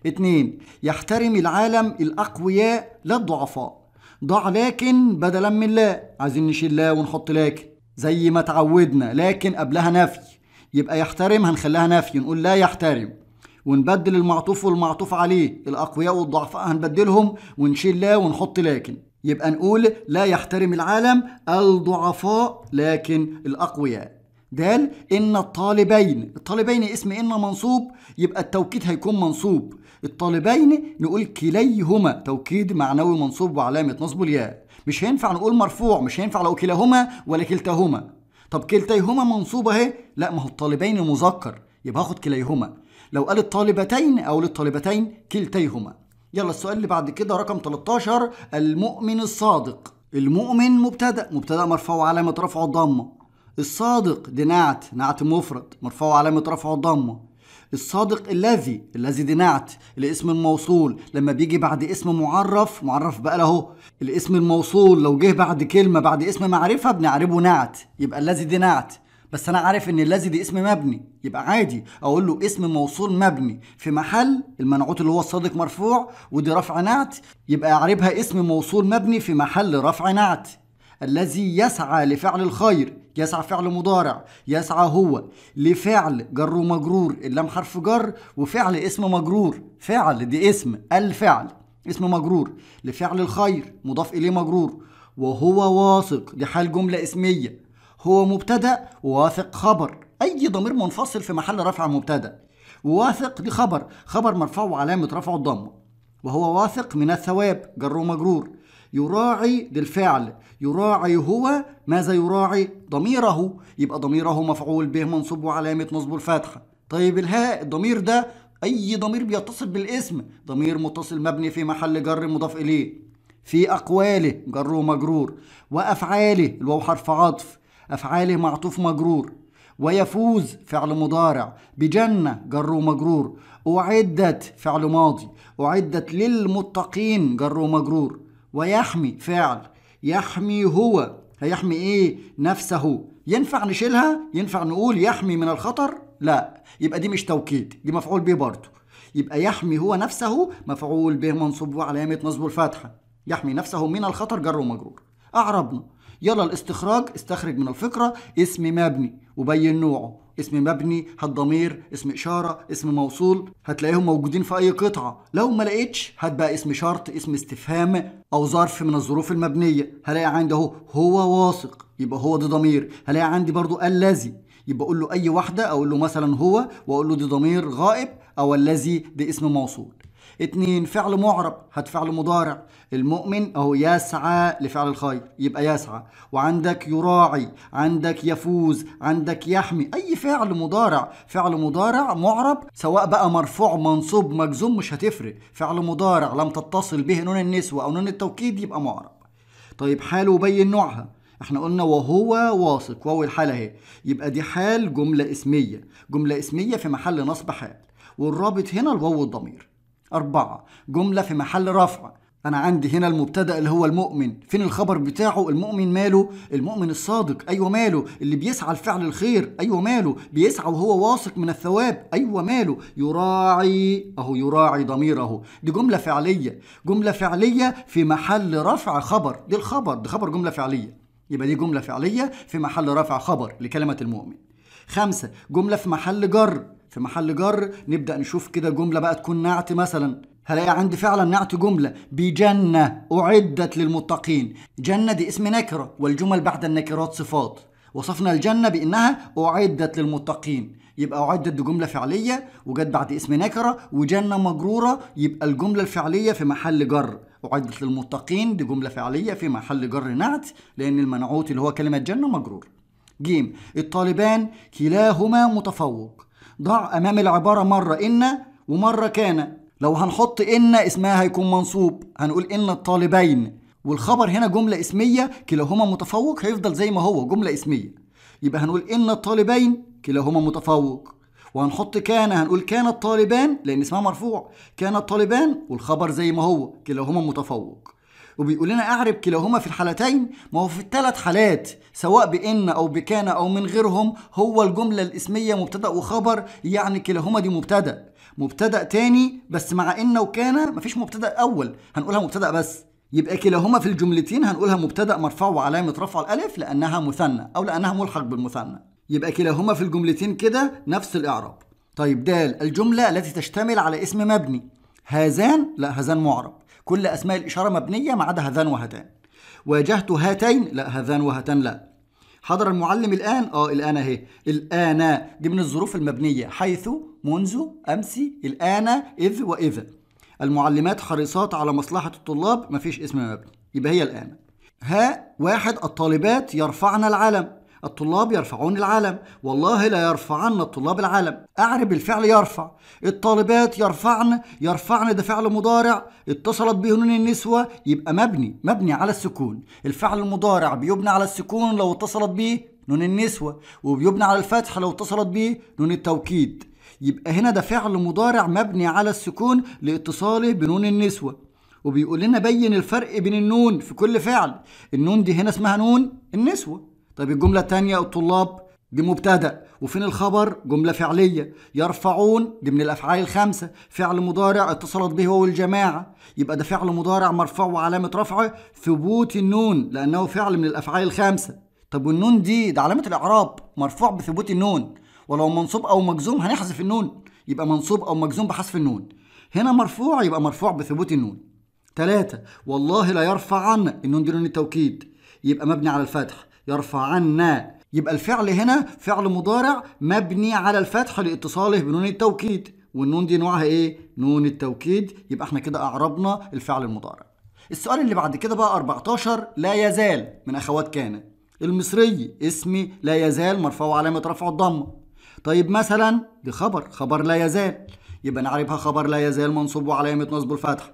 اتنين يحترم العالم الأقوياء لا الضعفاء ضع لكن بدلا من لا عايزين نشيل لا ونحط لكن زي ما تعودنا لكن قبلها نفي يبقى يحترم هنخليها نفي نقول لا يحترم ونبدل المعطوف والمعطوف عليه الأقوياء والضعفاء هنبدلهم ونشيل لا ونحط لكن يبقى نقول لا يحترم العالم الضعفاء لكن الأقوياء دال إن الطالبين الطالبين اسم إن منصوب يبقى التوكيد هيكون منصوب الطالبين نقول كليهما توكيد معنوي منصوب وعلامة نصبه الياء مش هينفع نقول مرفوع مش هينفع لو كلاهما ولا كلتاهما طب كلتيهما منصوبة اهي لا ما هو الطالبين مذكر يبقى هاخد كليهما لو قال الطالبتين او للطالبتين كلتيهما يلا السؤال اللي بعد كده رقم 13 المؤمن الصادق المؤمن مبتدا مبتدا مرفوع وعلامه رفعه الضمه الصادق دي نعت نعت مفرد مرفوع وعلامه رفعه الضمه الصادق الذي الذي دنعت الاسم الموصول لما بيجي بعد اسم معرف معرف بقى له الاسم الموصول لو جه بعد كلمة بعد اسم معرفة بنعربه نعت يبقى الذي دنعت بس انا عارف ان الذي دي اسم مبني يبقى عادي اقول له اسم موصول مبني في محل المنعوت اللي هو الصادق مرفوع ودي رفع نعت يبقى اعربها اسم موصول مبني في محل رفع نعت الذي يسعى لفعل الخير يسعى فعل مضارع يسعى هو لفعل جر ومجرور اللام حرف جر وفعل اسم مجرور فعل دي اسم الفعل اسم مجرور لفعل الخير مضاف إليه مجرور وهو واثق دي حال جملة اسمية هو مبتدأ وواثق خبر أي ضمير منفصل في محل رفع مبتدأ واثق دي خبر خبر مرفوع وعلامة رفعه الضمة وهو واثق من الثواب جر ومجرور يراعي للفعل يراعي هو ماذا يراعي ضميره يبقى ضميره مفعول به منصوب وعلامة نصبه الفتحة طيب الهاء الضمير ده أي ضمير بيتصل بالاسم ضمير متصل مبني في محل جر مضاف إليه في أقواله جر ومجرور وأفعاله الواو حرف عطف أفعاله معطوف مجرور ويفوز فعل مضارع بجنة جر ومجرور أعدت فعل ماضي أعدت للمتقين جر ومجرور ويحمي فعل يحمي هو هيحمي ايه نفسه ينفع نشيلها ينفع نقول يحمي من الخطر لا يبقى دي مش توكيد دي مفعول به برضه يبقى يحمي هو نفسه مفعول به منصوب وعلامه نصبه الفتحه يحمي نفسه من الخطر جر ومجرور اعربنا يلا الاستخراج استخرج من الفقره اسم مبني وبين نوعه اسم مبني هات ضمير اسم اشاره اسم موصول هتلاقيهم موجودين في اي قطعه لو ما لقيتش هات بقى اسم شرط اسم استفهام او ظرف من الظروف المبنيه هلاقي عندي اهو هو واثق يبقى هو ده ضمير هلاقي عندي برضو الذي يبقى اقول له اي واحده اقول له مثلا هو واقول له دي ضمير غائب او الذي ده اسم موصول اتنين فعل معرب هات فعل مضارع المؤمن اهو يسعى لفعل الخير يبقى يسعى وعندك يراعي عندك يفوز عندك يحمي اي فعل مضارع فعل مضارع معرب سواء بقى مرفوع منصوب مجزوم مش هتفرق فعل مضارع لم تتصل به نون النسوة او نون التوكيد يبقى معرب طيب حاله وبين نوعها احنا قلنا وهو واثق واو الحالة اهي يبقى دي حال جملة اسمية جملة اسمية في محل نصب حال والرابط هنا الواو الضمير أربعة جملة في محل رفع أنا عندي هنا المبتدأ اللي هو المؤمن فين الخبر بتاعه المؤمن ماله المؤمن الصادق أيوة ماله اللي بيسعى لفعل الخير أيوة ماله بيسعى وهو واثق من الثواب أيوة ماله يراعي أهو يراعي ضميره دي جملة فعلية جملة فعلية في محل رفع خبر دي الخبر دي خبر جملة فعلية يبقى دي جملة فعلية في محل رفع خبر لكلمة المؤمن خمسة جملة في محل جر في محل جر نبدا نشوف كده جمله بقى تكون نعت مثلا هلاقي عندي فعلا نعت جملة بجنة أعدت للمتقين جنة دي اسم نكرة والجمل بعد النكرات صفات وصفنا الجنة بأنها أعدت للمتقين يبقى أعدت دي جملة فعلية وجت بعد اسم نكرة وجنة مجرورة يبقى الجملة الفعلية في محل جر أعدت للمتقين دي جملة فعلية في محل جر نعت لأن المنعوت اللي هو كلمة جنة مجرور جيم الطالبان كلاهما متفوق ضع أمام العبارة مرة إن ومرة كان لو هنحط إن اسمها هيكون منصوب هنقول إن الطالبين والخبر هنا جملة اسمية كلاهما متفوق هيفضل زي ما هو جملة اسمية يبقى هنقول إن الطالبين كلاهما متفوق وهنحط كان هنقول كان الطالبان لأن اسمها مرفوع كان الطالبان والخبر زي ما هو كلاهما متفوق وبيقول لنا اعرب كلاهما في الحالتين ما هو في الثلاث حالات سواء بان او بكان او من غيرهم هو الجمله الاسميه مبتدا وخبر يعني كلاهما دي مبتدا مبتدا تاني بس مع ان وكان مفيش مبتدا اول هنقولها مبتدا بس يبقى كلاهما في الجملتين هنقولها مبتدا مرفوع وعلامه رفع الالف لانها مثنى او لانها ملحق بالمثنى يبقى كلاهما في الجملتين كده نفس الاعراب طيب دال الجمله التي تشتمل على اسم مبني هذان لا هذان معرب كل أسماء الإشارة مبنية ما عدا هذان وهتان واجهت هاتين لا هذان وهتان لا حضر المعلم الآن آه الآن أهي الآن دي من الظروف المبنية حيث منذ أمس الآن إذ وإذا المعلمات حريصات على مصلحة الطلاب مفيش اسم مبني يبقى هي الآن ها واحد الطالبات يرفعن العلم الطلاب يرفعون العلم والله لا يرفعن الطلاب العلم أعرب الفعل يرفع الطالبات يرفعن يرفعن ده فعل مضارع اتصلت به نون النسوة يبقى مبني مبني على السكون الفعل المضارع بيبنى على السكون لو اتصلت به نون النسوة وبيبنى على الفتح لو اتصلت به نون التوكيد يبقى هنا ده فعل مضارع مبني على السكون لاتصاله بنون النسوة وبيقول لنا بين الفرق بين النون في كل فعل النون دي هنا اسمها نون النسوة طيب الجملة الثانية الطلاب دي مبتدأ وفين الخبر جملة فعلية يرفعون دي من الأفعال الخمسة فعل مضارع اتصلت به هو الجماعة يبقى ده فعل مضارع مرفوع وعلامة رفعه ثبوت النون لأنه فعل من الأفعال الخمسة طب والنون دي ده علامة الإعراب مرفوع بثبوت النون ولو منصوب أو مجزوم هنحذف النون يبقى منصوب أو مجزوم بحذف النون هنا مرفوع يبقى مرفوع بثبوت النون ثلاثة والله لا يرفع عنا النون دي نون التوكيد يبقى مبني على الفتح يرفعن يبقى الفعل هنا فعل مضارع مبني على الفتح لاتصاله بنون التوكيد والنون دي نوعها ايه نون التوكيد يبقى احنا كده اعربنا الفعل المضارع السؤال اللي بعد كده بقى 14 لا يزال من اخوات كان المصري اسمي لا يزال مرفوع وعلامه رفع الضمه طيب مثلا دي خبر خبر لا يزال يبقى نعرفها خبر لا يزال منصوب وعلامه نصب الفتح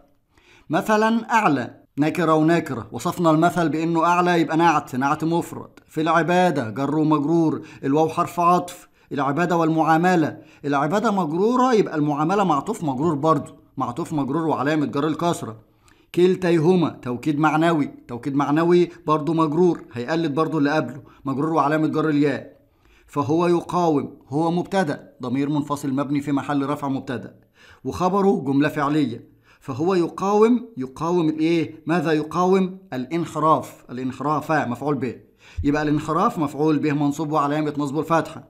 مثلا اعلى نكرة ونكرة وصفنا المثل بأنه أعلى يبقى نعت نعت مفرد في العبادة جر ومجرور الواو حرف عطف العبادة والمعاملة العبادة مجرورة يبقى المعاملة معطوف مجرور برضه معطوف مجرور وعلامة جر الكسرة كلتيهما توكيد معنوي توكيد معنوي برضه مجرور هيقلد برضه اللي قبله مجرور وعلامة جر الياء فهو يقاوم هو مبتدأ ضمير منفصل مبني في محل رفع مبتدأ وخبره جملة فعلية فهو يقاوم يقاوم الايه ماذا يقاوم الانحراف الانحراف مفعول به يبقى الانحراف مفعول به منصوب وعلامه نصبه الفتحه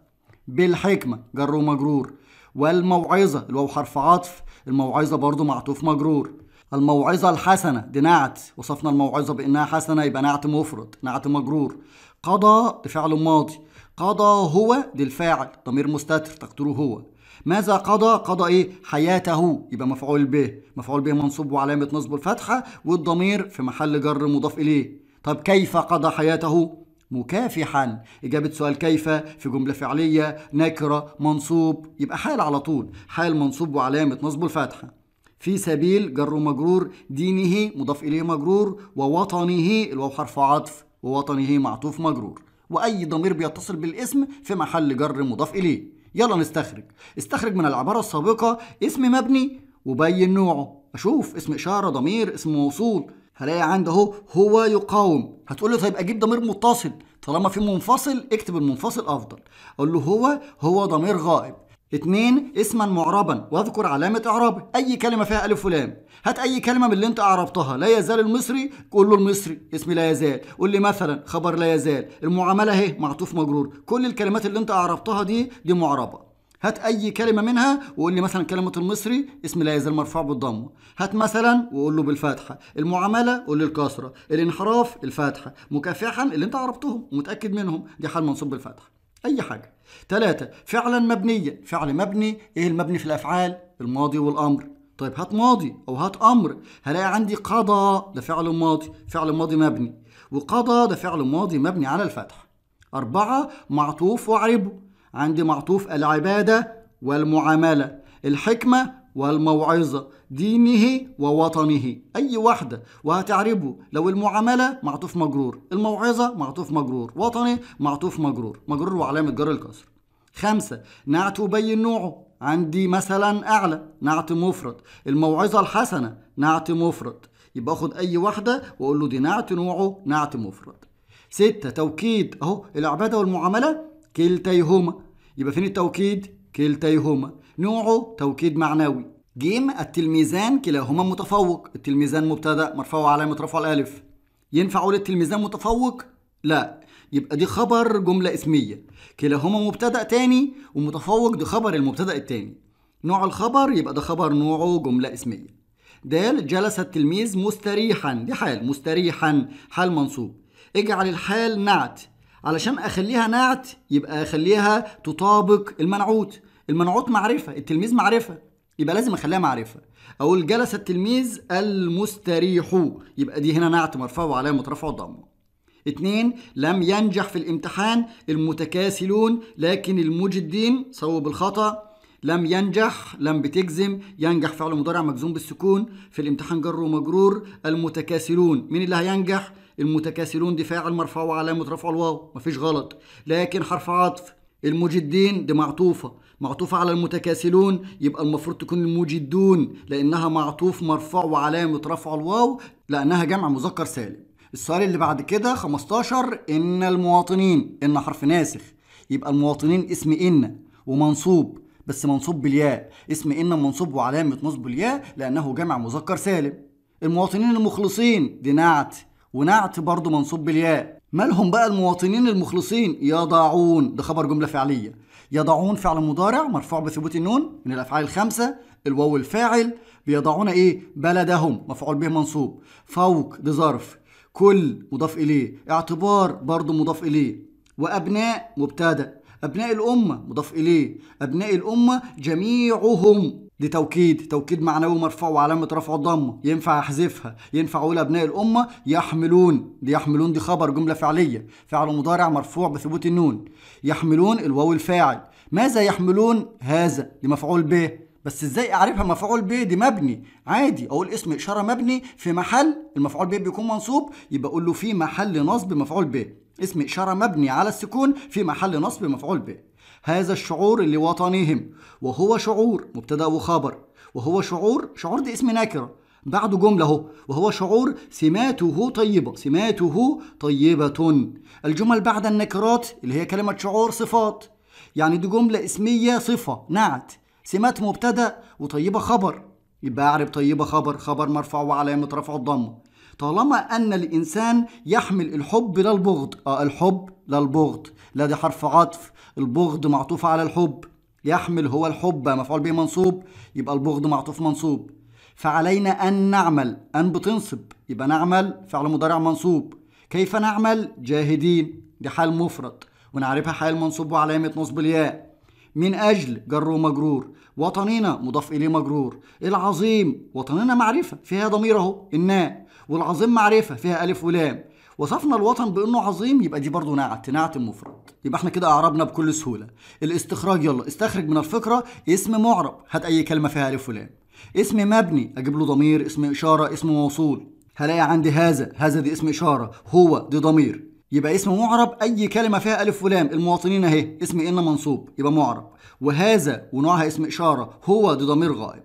بالحكمه جر ومجرور والموعظه الواو حرف عطف الموعظه برضو معطوف مجرور الموعظة الحسنة دي نعت وصفنا الموعظة بأنها حسنة يبقى نعت مفرد نعت مجرور قضى فعل ماضي قضى هو الفاعل ضمير مستتر تقديره هو ماذا قضى قضى ايه حياته يبقى مفعول به مفعول به منصوب وعلامه نصبه الفتحه والضمير في محل جر مضاف اليه طب كيف قضى حياته مكافحا إجابة سؤال كيف في جملة فعلية نكرة منصوب يبقى حال على طول حال منصوب وعلامة نصب الفتحة في سبيل جر مجرور دينه مضاف إليه مجرور ووطنه الواو حرف عطف ووطنه معطوف مجرور وأي ضمير بيتصل بالاسم في محل جر مضاف إليه يلا نستخرج استخرج من العبارة السابقة اسم مبني وبين نوعه أشوف اسم إشارة ضمير اسم موصول هلاقي عندي اهو هو يقاوم هتقول له طيب اجيب ضمير متصل طالما في منفصل اكتب المنفصل افضل اقول له هو هو ضمير غائب اتنين اسما معربا واذكر علامة اعرابه اي كلمة فيها الف ولام هات اي كلمة من اللي انت اعربتها لا يزال المصري قول له المصري اسم لا يزال قول لي مثلا خبر لا يزال المعاملة اهي معطوف مجرور كل الكلمات اللي انت اعربتها دي دي معربة هات اي كلمة منها وقول لي مثلا كلمة المصري اسم لا يزال مرفوع بالضمة هات مثلا وقول له بالفتحة المعاملة قول الكسرة الانحراف الفتحة مكافحا اللي انت عربتهم ومتأكد منهم دي حال منصوب بالفتحة اي حاجة ثلاثة فعلا مبنيا فعل مبني ايه المبني في الافعال الماضي والامر طيب هات ماضي او هات امر هلاقي عندي قضى ده فعل ماضي فعل ماضي مبني وقضى ده فعل ماضي مبني على الفتح أربعة معطوف وعربه عندي معطوف العبادة والمعاملة الحكمة والموعظة دينه ووطنه أي واحدة وهتعربه لو المعاملة معطوف مجرور الموعظة معطوف مجرور وطني معطوف مجرور مجرور وعلامة جر الكسر خمسة نعت أبين نوعه عندي مثلا أعلى نعت مفرد الموعظة الحسنة نعت مفرد يبقى أخد أي واحدة وأقول له دي نعت نوعه نعت مفرد ستة توكيد أهو العبادة والمعاملة كلتيهما يبقى فين التوكيد كلتيهما نوعه توكيد معنوي جيم التلميذان كلاهما متفوق التلميذان مبتدا مرفوع علامه رفع الالف ينفع اقول التلميذان متفوق لا يبقى دي خبر جمله اسميه كلاهما مبتدا تاني ومتفوق ده خبر المبتدا التاني نوع الخبر يبقى ده خبر نوعه جمله اسميه دال جلس التلميذ مستريحا دي حال مستريحا حال منصوب اجعل الحال نعت علشان اخليها نعت يبقى اخليها تطابق المنعوت المنعوت معرفه التلميذ معرفه يبقى لازم اخليها معرفه اقول جلس التلميذ المستريح يبقى دي هنا نعت مرفوع وعلامه مترفع ضمه اتنين لم ينجح في الامتحان المتكاسلون لكن المجدين صوب الخطأ لم ينجح لم بتجزم ينجح فعل مضارع مجزوم بالسكون في الامتحان جر ومجرور المتكاسلون مين اللي هينجح المتكاسلون دي فاعل مرفوع وعلامة رفع الواو مفيش غلط لكن حرف عطف المجدين دي معطوفة معطوفة على المتكاسلون يبقى المفروض تكون المجدون لأنها معطوف مرفوع وعلامة رفع الواو لأنها جمع مذكر سالم السؤال اللي بعد كده 15 إن المواطنين إن حرف ناسخ يبقى المواطنين اسم إن ومنصوب بس منصوب بالياء اسم إن منصوب وعلامة نصب الياء لأنه جمع مذكر سالم المواطنين المخلصين دي نعت ونعت برضه منصوب بالياء مالهم بقى المواطنين المخلصين يضاعون ده خبر جملة فعلية يضعون فعل مضارع مرفوع بثبوت النون من الافعال الخمسه الواو الفاعل بيضعون ايه بلدهم مفعول به منصوب فوق ده ظرف كل مضاف اليه اعتبار برضه مضاف اليه وابناء مبتدا ابناء الامه مضاف اليه ابناء الامه جميعهم دي توكيد توكيد معنوي مرفوع وعلامة رفع ضمه ينفع احذفها ينفع اقول ابناء الامة يحملون دي يحملون دي خبر جملة فعلية فعل مضارع مرفوع بثبوت النون يحملون الواو الفاعل ماذا يحملون هذا دي مفعول به بس ازاي اعرفها مفعول به دي مبني عادي اقول اسم اشاره مبني في محل المفعول به بيكون منصوب يبقى اقول له في محل نصب مفعول به اسم اشاره مبني على السكون في محل نصب مفعول به هذا الشعور لوطنهم وهو شعور مبتدا وخبر وهو شعور شعور دي اسم نكره بعده جملة اهو وهو شعور سماته طيبة سماته طيبة الجمل بعد النكرات اللي هي كلمة شعور صفات يعني دي جملة اسمية صفة نعت سمات مبتدأ وطيبة خبر يبقى أعرب طيبة خبر خبر مرفوع وعلامة رفع الضمة طالما أن الإنسان يحمل الحب لا البغض آه الحب لا البغض لا دي حرف عطف البغض معطوف على الحب يحمل هو الحب مفعول به منصوب يبقى البغض معطوف منصوب فعلينا أن نعمل أن بتنصب يبقى نعمل فعل مضارع منصوب كيف نعمل جاهدين دي حال مفرد ونعرفها حال منصوب وعلامة نصب الياء من أجل جر ومجرور وطننا مضاف إليه مجرور العظيم وطننا معرفة فيها ضمير أهو الناء والعظيم معرفة فيها ألف ولام وصفنا الوطن بانه عظيم يبقى دي برضه نعت نعت مفرد يبقى احنا كده اعربنا بكل سهوله الاستخراج يلا استخرج من الفكره اسم معرب هات اي كلمه فيها الف ولام اسم مبني اجيب له ضمير اسم اشاره اسم موصول هلاقي عندي هذا هذا دي اسم اشاره هو دي ضمير يبقى اسم معرب اي كلمه فيها الف ولام المواطنين اهي اسم ان منصوب يبقى معرب وهذا ونوعها اسم اشاره هو دي ضمير غائب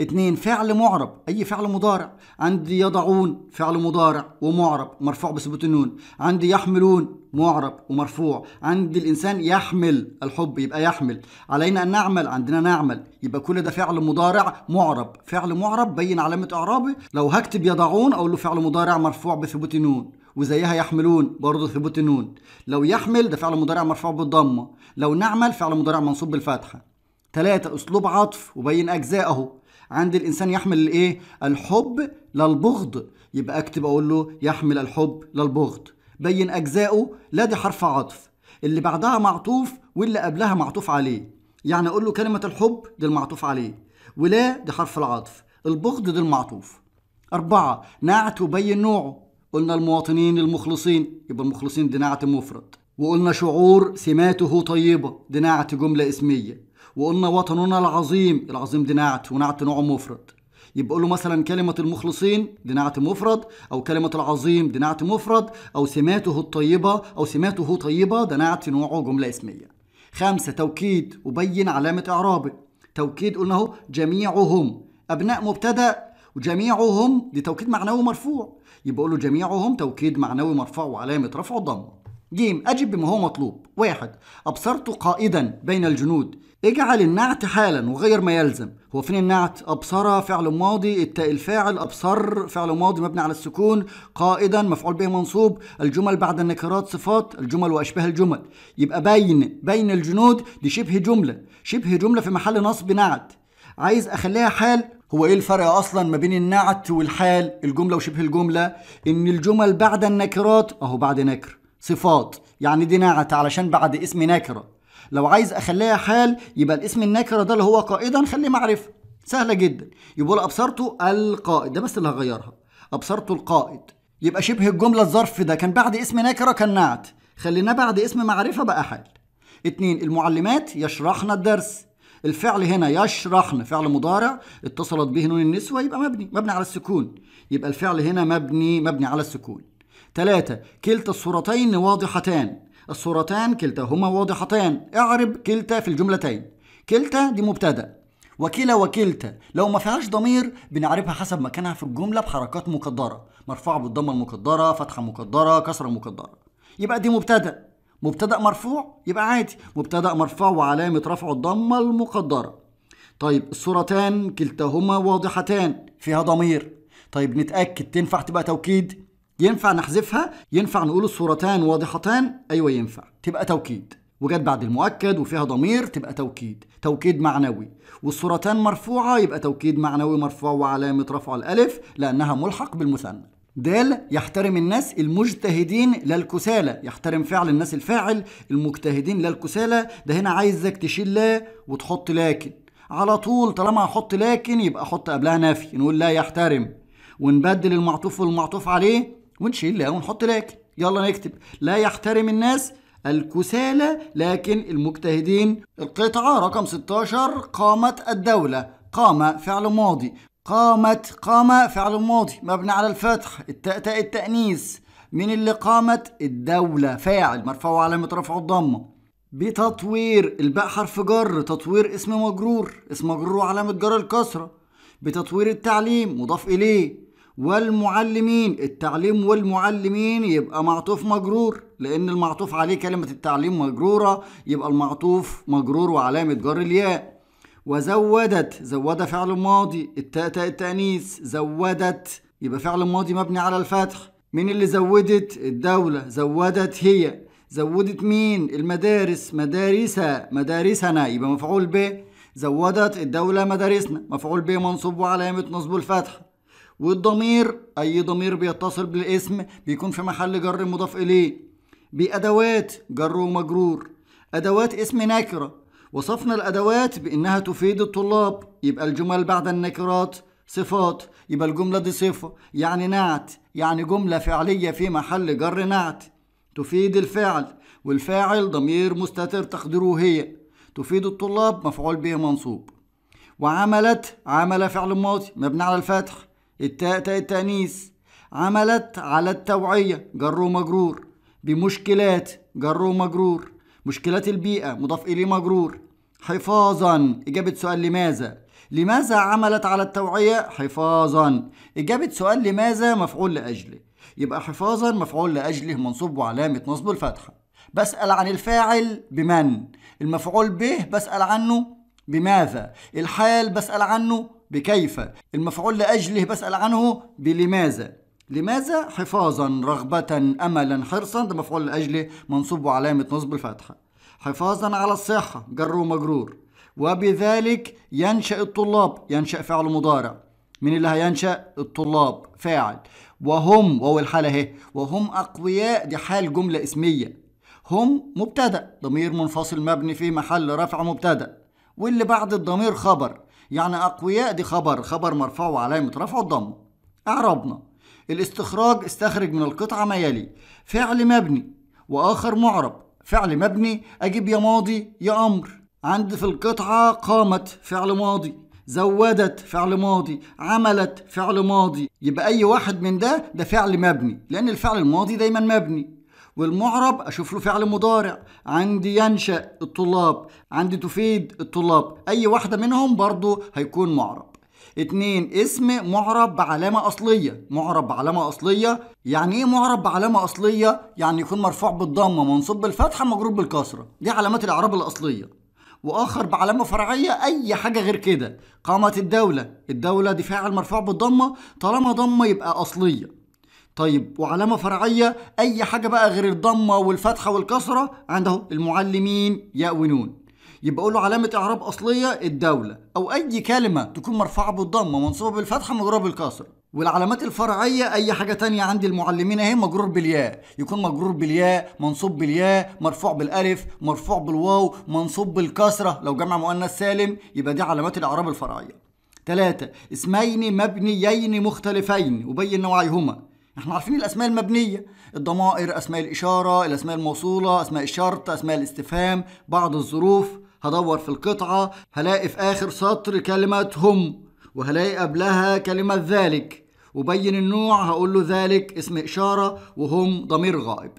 اتنين فعل معرب اي فعل مضارع عندي يضعون فعل مضارع ومعرب مرفوع بثبوت النون عندي يحملون معرب ومرفوع عندي الانسان يحمل الحب يبقى يحمل علينا ان نعمل عندنا نعمل يبقى كل ده فعل مضارع معرب فعل معرب بين علامه اعرابه لو هكتب يضعون اقول له فعل مضارع مرفوع بثبوت النون وزيها يحملون برضه ثبوت النون لو يحمل ده فعل مضارع مرفوع بالضمه لو نعمل فعل مضارع منصوب بالفتحه ثلاثة أسلوب عطف وبين أجزائه عند الانسان يحمل الايه الحب للبغض يبقى اكتب اقول له يحمل الحب للبغض بين اجزائه لا دي حرف عطف اللي بعدها معطوف واللي قبلها معطوف عليه يعني اقول له كلمه الحب دي المعطوف عليه ولا دي حرف العطف البغض دي المعطوف أربعة نعت وبين نوعه قلنا المواطنين المخلصين يبقى المخلصين دي نعت مفرد وقلنا شعور سماته طيبة دي نعت جملة اسمية وقلنا وطننا العظيم العظيم دي نعت ونعت نوع مفرد يبقى له مثلا كلمة المخلصين دي نعت مفرد أو كلمة العظيم دي نعت مفرد أو سماته الطيبة أو سماته طيبة ده نعت نوعه جملة اسمية خمسة توكيد وبين علامة إعرابه توكيد قلنا أهو جميعهم أبناء مبتدأ وجميعهم دي توكيد معنوي مرفوع يبقى له جميعهم توكيد معنوي مرفوع وعلامة رفع الضمة جيم أجب بما هو مطلوب واحد أبصرت قائدا بين الجنود اجعل النعت حالا وغير ما يلزم هو فين النعت ابصر فعل ماضي التاء الفاعل ابصر فعل ماضي مبني على السكون قائدا مفعول به منصوب الجمل بعد النكرات صفات الجمل واشباه الجمل يبقى بين بين الجنود دي شبه جمله شبه جمله في محل نصب نعت عايز اخليها حال هو ايه الفرق اصلا ما بين النعت والحال الجمله وشبه الجمله ان الجمل بعد النكرات اهو بعد نكر صفات يعني دي نعت علشان بعد اسم نكره لو عايز اخليها حال يبقى الاسم النكره ده اللي هو قائدا خليه معرفه سهله جدا يبقى ابصرته القائد ده بس اللي هغيرها ابصرته القائد يبقى شبه الجمله الظرف ده كان بعد اسم نكره كان نعت خليناه بعد اسم معرفه بقى حال اتنين المعلمات يشرحن الدرس الفعل هنا يشرحن فعل مضارع اتصلت به نون النسوة يبقى مبني مبني على السكون يبقى الفعل هنا مبني مبني على السكون ثلاثة كلتا الصورتين واضحتان الصورتان كلتاهما واضحتان اعرب كلتا في الجملتين كلتا دي مبتدا وكلا وكلتا لو ما فيهاش ضمير بنعرفها حسب مكانها في الجمله بحركات مقدره مرفوعه بالضمه المقدره فتحه مقدره كسره مقدره يبقى دي مبتدا مبتدا مرفوع يبقى عادي مبتدا مرفوع وعلامه رفعه الضمه المقدره طيب الصورتان كلتاهما واضحتان فيها ضمير طيب نتاكد تنفع تبقى توكيد ينفع نحذفها ينفع نقول الصورتان واضحتان ايوه ينفع تبقى توكيد وجت بعد المؤكد وفيها ضمير تبقى توكيد توكيد معنوي والصورتان مرفوعة يبقى توكيد معنوي مرفوع وعلامة رفع الألف لأنها ملحق بالمثنى دال يحترم الناس المجتهدين لا الكسالى يحترم فعل الناس الفاعل المجتهدين لا الكسالى ده هنا عايزك تشيل لا وتحط لكن على طول طالما هحط لكن يبقى احط قبلها نفي نقول لا يحترم ونبدل المعطوف والمعطوف عليه ونشيل لا ونحط لكن يلا نكتب لا يحترم الناس الكسالى لكن المجتهدين القطعة رقم 16 قامت الدولة قام فعل ماضي قامت قام فعل ماضي مبني على الفتح التأتاء التأنيث من اللي قامت الدولة فاعل مرفوع علامة رفعه الضمة بتطوير الباء حرف جر تطوير اسم مجرور اسم مجرور وعلامة جر الكسرة بتطوير التعليم مضاف إليه والمعلمين التعليم والمعلمين يبقى معطوف مجرور لأن المعطوف عليه كلمة التعليم مجرورة يبقى المعطوف مجرور وعلامة جر الياء وزودت زود فعل ماضي التاء تاء التأنيث زودت يبقى فعل ماضي مبني على الفتح مين اللي زودت الدولة زودت هي زودت مين المدارس مدارسها مدارسنا يبقى مفعول به زودت الدولة مدارسنا مفعول به منصوب وعلامة نصب الفتح والضمير أي ضمير بيتصل بالاسم بيكون في محل جر مضاف إليه بأدوات جر ومجرور أدوات اسم نكرة وصفنا الأدوات بإنها تفيد الطلاب يبقى الجمل بعد النكرات صفات يبقى الجملة دي صفة يعني نعت يعني جملة فعلية في محل جر نعت تفيد الفعل والفاعل ضمير مستتر تقديره هي تفيد الطلاب مفعول به منصوب وعملت عمل فعل ماضي مبني على الفتح التاء تاء التأنيث عملت على التوعية جر ومجرور بمشكلات جر ومجرور مشكلات البيئة مضاف إليه مجرور حفاظا إجابة سؤال لماذا لماذا عملت على التوعية حفاظا إجابة سؤال لماذا مفعول لأجله يبقى حفاظا مفعول لأجله منصوب وعلامة نصب الفتحة بسأل عن الفاعل بمن المفعول به بسأل عنه بماذا الحال بسأل عنه بكيف المفعول لأجله بسأل عنه بلماذا لماذا حفاظا رغبة أملا حرصا ده مفعول لأجله منصوب وعلامة نصب الفتحة حفاظا على الصحة جر ومجرور وبذلك ينشأ الطلاب ينشأ فعل مضارع من اللي هينشأ الطلاب فاعل وهم وهو الحالة اهي وهم أقوياء دي حال جملة اسمية هم مبتدأ ضمير منفصل مبني في محل رفع مبتدأ واللي بعد الضمير خبر يعني أقوياء دي خبر خبر مرفوع وعلامة رفع الضم أعربنا الاستخراج استخرج من القطعة ما يلي فعل مبني وآخر معرب فعل مبني أجيب يا ماضي يا أمر عند في القطعة قامت فعل ماضي زودت فعل ماضي عملت فعل ماضي يبقى أي واحد من ده ده فعل مبني لأن الفعل الماضي دايما مبني والمعرب اشوف له فعل مضارع عندي ينشا الطلاب عندي تفيد الطلاب اي واحده منهم برضو هيكون معرب اتنين اسم معرب بعلامة أصلية معرب بعلامة أصلية يعني إيه معرب بعلامة أصلية؟ يعني يكون مرفوع بالضمة منصوب بالفتحة مجرور بالكسرة دي علامات الإعراب الأصلية واخر بعلامه فرعيه اي حاجه غير كده قامت الدوله الدوله دي فاعل مرفوع بالضمه طالما ضمه يبقى اصليه طيب وعلامة فرعية أي حاجة بقى غير الضمة والفتحة والكسرة عنده المعلمين ياء ونون يبقى أقول له علامة إعراب أصلية الدولة أو أي كلمة تكون مرفوعة بالضمة منصوبة بالفتحة مجرورة بالكسرة والعلامات الفرعية أي حاجة تانية عند المعلمين أهي مجرور بالياء يكون مجرور بالياء منصوب بالياء مرفوع بالألف مرفوع بالواو منصوب بالكسرة لو جمع مؤنث سالم يبقى دي علامات الإعراب الفرعية ثلاثة اسمين مبنيين مختلفين وبين نوعيهما احنا عارفين الاسماء المبنيه الضمائر اسماء الاشاره الاسماء الموصوله اسماء الشرط اسماء الاستفهام بعض الظروف هدور في القطعه هلاقي في اخر سطر كلمه هم وهلاقي قبلها كلمه ذلك وبين النوع هقول له ذلك اسم اشاره وهم ضمير غائب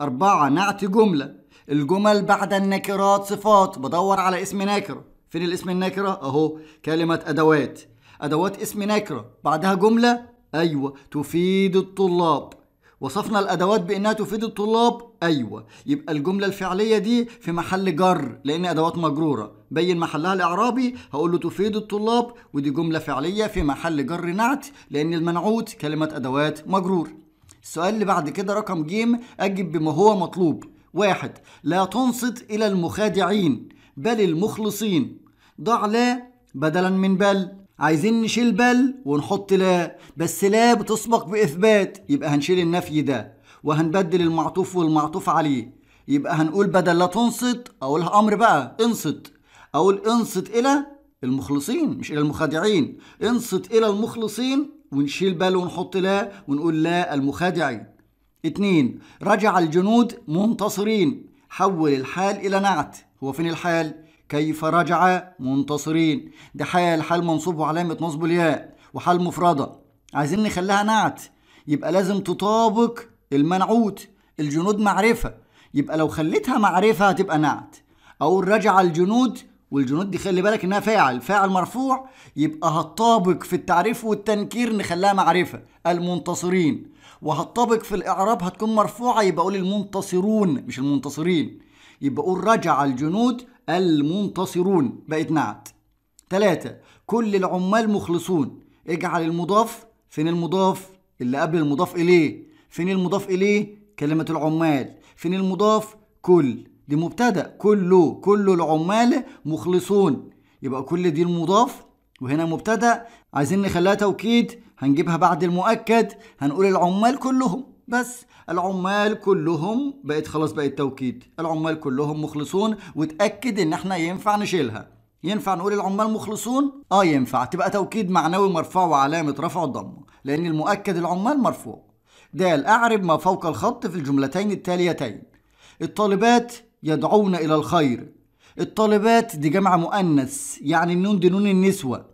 أربعة نعت جملة الجمل بعد النكرات صفات بدور على اسم نكرة فين الاسم النكرة أهو كلمة أدوات أدوات اسم نكرة بعدها جملة أيوة تفيد الطلاب وصفنا الأدوات بأنها تفيد الطلاب أيوة يبقى الجملة الفعلية دي في محل جر لأن أدوات مجرورة بين محلها الإعرابي هقول له تفيد الطلاب ودي جملة فعلية في محل جر نعت لأن المنعوت كلمة أدوات مجرور السؤال اللي بعد كده رقم جيم أجب بما هو مطلوب واحد لا تنصت إلى المخادعين بل المخلصين ضع لا بدلا من بل عايزين نشيل بل ونحط لا بس لا بتسبق بإثبات يبقى هنشيل النفي ده وهنبدل المعطوف والمعطوف عليه يبقى هنقول بدل لا تنصت أقولها أمر بقى انصت أقول انصت إلى المخلصين مش إلى المخادعين انصت إلى المخلصين ونشيل بل ونحط لا ونقول لا المخادعين اتنين رجع الجنود منتصرين حول الحال إلى نعت هو فين الحال؟ كيف رجع منتصرين ده حال حال منصوب وعلامة نصب الياء وحال مفردة عايزين نخليها نعت يبقى لازم تطابق المنعوت الجنود معرفة يبقى لو خليتها معرفة هتبقى نعت أقول رجع الجنود والجنود دي خلي بالك انها فاعل فاعل مرفوع يبقى هتطابق في التعريف والتنكير نخليها معرفه المنتصرين وهتطابق في الاعراب هتكون مرفوعه يبقى اقول المنتصرون مش المنتصرين يبقى اقول رجع الجنود المنتصرون بقت نعت ثلاثة كل العمال مخلصون اجعل المضاف فين المضاف اللي قبل المضاف إليه فين المضاف إليه كلمة العمال فين المضاف كل دي مبتدأ كله كل العمال مخلصون يبقى كل دي المضاف وهنا مبتدأ عايزين نخليها توكيد هنجيبها بعد المؤكد هنقول العمال كلهم بس العمال كلهم بقت خلاص بقت توكيد العمال كلهم مخلصون وتاكد ان احنا ينفع نشيلها ينفع نقول العمال مخلصون اه ينفع تبقى توكيد معنوي مرفوع وعلامه رفع الضمه لان المؤكد العمال مرفوع د اعرب ما فوق الخط في الجملتين التاليتين الطالبات يدعون الى الخير الطالبات دي جمع مؤنث يعني النون دي نون النسوه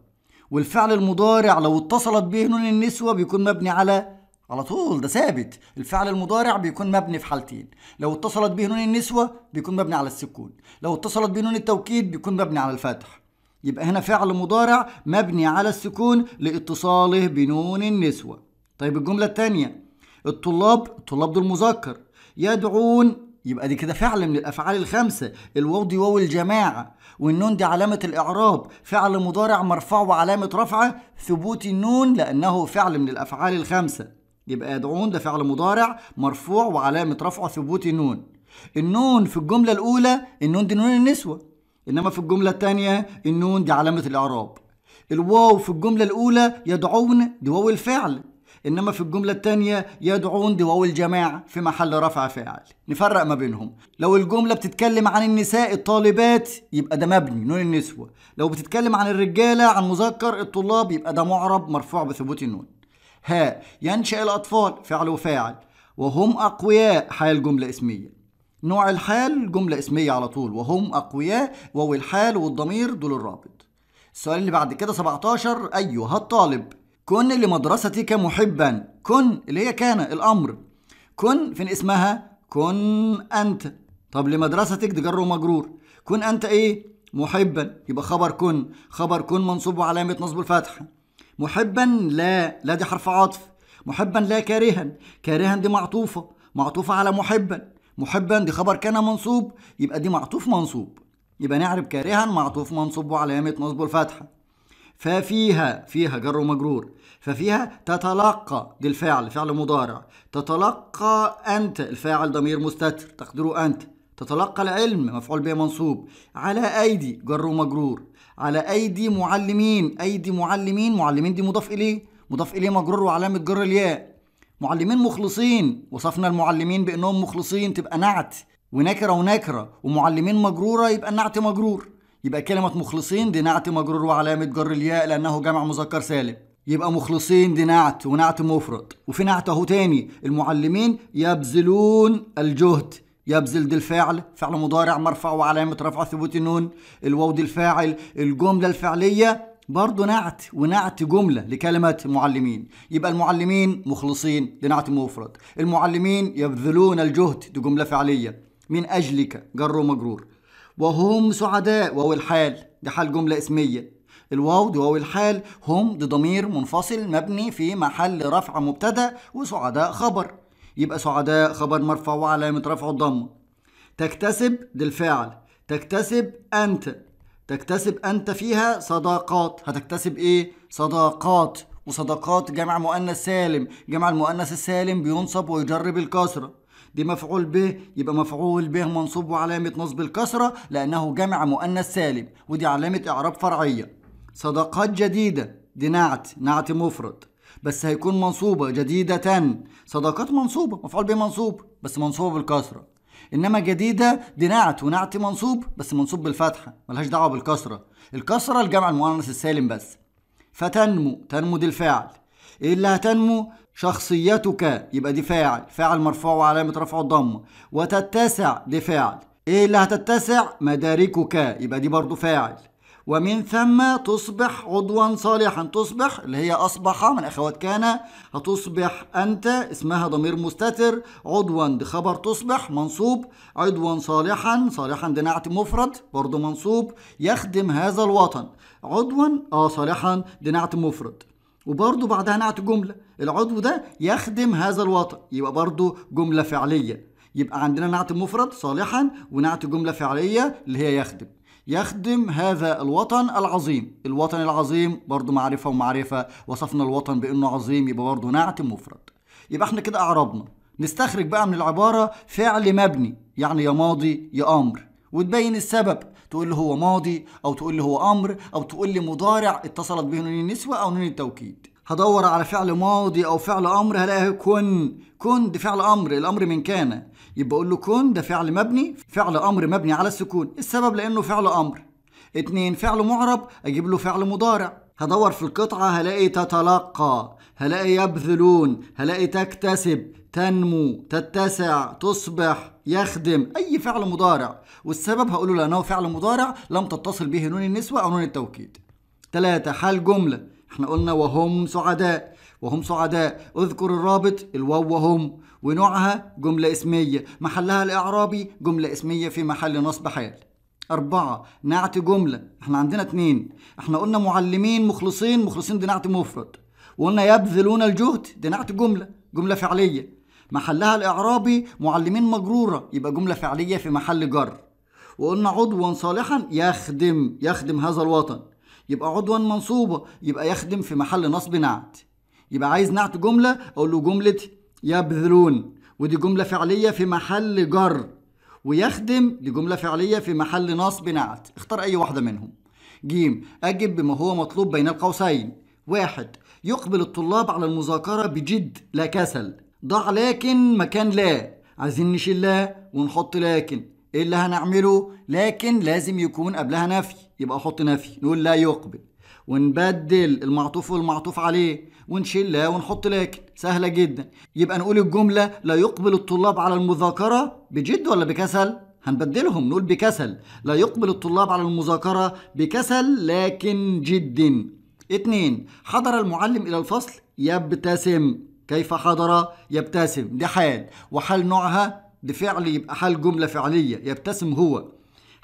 والفعل المضارع لو اتصلت به نون النسوه بيكون مبني على على طول ده ثابت الفعل المضارع بيكون مبني في حالتين لو اتصلت به نون النسوة بيكون مبني على السكون لو اتصلت به نون التوكيد بيكون مبني على الفتح يبقى هنا فعل مضارع مبني على السكون لاتصاله بنون النسوة طيب الجملة الثانية الطلاب الطلاب دول مذكر يدعون يبقى دي كده فعل من الافعال الخمسه الواو دي واو الجماعه والنون دي علامه الاعراب فعل مضارع مرفوع وعلامه رفعه ثبوت النون لانه فعل من الافعال الخمسه يبقى يدعون ده فعل مضارع مرفوع وعلامة رفعه ثبوت النون النون في الجملة الأولى النون دي نون النسوة إنما في الجملة الثانية النون دي علامة الإعراب الواو في الجملة الأولى يدعون دي واو الفعل إنما في الجملة الثانية يدعون دي واو الجماعة في محل رفع فاعل نفرق ما بينهم لو الجملة بتتكلم عن النساء الطالبات يبقى ده مبني نون النسوة لو بتتكلم عن الرجالة عن مذكر الطلاب يبقى ده معرب مرفوع بثبوت النون ها ينشأ الأطفال فعل وفاعل وهم أقوياء حال جملة اسمية نوع الحال جملة اسمية على طول وهم أقوياء وهو الحال والضمير دول الرابط السؤال اللي بعد كده 17 أيها الطالب كن لمدرستك محبا كن اللي هي كان الأمر كن فين اسمها كن أنت طب لمدرستك دي جر ومجرور كن أنت إيه محبا يبقى خبر كن خبر كن منصوب وعلامة نصب الفتحة محبا لا لا دي حرف عطف محبا لا كارها كارها دي معطوفة معطوفة على محبا محبا دي خبر كان منصوب يبقى دي معطوف منصوب يبقى نعرف كارها معطوف منصوب وعلامة نصبه الفتحة ففيها فيها جر ومجرور ففيها تتلقى دي الفعل فعل مضارع تتلقى أنت الفاعل ضمير مستتر تقديره أنت تتلقى العلم مفعول به منصوب على أيدي جر ومجرور على ايدي معلمين ايدي معلمين معلمين دي مضاف اليه مضاف اليه مجرور وعلامه جر الياء معلمين مخلصين وصفنا المعلمين بانهم مخلصين تبقى نعت ونكره ونكره ومعلمين مجروره يبقى النعت مجرور يبقى كلمه مخلصين دي نعت مجرور وعلامه جر الياء لانه جمع مذكر سالم يبقى مخلصين دي نعت ونعت مفرد وفي نعت اهو تاني المعلمين يبذلون الجهد يبذل دي الفاعل فعل مضارع مرفع وعلامة رفع ثبوت النون الواو دي الفاعل الجملة الفعلية برضه نعت ونعت جملة لكلمة معلمين يبقى المعلمين مخلصين دي نعت مفرد المعلمين يبذلون الجهد دي جملة فعلية من أجلك جر ومجرور وهم سعداء واو الحال دي حال جملة اسمية الواو دي واو الحال هم دي ضمير منفصل مبني في محل رفع مبتدأ وسعداء خبر يبقى سعداء خبر مرفوع وعلامة رفع الضمة تكتسب دي تكتسب أنت تكتسب أنت فيها صداقات هتكتسب إيه؟ صداقات وصداقات جمع مؤنث سالم جمع المؤنث السالم بينصب ويجرب الكسرة دي مفعول به يبقى مفعول به منصوب وعلامة نصب الكسرة لأنه جمع مؤنث سالم ودي علامة إعراب فرعية صداقات جديدة دي نعت نعت مفرد بس هيكون منصوبة جديدة صداقات منصوبة مفعول به منصوب بس منصوبة بالكسرة إنما جديدة دي نعت ونعت منصوب بس منصوب بالفتحة ملهاش دعوة بالكسرة الكسرة الجمع المؤنث السالم بس فتنمو تنمو دي الفاعل إيه اللي هتنمو شخصيتك يبقى دي فاعل فاعل مرفوع وعلامة رفعه الضمة وتتسع دي فاعل إيه اللي هتتسع مداركك يبقى دي برضو فاعل ومن ثم تصبح عضوا صالحا تصبح اللي هي أصبح من أخوات كان هتصبح أنت اسمها ضمير مستتر عضوا دي خبر تصبح منصوب عضوا صالحا صالحا دي نعت مفرد برضو منصوب يخدم هذا الوطن عضوا آه صالحا دي نعت مفرد وبرضو بعدها نعت جملة العضو ده يخدم هذا الوطن يبقى برضو جملة فعلية يبقى عندنا نعت مفرد صالحا ونعت جملة فعلية اللي هي يخدم يخدم هذا الوطن العظيم الوطن العظيم برضو معرفة ومعرفة وصفنا الوطن بأنه عظيم يبقى برضو نعت مفرد يبقى احنا كده أعربنا نستخرج بقى من العبارة فعل مبني يعني يا ماضي يا أمر وتبين السبب تقول له هو ماضي أو تقول له هو أمر أو تقول لي مضارع اتصلت به نون النسوة أو نون التوكيد هدور على فعل ماضي او فعل امر هلاقيه كن كن ده فعل امر الامر من كان يبقى اقول له كن ده فعل مبني فعل امر مبني على السكون السبب لانه فعل امر اتنين فعل معرب اجيب له فعل مضارع هدور في القطعة هلاقي تتلقى هلاقي يبذلون هلاقي تكتسب تنمو تتسع تصبح يخدم أي فعل مضارع والسبب هقوله لأنه فعل مضارع لم تتصل به نون النسوة أو نون التوكيد ثلاثة حال جملة احنا قلنا وهم سعداء وهم سعداء اذكر الرابط الواو وهم ونوعها جملة اسمية محلها الإعرابي جملة اسمية في محل نصب حال أربعة نعت جملة احنا عندنا اتنين احنا قلنا معلمين مخلصين مخلصين دي نعت مفرد وقلنا يبذلون الجهد دي نعت جملة جملة فعلية محلها الإعرابي معلمين مجرورة يبقى جملة فعلية في محل جر وقلنا عضوا صالحا يخدم يخدم هذا الوطن يبقى عضوا منصوبة يبقى يخدم في محل نصب نعت يبقى عايز نعت جملة أقول له جملة يبذلون ودي جملة فعلية في محل جر ويخدم دي جملة فعلية في محل نصب نعت اختار أي واحدة منهم جيم أجب بما هو مطلوب بين القوسين واحد يقبل الطلاب على المذاكرة بجد لا كسل ضع لكن مكان لا عايزين نشيل لا ونحط لكن ايه اللي هنعمله لكن لازم يكون قبلها نفي يبقى احط نفي نقول لا يقبل ونبدل المعطوف والمعطوف عليه ونشيل لا ونحط لكن سهلة جدا يبقى نقول الجملة لا يقبل الطلاب على المذاكرة بجد ولا بكسل هنبدلهم نقول بكسل لا يقبل الطلاب على المذاكرة بكسل لكن جد اتنين حضر المعلم إلى الفصل يبتسم كيف حضر يبتسم دي حال وحال نوعها بفعل يبقى حال جملة فعلية يبتسم هو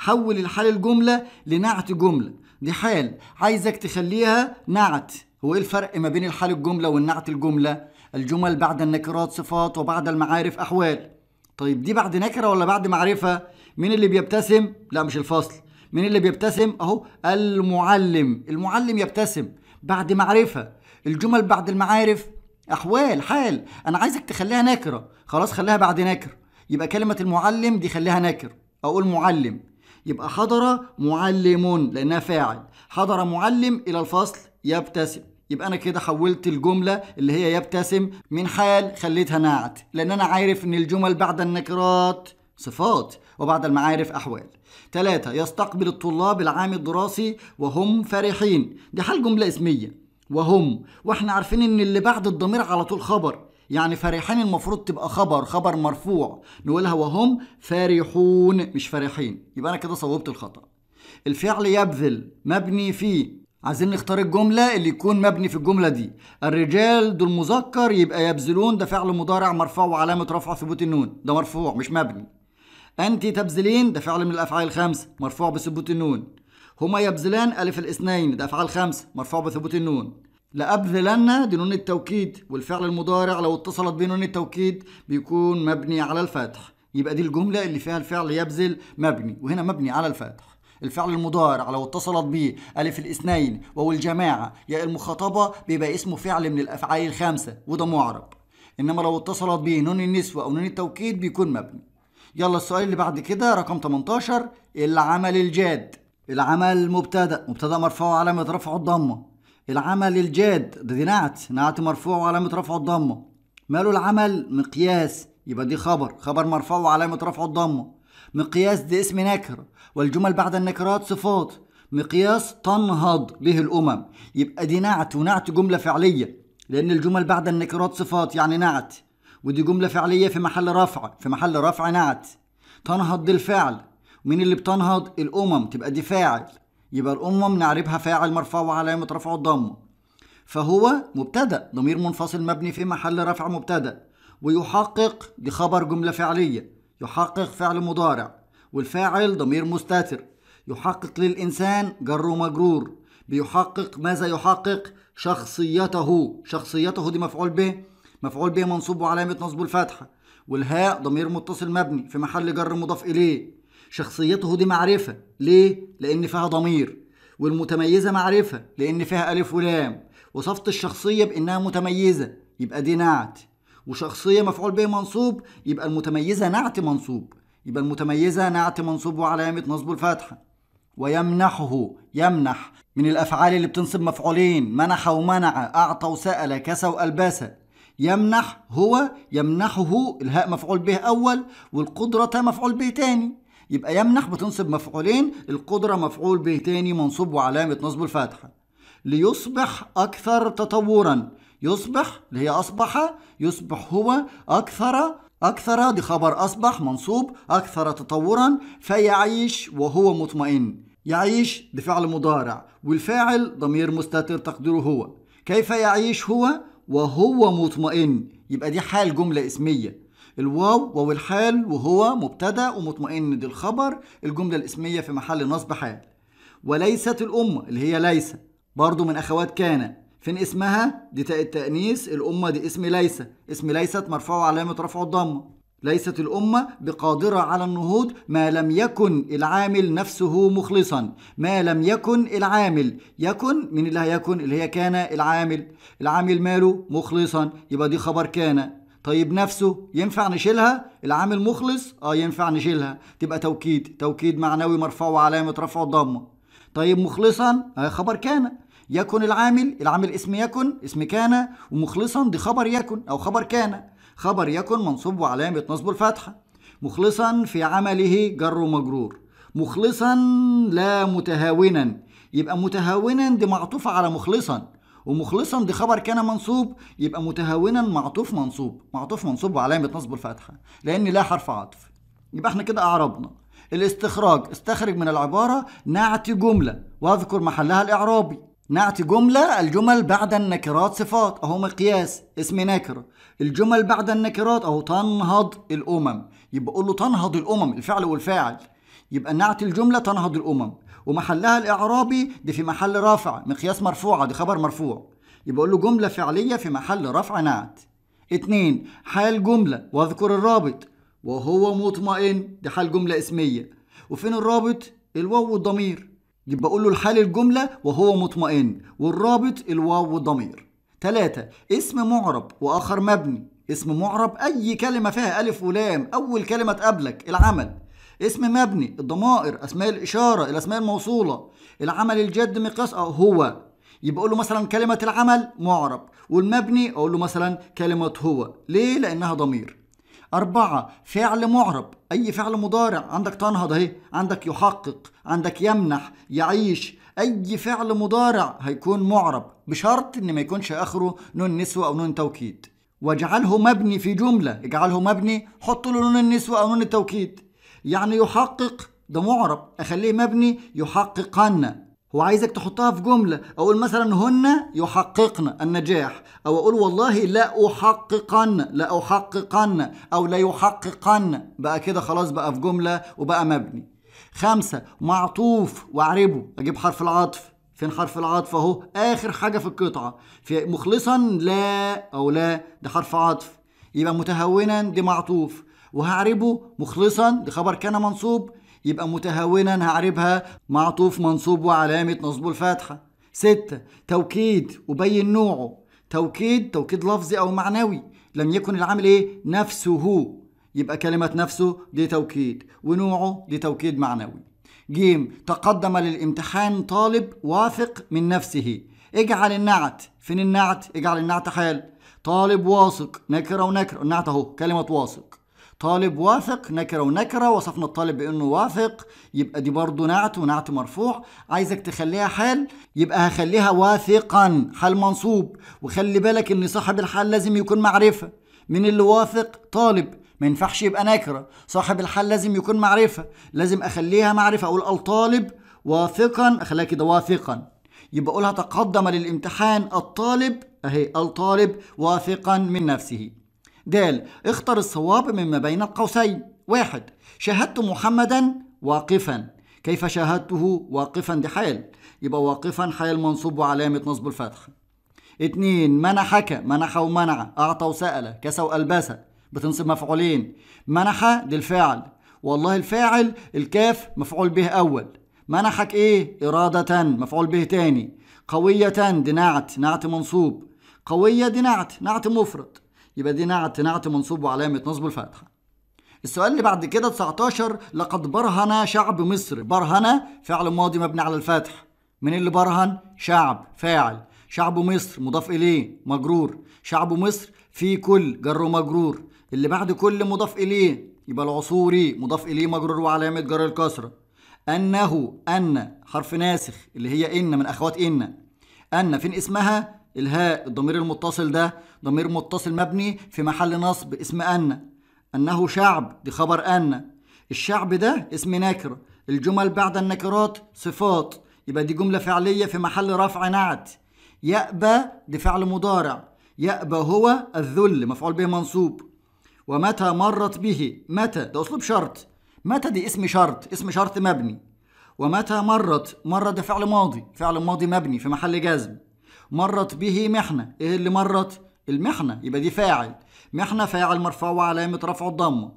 حول الحال الجملة لنعت جملة دي حال عايزك تخليها نعت هو ايه الفرق ما بين الحال الجملة والنعت الجملة الجمل بعد النكرات صفات وبعد المعارف أحوال طيب دي بعد نكرة ولا بعد معرفة مين اللي بيبتسم لا مش الفصل مين اللي بيبتسم اهو المعلم المعلم يبتسم بعد معرفة الجمل بعد المعارف أحوال حال أنا عايزك تخليها نكرة خلاص خليها بعد نكر يبقى كلمة المعلم دي خليها نكر أقول معلم يبقى حضر معلم لأنها فاعل حضر معلم إلى الفصل يبتسم يبقى انا كده حولت الجمله اللي هي يبتسم من حال خليتها نعت لان انا عارف ان الجمل بعد النكرات صفات وبعد المعارف أحوال ثلاثة يستقبل الطلاب العام الدراسي وهم فرحين دي حال جملة اسمية وهم واحنا عارفين ان اللي بعد الضمير على طول خبر يعني فرحان المفروض تبقى خبر خبر مرفوع نقولها وهم فرحون مش فرحين يبقى انا كده صوبت الخطا الفعل يبذل مبني في عايزين نختار الجملة اللي يكون مبني في الجملة دي الرجال دول مذكر يبقى يبذلون ده فعل مضارع مرفوع وعلامة رفع ثبوت النون ده مرفوع مش مبني أنت تبذلين ده فعل من الأفعال الخمس مرفوع بثبوت النون هما يبذلان ألف الاثنين ده أفعال خمس مرفوع بثبوت النون لأبذلن دي نون التوكيد والفعل المضارع لو اتصلت بنون التوكيد بيكون مبني على الفتح يبقى دي الجملة اللي فيها الفعل يبذل مبني وهنا مبني على الفتح الفعل المضارع لو اتصلت به ألف الاثنين واو الجماعة يا المخاطبة بيبقى اسمه فعل من الأفعال الخمسة وده معرب إنما لو اتصلت به نون النسوة أو نون التوكيد بيكون مبني يلا السؤال اللي بعد كده رقم 18 العمل الجاد العمل مبتدأ مبتدأ مرفوع علامة رفعه الضمة العمل الجاد دي نعت نعت مرفوع وعلامة رفعه الضمة ماله العمل مقياس يبقى دي خبر خبر مرفوع وعلامة رفعه الضمة مقياس دي اسم نكر والجمل بعد النكرات صفات مقياس تنهض به الأمم يبقى دي نعت ونعت جملة فعلية لأن الجمل بعد النكرات صفات يعني نعت ودي جملة فعلية في محل رفع في محل رفع نعت تنهض دي الفعل مين اللي بتنهض الأمم تبقى دي فاعل يبقى الأمة بنعربها فاعل مرفوع وعلامة رفعه الضمة فهو مبتدأ ضمير منفصل مبني في محل رفع مبتدأ ويحقق دي خبر جملة فعلية يحقق فعل مضارع والفاعل ضمير مستتر يحقق للإنسان جر ومجرور بيحقق ماذا يحقق شخصيته شخصيته دي مفعول به مفعول به منصوب وعلامة نصبه الفتحة والهاء ضمير متصل مبني في محل جر مضاف إليه شخصيته دي معرفة ليه؟ لأن فيها ضمير والمتميزة معرفة لأن فيها ألف ولام وصفت الشخصية بإنها متميزة يبقى دي نعت وشخصية مفعول به منصوب يبقى المتميزة نعت منصوب يبقى المتميزة نعت منصوب وعلامة نصب الفتحة ويمنحه يمنح من الأفعال اللي بتنصب مفعولين منح ومنع أعطى وسأل كسى وألبس يمنح هو يمنحه الهاء مفعول به أول والقدرة مفعول به تاني يبقى يمنح بتنصب مفعولين القدرة مفعول به تاني منصوب وعلامة نصب الفاتحة ليصبح أكثر تطورا يصبح اللي هي أصبح يصبح هو أكثر أكثر دي خبر أصبح منصوب أكثر تطورا فيعيش وهو مطمئن يعيش دي فعل مضارع والفاعل ضمير مستتر تقديره هو كيف يعيش هو وهو مطمئن يبقى دي حال جملة اسمية الواو واو الحال وهو مبتدا ومطمئن دي الخبر الجمله الاسميه في محل نصب حال وليست الام اللي هي ليس برضو من اخوات كان فين اسمها دي تاء التانيث الامه دي اسم ليس اسم ليست مرفوع علامه رفع الضمه ليست الامه بقادره على النهوض ما لم يكن العامل نفسه مخلصا ما لم يكن العامل يكن من اللي هيكن اللي هي كان العامل العامل ماله مخلصا يبقى دي خبر كان طيب نفسه ينفع نشيلها العامل مخلص اه ينفع نشيلها تبقى توكيد توكيد معنوي مرفوع وعلامه رفع ضمه طيب مخلصا آه خبر كان يكن العامل العامل اسم يكن اسم كان ومخلصا دي خبر يكن او خبر كان خبر يكن منصوب وعلامه نصبه الفتحه مخلصا في عمله جر ومجرور مخلصا لا متهاونا يبقى متهاونا دي معطوفه على مخلصا ومخلصا دي خبر كان منصوب يبقى متهاونا معطوف منصوب معطوف منصوب وعلامة نصب الفتحة لأن لا حرف عطف يبقى احنا كده أعربنا الاستخراج استخرج من العبارة نعت جملة واذكر محلها الإعرابي نعت جملة الجمل بعد النكرات صفات أهو مقياس اسم نكرة الجمل بعد النكرات أهو تنهض الأمم يبقى أقول له تنهض الأمم الفعل والفاعل يبقى نعت الجملة تنهض الأمم ومحلها الاعرابي دي في محل رفع مقياس مرفوعه دي خبر مرفوع يبقى اقول له جمله فعليه في محل رفع نعت اتنين حال جمله واذكر الرابط وهو مطمئن دي حال جمله اسميه وفين الرابط الواو والضمير يبقى اقول له الحال الجمله وهو مطمئن والرابط الواو والضمير تلاتة اسم معرب واخر مبني اسم معرب اي كلمه فيها الف ولام اول كلمه تقابلك العمل اسم مبني الضمائر اسماء الاشاره الاسماء الموصوله العمل الجد مقياس هو يبقى اقول له مثلا كلمه العمل معرب والمبني اقول له مثلا كلمه هو ليه لانها ضمير أربعة فعل معرب أي فعل مضارع عندك تنهض أهي عندك يحقق عندك يمنح يعيش أي فعل مضارع هيكون معرب بشرط إن ما يكونش آخره نون نسوة أو نون توكيد واجعله مبني في جملة اجعله مبني حط له نون النسوة أو نون التوكيد يعني يحقق ده معرب اخليه مبني يحققن هو عايزك تحطها في جملة أقول مثلا هن يحققن النجاح أو أقول والله لا أحققن لا أحققن أو لا يحققن بقى كده خلاص بقى في جملة وبقى مبني خمسة معطوف وأعربه أجيب حرف العطف فين حرف العطف أهو آخر حاجة في القطعة في مخلصا لا أو لا ده حرف عطف يبقى متهونا دي معطوف وهعربه مخلصا لخبر كان منصوب يبقى متهاونا هعربها معطوف منصوب وعلامة نصبه الفاتحة ستة توكيد وبين نوعه توكيد توكيد لفظي أو معنوي لم يكن العامل إيه نفسه يبقى كلمة نفسه دي توكيد ونوعه دي توكيد معنوي جيم تقدم للامتحان طالب واثق من نفسه اجعل النعت فين النعت اجعل النعت حال طالب واثق نكرة ونكرة النعت اهو كلمة واثق طالب واثق نكرة ونكرة وصفنا الطالب بأنه واثق يبقى دي برضه نعت ونعت مرفوع عايزك تخليها حال يبقى هخليها واثقا حال منصوب وخلي بالك إن صاحب الحال لازم يكون معرفة من اللي واثق طالب ما ينفعش يبقى نكرة صاحب الحال لازم يكون معرفة لازم أخليها معرفة أقول الطالب واثقا أخليها كده واثقا يبقى أقولها تقدم للامتحان الطالب أهي الطالب واثقا من نفسه د اختر الصواب مما بين القوسين واحد شاهدت محمدا واقفا كيف شاهدته واقفا دي حال يبقى واقفا حال منصوب وعلامة نصب الفتح اتنين منحك منح ومنع أعطى وسأل كسى وألبسة بتنصب مفعولين منح دي الفاعل والله الفاعل الكاف مفعول به أول منحك إيه إرادة مفعول به تاني قوية دي نعت نعت منصوب قوية دي نعت نعت مفرد يبقى دي نعت نعت منصوب وعلامة نصب الفتحة السؤال اللي بعد كده 19 لقد برهن شعب مصر برهن فعل ماضي مبني على الفتح من اللي برهن شعب فاعل شعب مصر مضاف إليه مجرور شعب مصر في كل جر مجرور اللي بعد كل مضاف إليه يبقى العصوري مضاف إليه مجرور وعلامة جر الكسرة أنه أن حرف ناسخ اللي هي إن من أخوات إن أن فين اسمها الهاء الضمير المتصل ده ضمير متصل مبني في محل نصب اسم أن أنه شعب دي خبر أن الشعب ده اسم نكر الجمل بعد النكرات صفات يبقى دي جملة فعلية في محل رفع نعت يأبى دي فعل مضارع يأبى هو الذل مفعول به منصوب ومتى مرت به متى ده أسلوب شرط متى دي اسم شرط اسم شرط مبني ومتى مرت مرة ده فعل ماضي فعل ماضي مبني في محل جزم مرت به محنة إيه اللي مرت؟ المحنة يبقى دي فاعل محنة فاعل مرفوع وعلامة رفع الضمة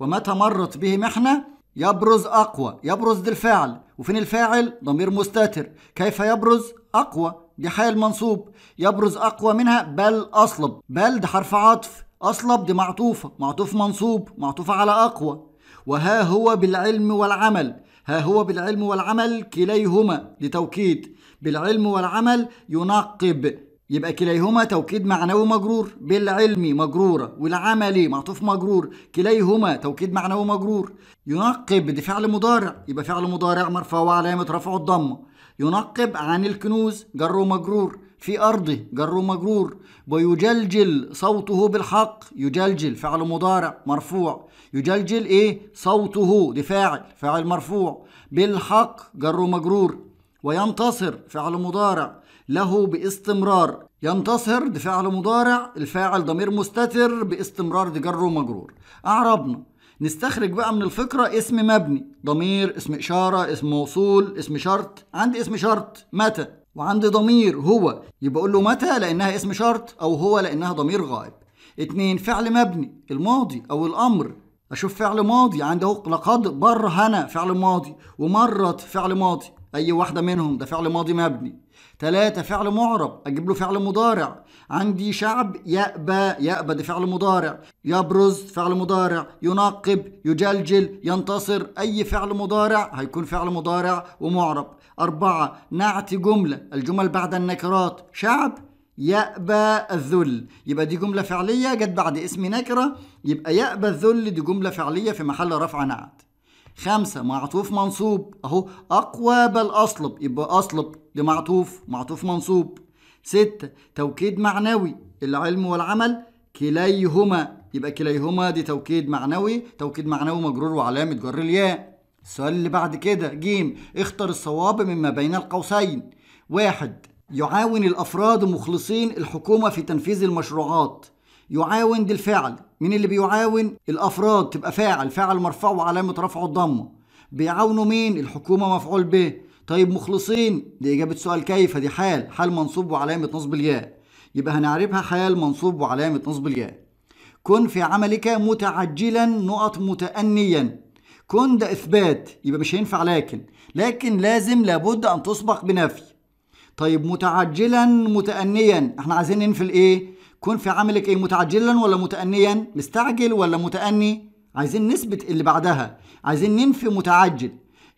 ومتى مرت به محنة يبرز أقوى يبرز دي الفاعل وفين الفاعل؟ ضمير مستتر كيف يبرز؟ أقوى دي حال منصوب يبرز أقوى منها بل أصلب بل دي حرف عطف أصلب دي معطوفة معطوف منصوب معطوفة على أقوى وها هو بالعلم والعمل ها هو بالعلم والعمل كليهما لتوكيد بالعلم والعمل ينقب يبقى كليهما توكيد معنوي مجرور بالعلم مجرورة والعمل معطوف مجرور كليهما توكيد معنوي مجرور ينقب دي فعل مضارع يبقى فعل مضارع مرفوع وعلامة رفع الضمة ينقب عن الكنوز جر مجرور في أرضه جر مجرور ويجلجل صوته بالحق يجلجل فعل مضارع مرفوع يجلجل إيه صوته دي فاعل فاعل مرفوع بالحق جر مجرور وينتصر فعل مضارع له باستمرار ينتصر بفعل مضارع الفاعل ضمير مستتر باستمرار دي جر ومجرور أعربنا نستخرج بقى من الفكرة اسم مبني ضمير اسم إشارة اسم موصول اسم شرط عندي اسم شرط متى وعندي ضمير هو يبقى أقول له متى لأنها اسم شرط أو هو لأنها ضمير غائب اتنين فعل مبني الماضي أو الأمر أشوف فعل ماضي عنده لقد برهن فعل ماضي ومرت فعل ماضي أي واحدة منهم ده فعل ماضي مبني تلاتة فعل معرب أجيب له فعل مضارع عندي شعب يأبى يأبى ده فعل مضارع يبرز فعل مضارع ينقب يجلجل ينتصر أي فعل مضارع هيكون فعل مضارع ومعرب أربعة نعت جملة الجمل بعد النكرات شعب يأبى الذل يبقى دي جملة فعلية جت بعد اسم نكرة يبقى يأبى الذل دي جملة فعلية في محل رفع نعت خمسة معطوف منصوب أهو أقوى بل أصلب يبقى أصلب لمعطوف معطوف منصوب ستة توكيد معنوي العلم والعمل كليهما يبقى كليهما دي توكيد معنوي توكيد معنوي مجرور وعلامة جر الياء السؤال اللي بعد كده جيم اختر الصواب مما بين القوسين واحد يعاون الأفراد مخلصين الحكومة في تنفيذ المشروعات يعاون دي الفعل مين اللي بيعاون الافراد تبقى فاعل فاعل مرفوع وعلامه رفعه الضمه بيعاونوا مين الحكومه مفعول به طيب مخلصين دي اجابه سؤال كيف دي حال حال منصوب وعلامه نصب الياء يبقى هنعرفها حال منصوب وعلامه نصب الياء كن في عملك متعجلا نقط متأنيا كن ده إثبات يبقى مش هينفع لكن لكن لازم لابد أن تسبق بنفي طيب متعجلا متأنيا احنا عايزين ننفي الايه كن في عملك ايه متعجلا ولا متأنيا مستعجل ولا متأني عايزين نثبت اللي بعدها عايزين ننفي متعجل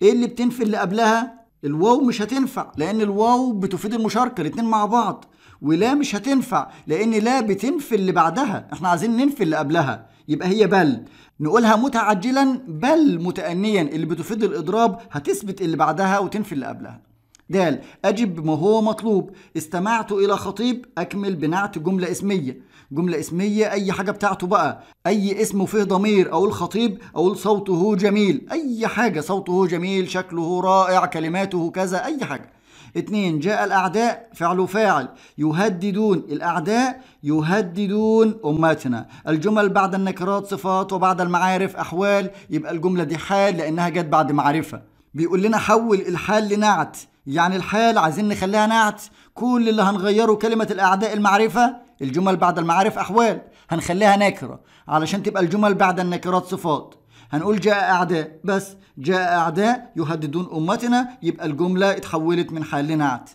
ايه اللي بتنفي اللي قبلها الواو مش هتنفع لان الواو بتفيد المشاركه الاثنين مع بعض ولا مش هتنفع لان لا بتنفي اللي بعدها احنا عايزين ننفي اللي قبلها يبقى هي بل نقولها متعجلا بل متأنيا اللي بتفيد الإضراب هتثبت اللي بعدها وتنفي اللي قبلها د أجب ما هو مطلوب استمعت إلى خطيب أكمل بنعت جملة اسمية جملة اسمية أي حاجة بتاعته بقى أي اسم فيه ضمير أقول خطيب أقول صوته جميل أي حاجة صوته جميل شكله رائع كلماته كذا أي حاجة اتنين جاء الأعداء فعل فاعل يهددون الأعداء يهددون أمتنا الجمل بعد النكرات صفات وبعد المعارف أحوال يبقى الجملة دي حال لأنها جت بعد معرفة بيقول لنا حول الحال لنعت يعني الحال عايزين نخليها نعت كل اللي هنغيره كلمة الأعداء المعرفة الجمل بعد المعارف أحوال هنخليها نكرة علشان تبقى الجمل بعد النكرات صفات هنقول جاء أعداء بس جاء أعداء يهددون أمتنا يبقى الجملة اتحولت من حال لنعت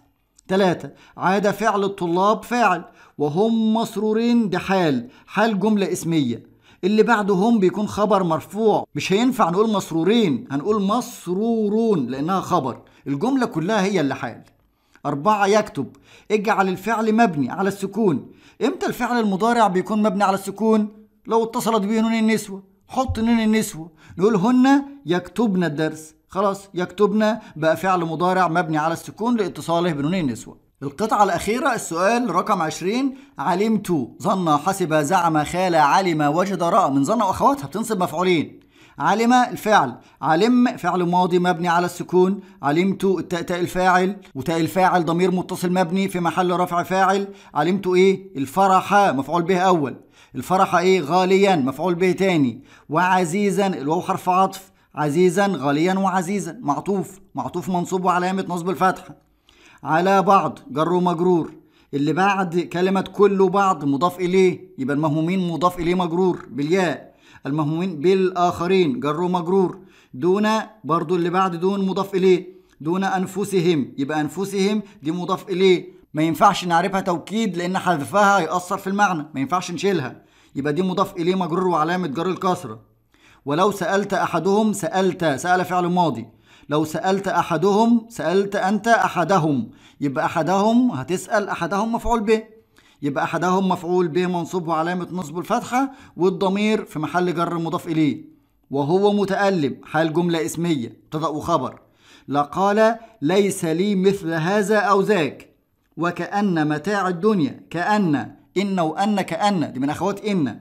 ثلاثة عاد فعل الطلاب فاعل وهم مسرورين ده حال حال جملة اسمية اللي بعده هم بيكون خبر مرفوع مش هينفع نقول مسرورين هنقول مسرورون لأنها خبر الجملة كلها هي اللي حال أربعة يكتب اجعل الفعل مبني على السكون إمتى الفعل المضارع بيكون مبني على السكون؟ لو اتصلت به نون النسوة حط نون النسوة نقول هن يكتبن الدرس خلاص يكتبن بقى فعل مضارع مبني على السكون لاتصاله بنون النسوة القطعة الأخيرة السؤال رقم 20 علمت ظن حسب زعم خال علم وجد رأى من ظن وأخواتها بتنصب مفعولين علم الفعل علم فعل ماضي مبني على السكون علمت التاء تاء الفاعل وتاء الفاعل ضمير متصل مبني في محل رفع فاعل علمت ايه الفرح مفعول به اول الفرح ايه غاليا مفعول به تاني وعزيزا الواو حرف عطف عزيزا غاليا وعزيزا معطوف معطوف منصوب وعلامه نصب الفتحه على بعض جر ومجرور اللي بعد كلمة كل بعض مضاف إليه يبقى المهمومين مضاف إليه مجرور بالياء المهمومين بالآخرين جر ومجرور دون برضو اللي بعد دون مضاف إليه دون أنفسهم يبقى أنفسهم دي مضاف إليه ما ينفعش نعرفها توكيد لأن حذفها هيأثر في المعنى ما ينفعش نشيلها يبقى دي مضاف إليه مجرور وعلامة جر الكسرة ولو سألت أحدهم سألت سأل فعل ماضي لو سألت أحدهم سألت أنت أحدهم يبقى أحدهم هتسأل أحدهم مفعول به يبقى أحدهم مفعول به منصوب وعلامة نصبه الفتحة والضمير في محل جر مضاف إليه وهو متألم حال جملة اسمية ابتدأ وخبر لقال ليس لي مثل هذا أو ذاك وكأن متاع الدنيا كأن إن وأن كأن دي من أخوات إن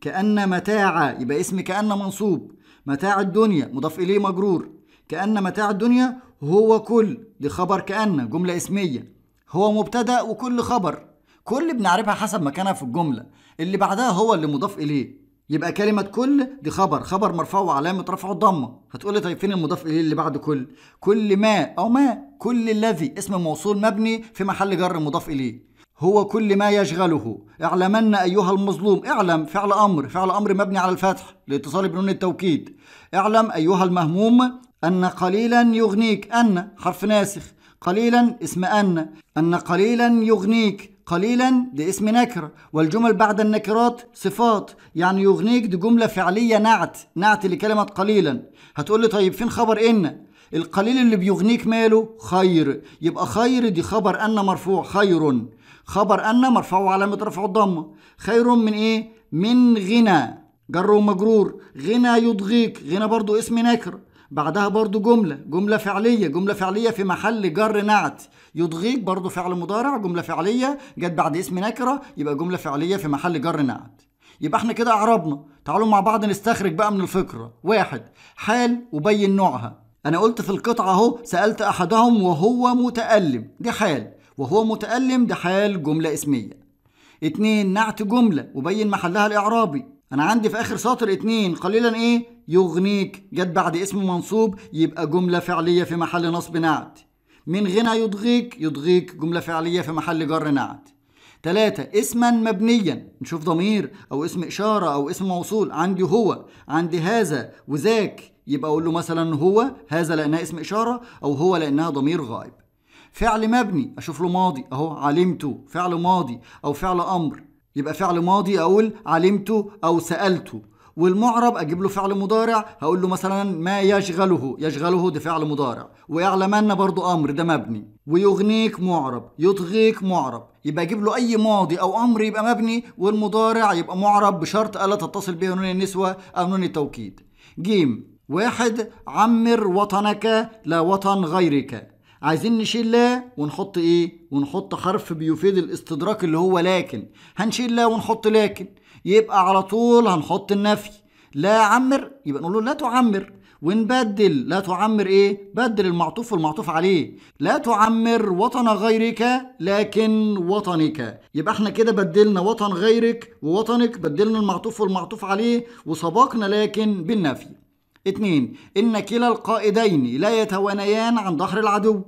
كأن متاع يبقى اسم كأن منصوب متاع الدنيا مضاف إليه مجرور كأن متاع الدنيا هو كل دي خبر كأن جملة اسمية هو مبتدأ وكل خبر كل بنعرفها حسب مكانها في الجملة اللي بعدها هو اللي مضاف إليه يبقى كلمة كل دي خبر خبر مرفوع وعلامة رفعه الضمة هتقولي طيب فين المضاف إليه اللي بعد كل كل ما أو ما كل الذي اسم موصول مبني في محل جر مضاف إليه هو كل ما يشغله اعلمن أيها المظلوم اعلم فعل أمر فعل أمر مبني على الفتح لاتصال بنون التوكيد اعلم أيها المهموم أن قليلا يغنيك أن حرف ناسخ قليلا اسم أن أن قليلا يغنيك قليلا دي اسم نكر والجمل بعد النكرات صفات يعني يغنيك دي جملة فعلية نعت نعت لكلمة قليلا هتقول لي طيب فين خبر إن القليل اللي بيغنيك ماله خير يبقى خير دي خبر أن مرفوع خير خبر أن مرفوع على رفع الضمة خير من إيه من غنى جر ومجرور غنى يضغيك غنى برضو اسم نكر بعدها برضو جملة جملة فعلية جملة فعلية في محل جر نعت يضغيك برضه فعل مضارع جملة فعلية جت بعد اسم نكرة يبقى جملة فعلية في محل جر نعت يبقى احنا كده عربنا تعالوا مع بعض نستخرج بقى من الفكرة واحد حال وبين نوعها أنا قلت في القطعة أهو سألت أحدهم وهو متألم دي حال وهو متألم دي حال جملة اسمية اتنين نعت جملة وبين محلها الإعرابي أنا عندي في آخر سطر اتنين قليلا إيه يغنيك جت بعد اسم منصوب يبقى جملة فعلية في محل نصب نعت من غنى يضغيك يضغيك جملة فعلية في محل جر نعت ثلاثة اسما مبنيا نشوف ضمير أو اسم إشارة أو اسم موصول عندي هو عندي هذا وذاك يبقى أقول له مثلا هو هذا لأنها اسم إشارة أو هو لأنها ضمير غائب فعل مبني أشوف له ماضي أهو علمته فعل ماضي أو فعل أمر يبقى فعل ماضي أقول علمته أو سألته والمعرب اجيب له فعل مضارع هقول له مثلا ما يشغله يشغله ده فعل مضارع ويعلمن برضو امر ده مبني ويغنيك معرب يطغيك معرب يبقى اجيب له اي ماضي او امر يبقى مبني والمضارع يبقى معرب بشرط الا تتصل به نون النسوه او نون التوكيد جيم واحد عمر وطنك لا وطن غيرك عايزين نشيل لا ونحط ايه ونحط حرف بيفيد الاستدراك اللي هو لكن هنشيل لا ونحط لكن يبقى على طول هنحط النفي لا عمر يبقى نقول له لا تعمر ونبدل لا تعمر ايه بدل المعطوف والمعطوف عليه لا تعمر وطن غيرك لكن وطنك يبقى احنا كده بدلنا وطن غيرك ووطنك بدلنا المعطوف والمعطوف عليه وسبقنا لكن بالنفي اتنين ان كلا القائدين لا يتوانيان عن ظهر العدو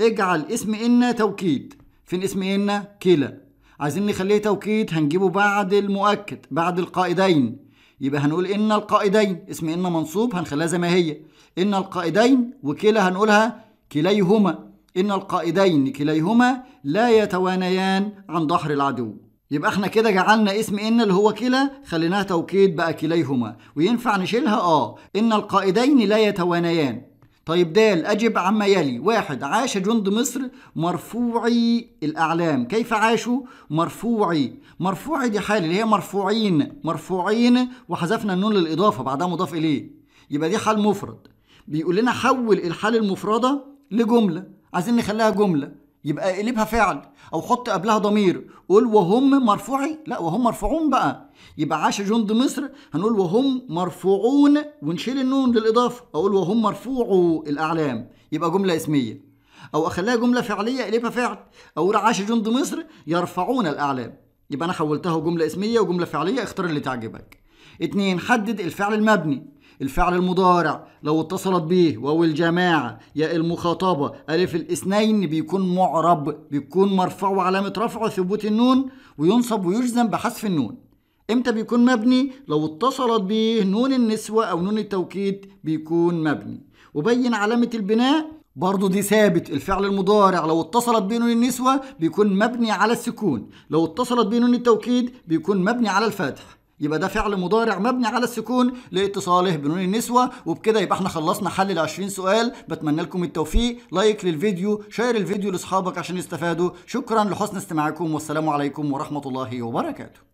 اجعل اسم ان توكيد فين اسم ان كلا عايزين نخليه توكيد هنجيبه بعد المؤكد بعد القائدين يبقى هنقول ان القائدين اسم ان منصوب هنخليها زي ما هي ان القائدين وكلا هنقولها كليهما ان القائدين كليهما لا يتوانيان عن ظهر العدو يبقى احنا كده جعلنا اسم ان اللي هو كلا خليناها توكيد بقى كليهما وينفع نشيلها اه ان القائدين لا يتوانيان طيب دال أجب عما يلي واحد عاش جند مصر مرفوعي الأعلام كيف عاشوا مرفوعي مرفوعي دي حال اللي هي مرفوعين مرفوعين وحذفنا النون للإضافة بعدها مضاف إليه يبقى دي حال مفرد بيقول لنا حول الحال المفردة لجملة عايزين نخليها جملة يبقى اقلبها فعل او حط قبلها ضمير قول وهم مرفوعي لا وهم مرفوعون بقى يبقى عاش جند مصر هنقول وهم مرفوعون ونشيل النون للاضافه اقول وهم مرفوعو الاعلام يبقى جمله اسميه او اخليها جمله فعليه اقلبها فعل اقول عاش جند مصر يرفعون الاعلام يبقى انا حولتها جمله اسميه وجمله فعليه اختار اللي تعجبك اتنين حدد الفعل المبني الفعل المضارع لو اتصلت به واو الجماعة ياء المخاطبة ألف الاثنين بيكون معرب بيكون مرفوع وعلامة رفعه ثبوت النون وينصب ويجزم بحذف النون امتى بيكون مبني لو اتصلت به نون النسوة أو نون التوكيد بيكون مبني وبين علامة البناء برضه دي ثابت الفعل المضارع لو اتصلت به نون النسوة بيكون مبني على السكون لو اتصلت به نون التوكيد بيكون مبني على الفتح يبقى ده فعل مضارع مبني على السكون لاتصاله بنون النسوة وبكده يبقى احنا خلصنا حل ال 20 سؤال بتمنى لكم التوفيق لايك للفيديو شير الفيديو لاصحابك عشان يستفادوا شكرا لحسن استماعكم والسلام عليكم ورحمة الله وبركاته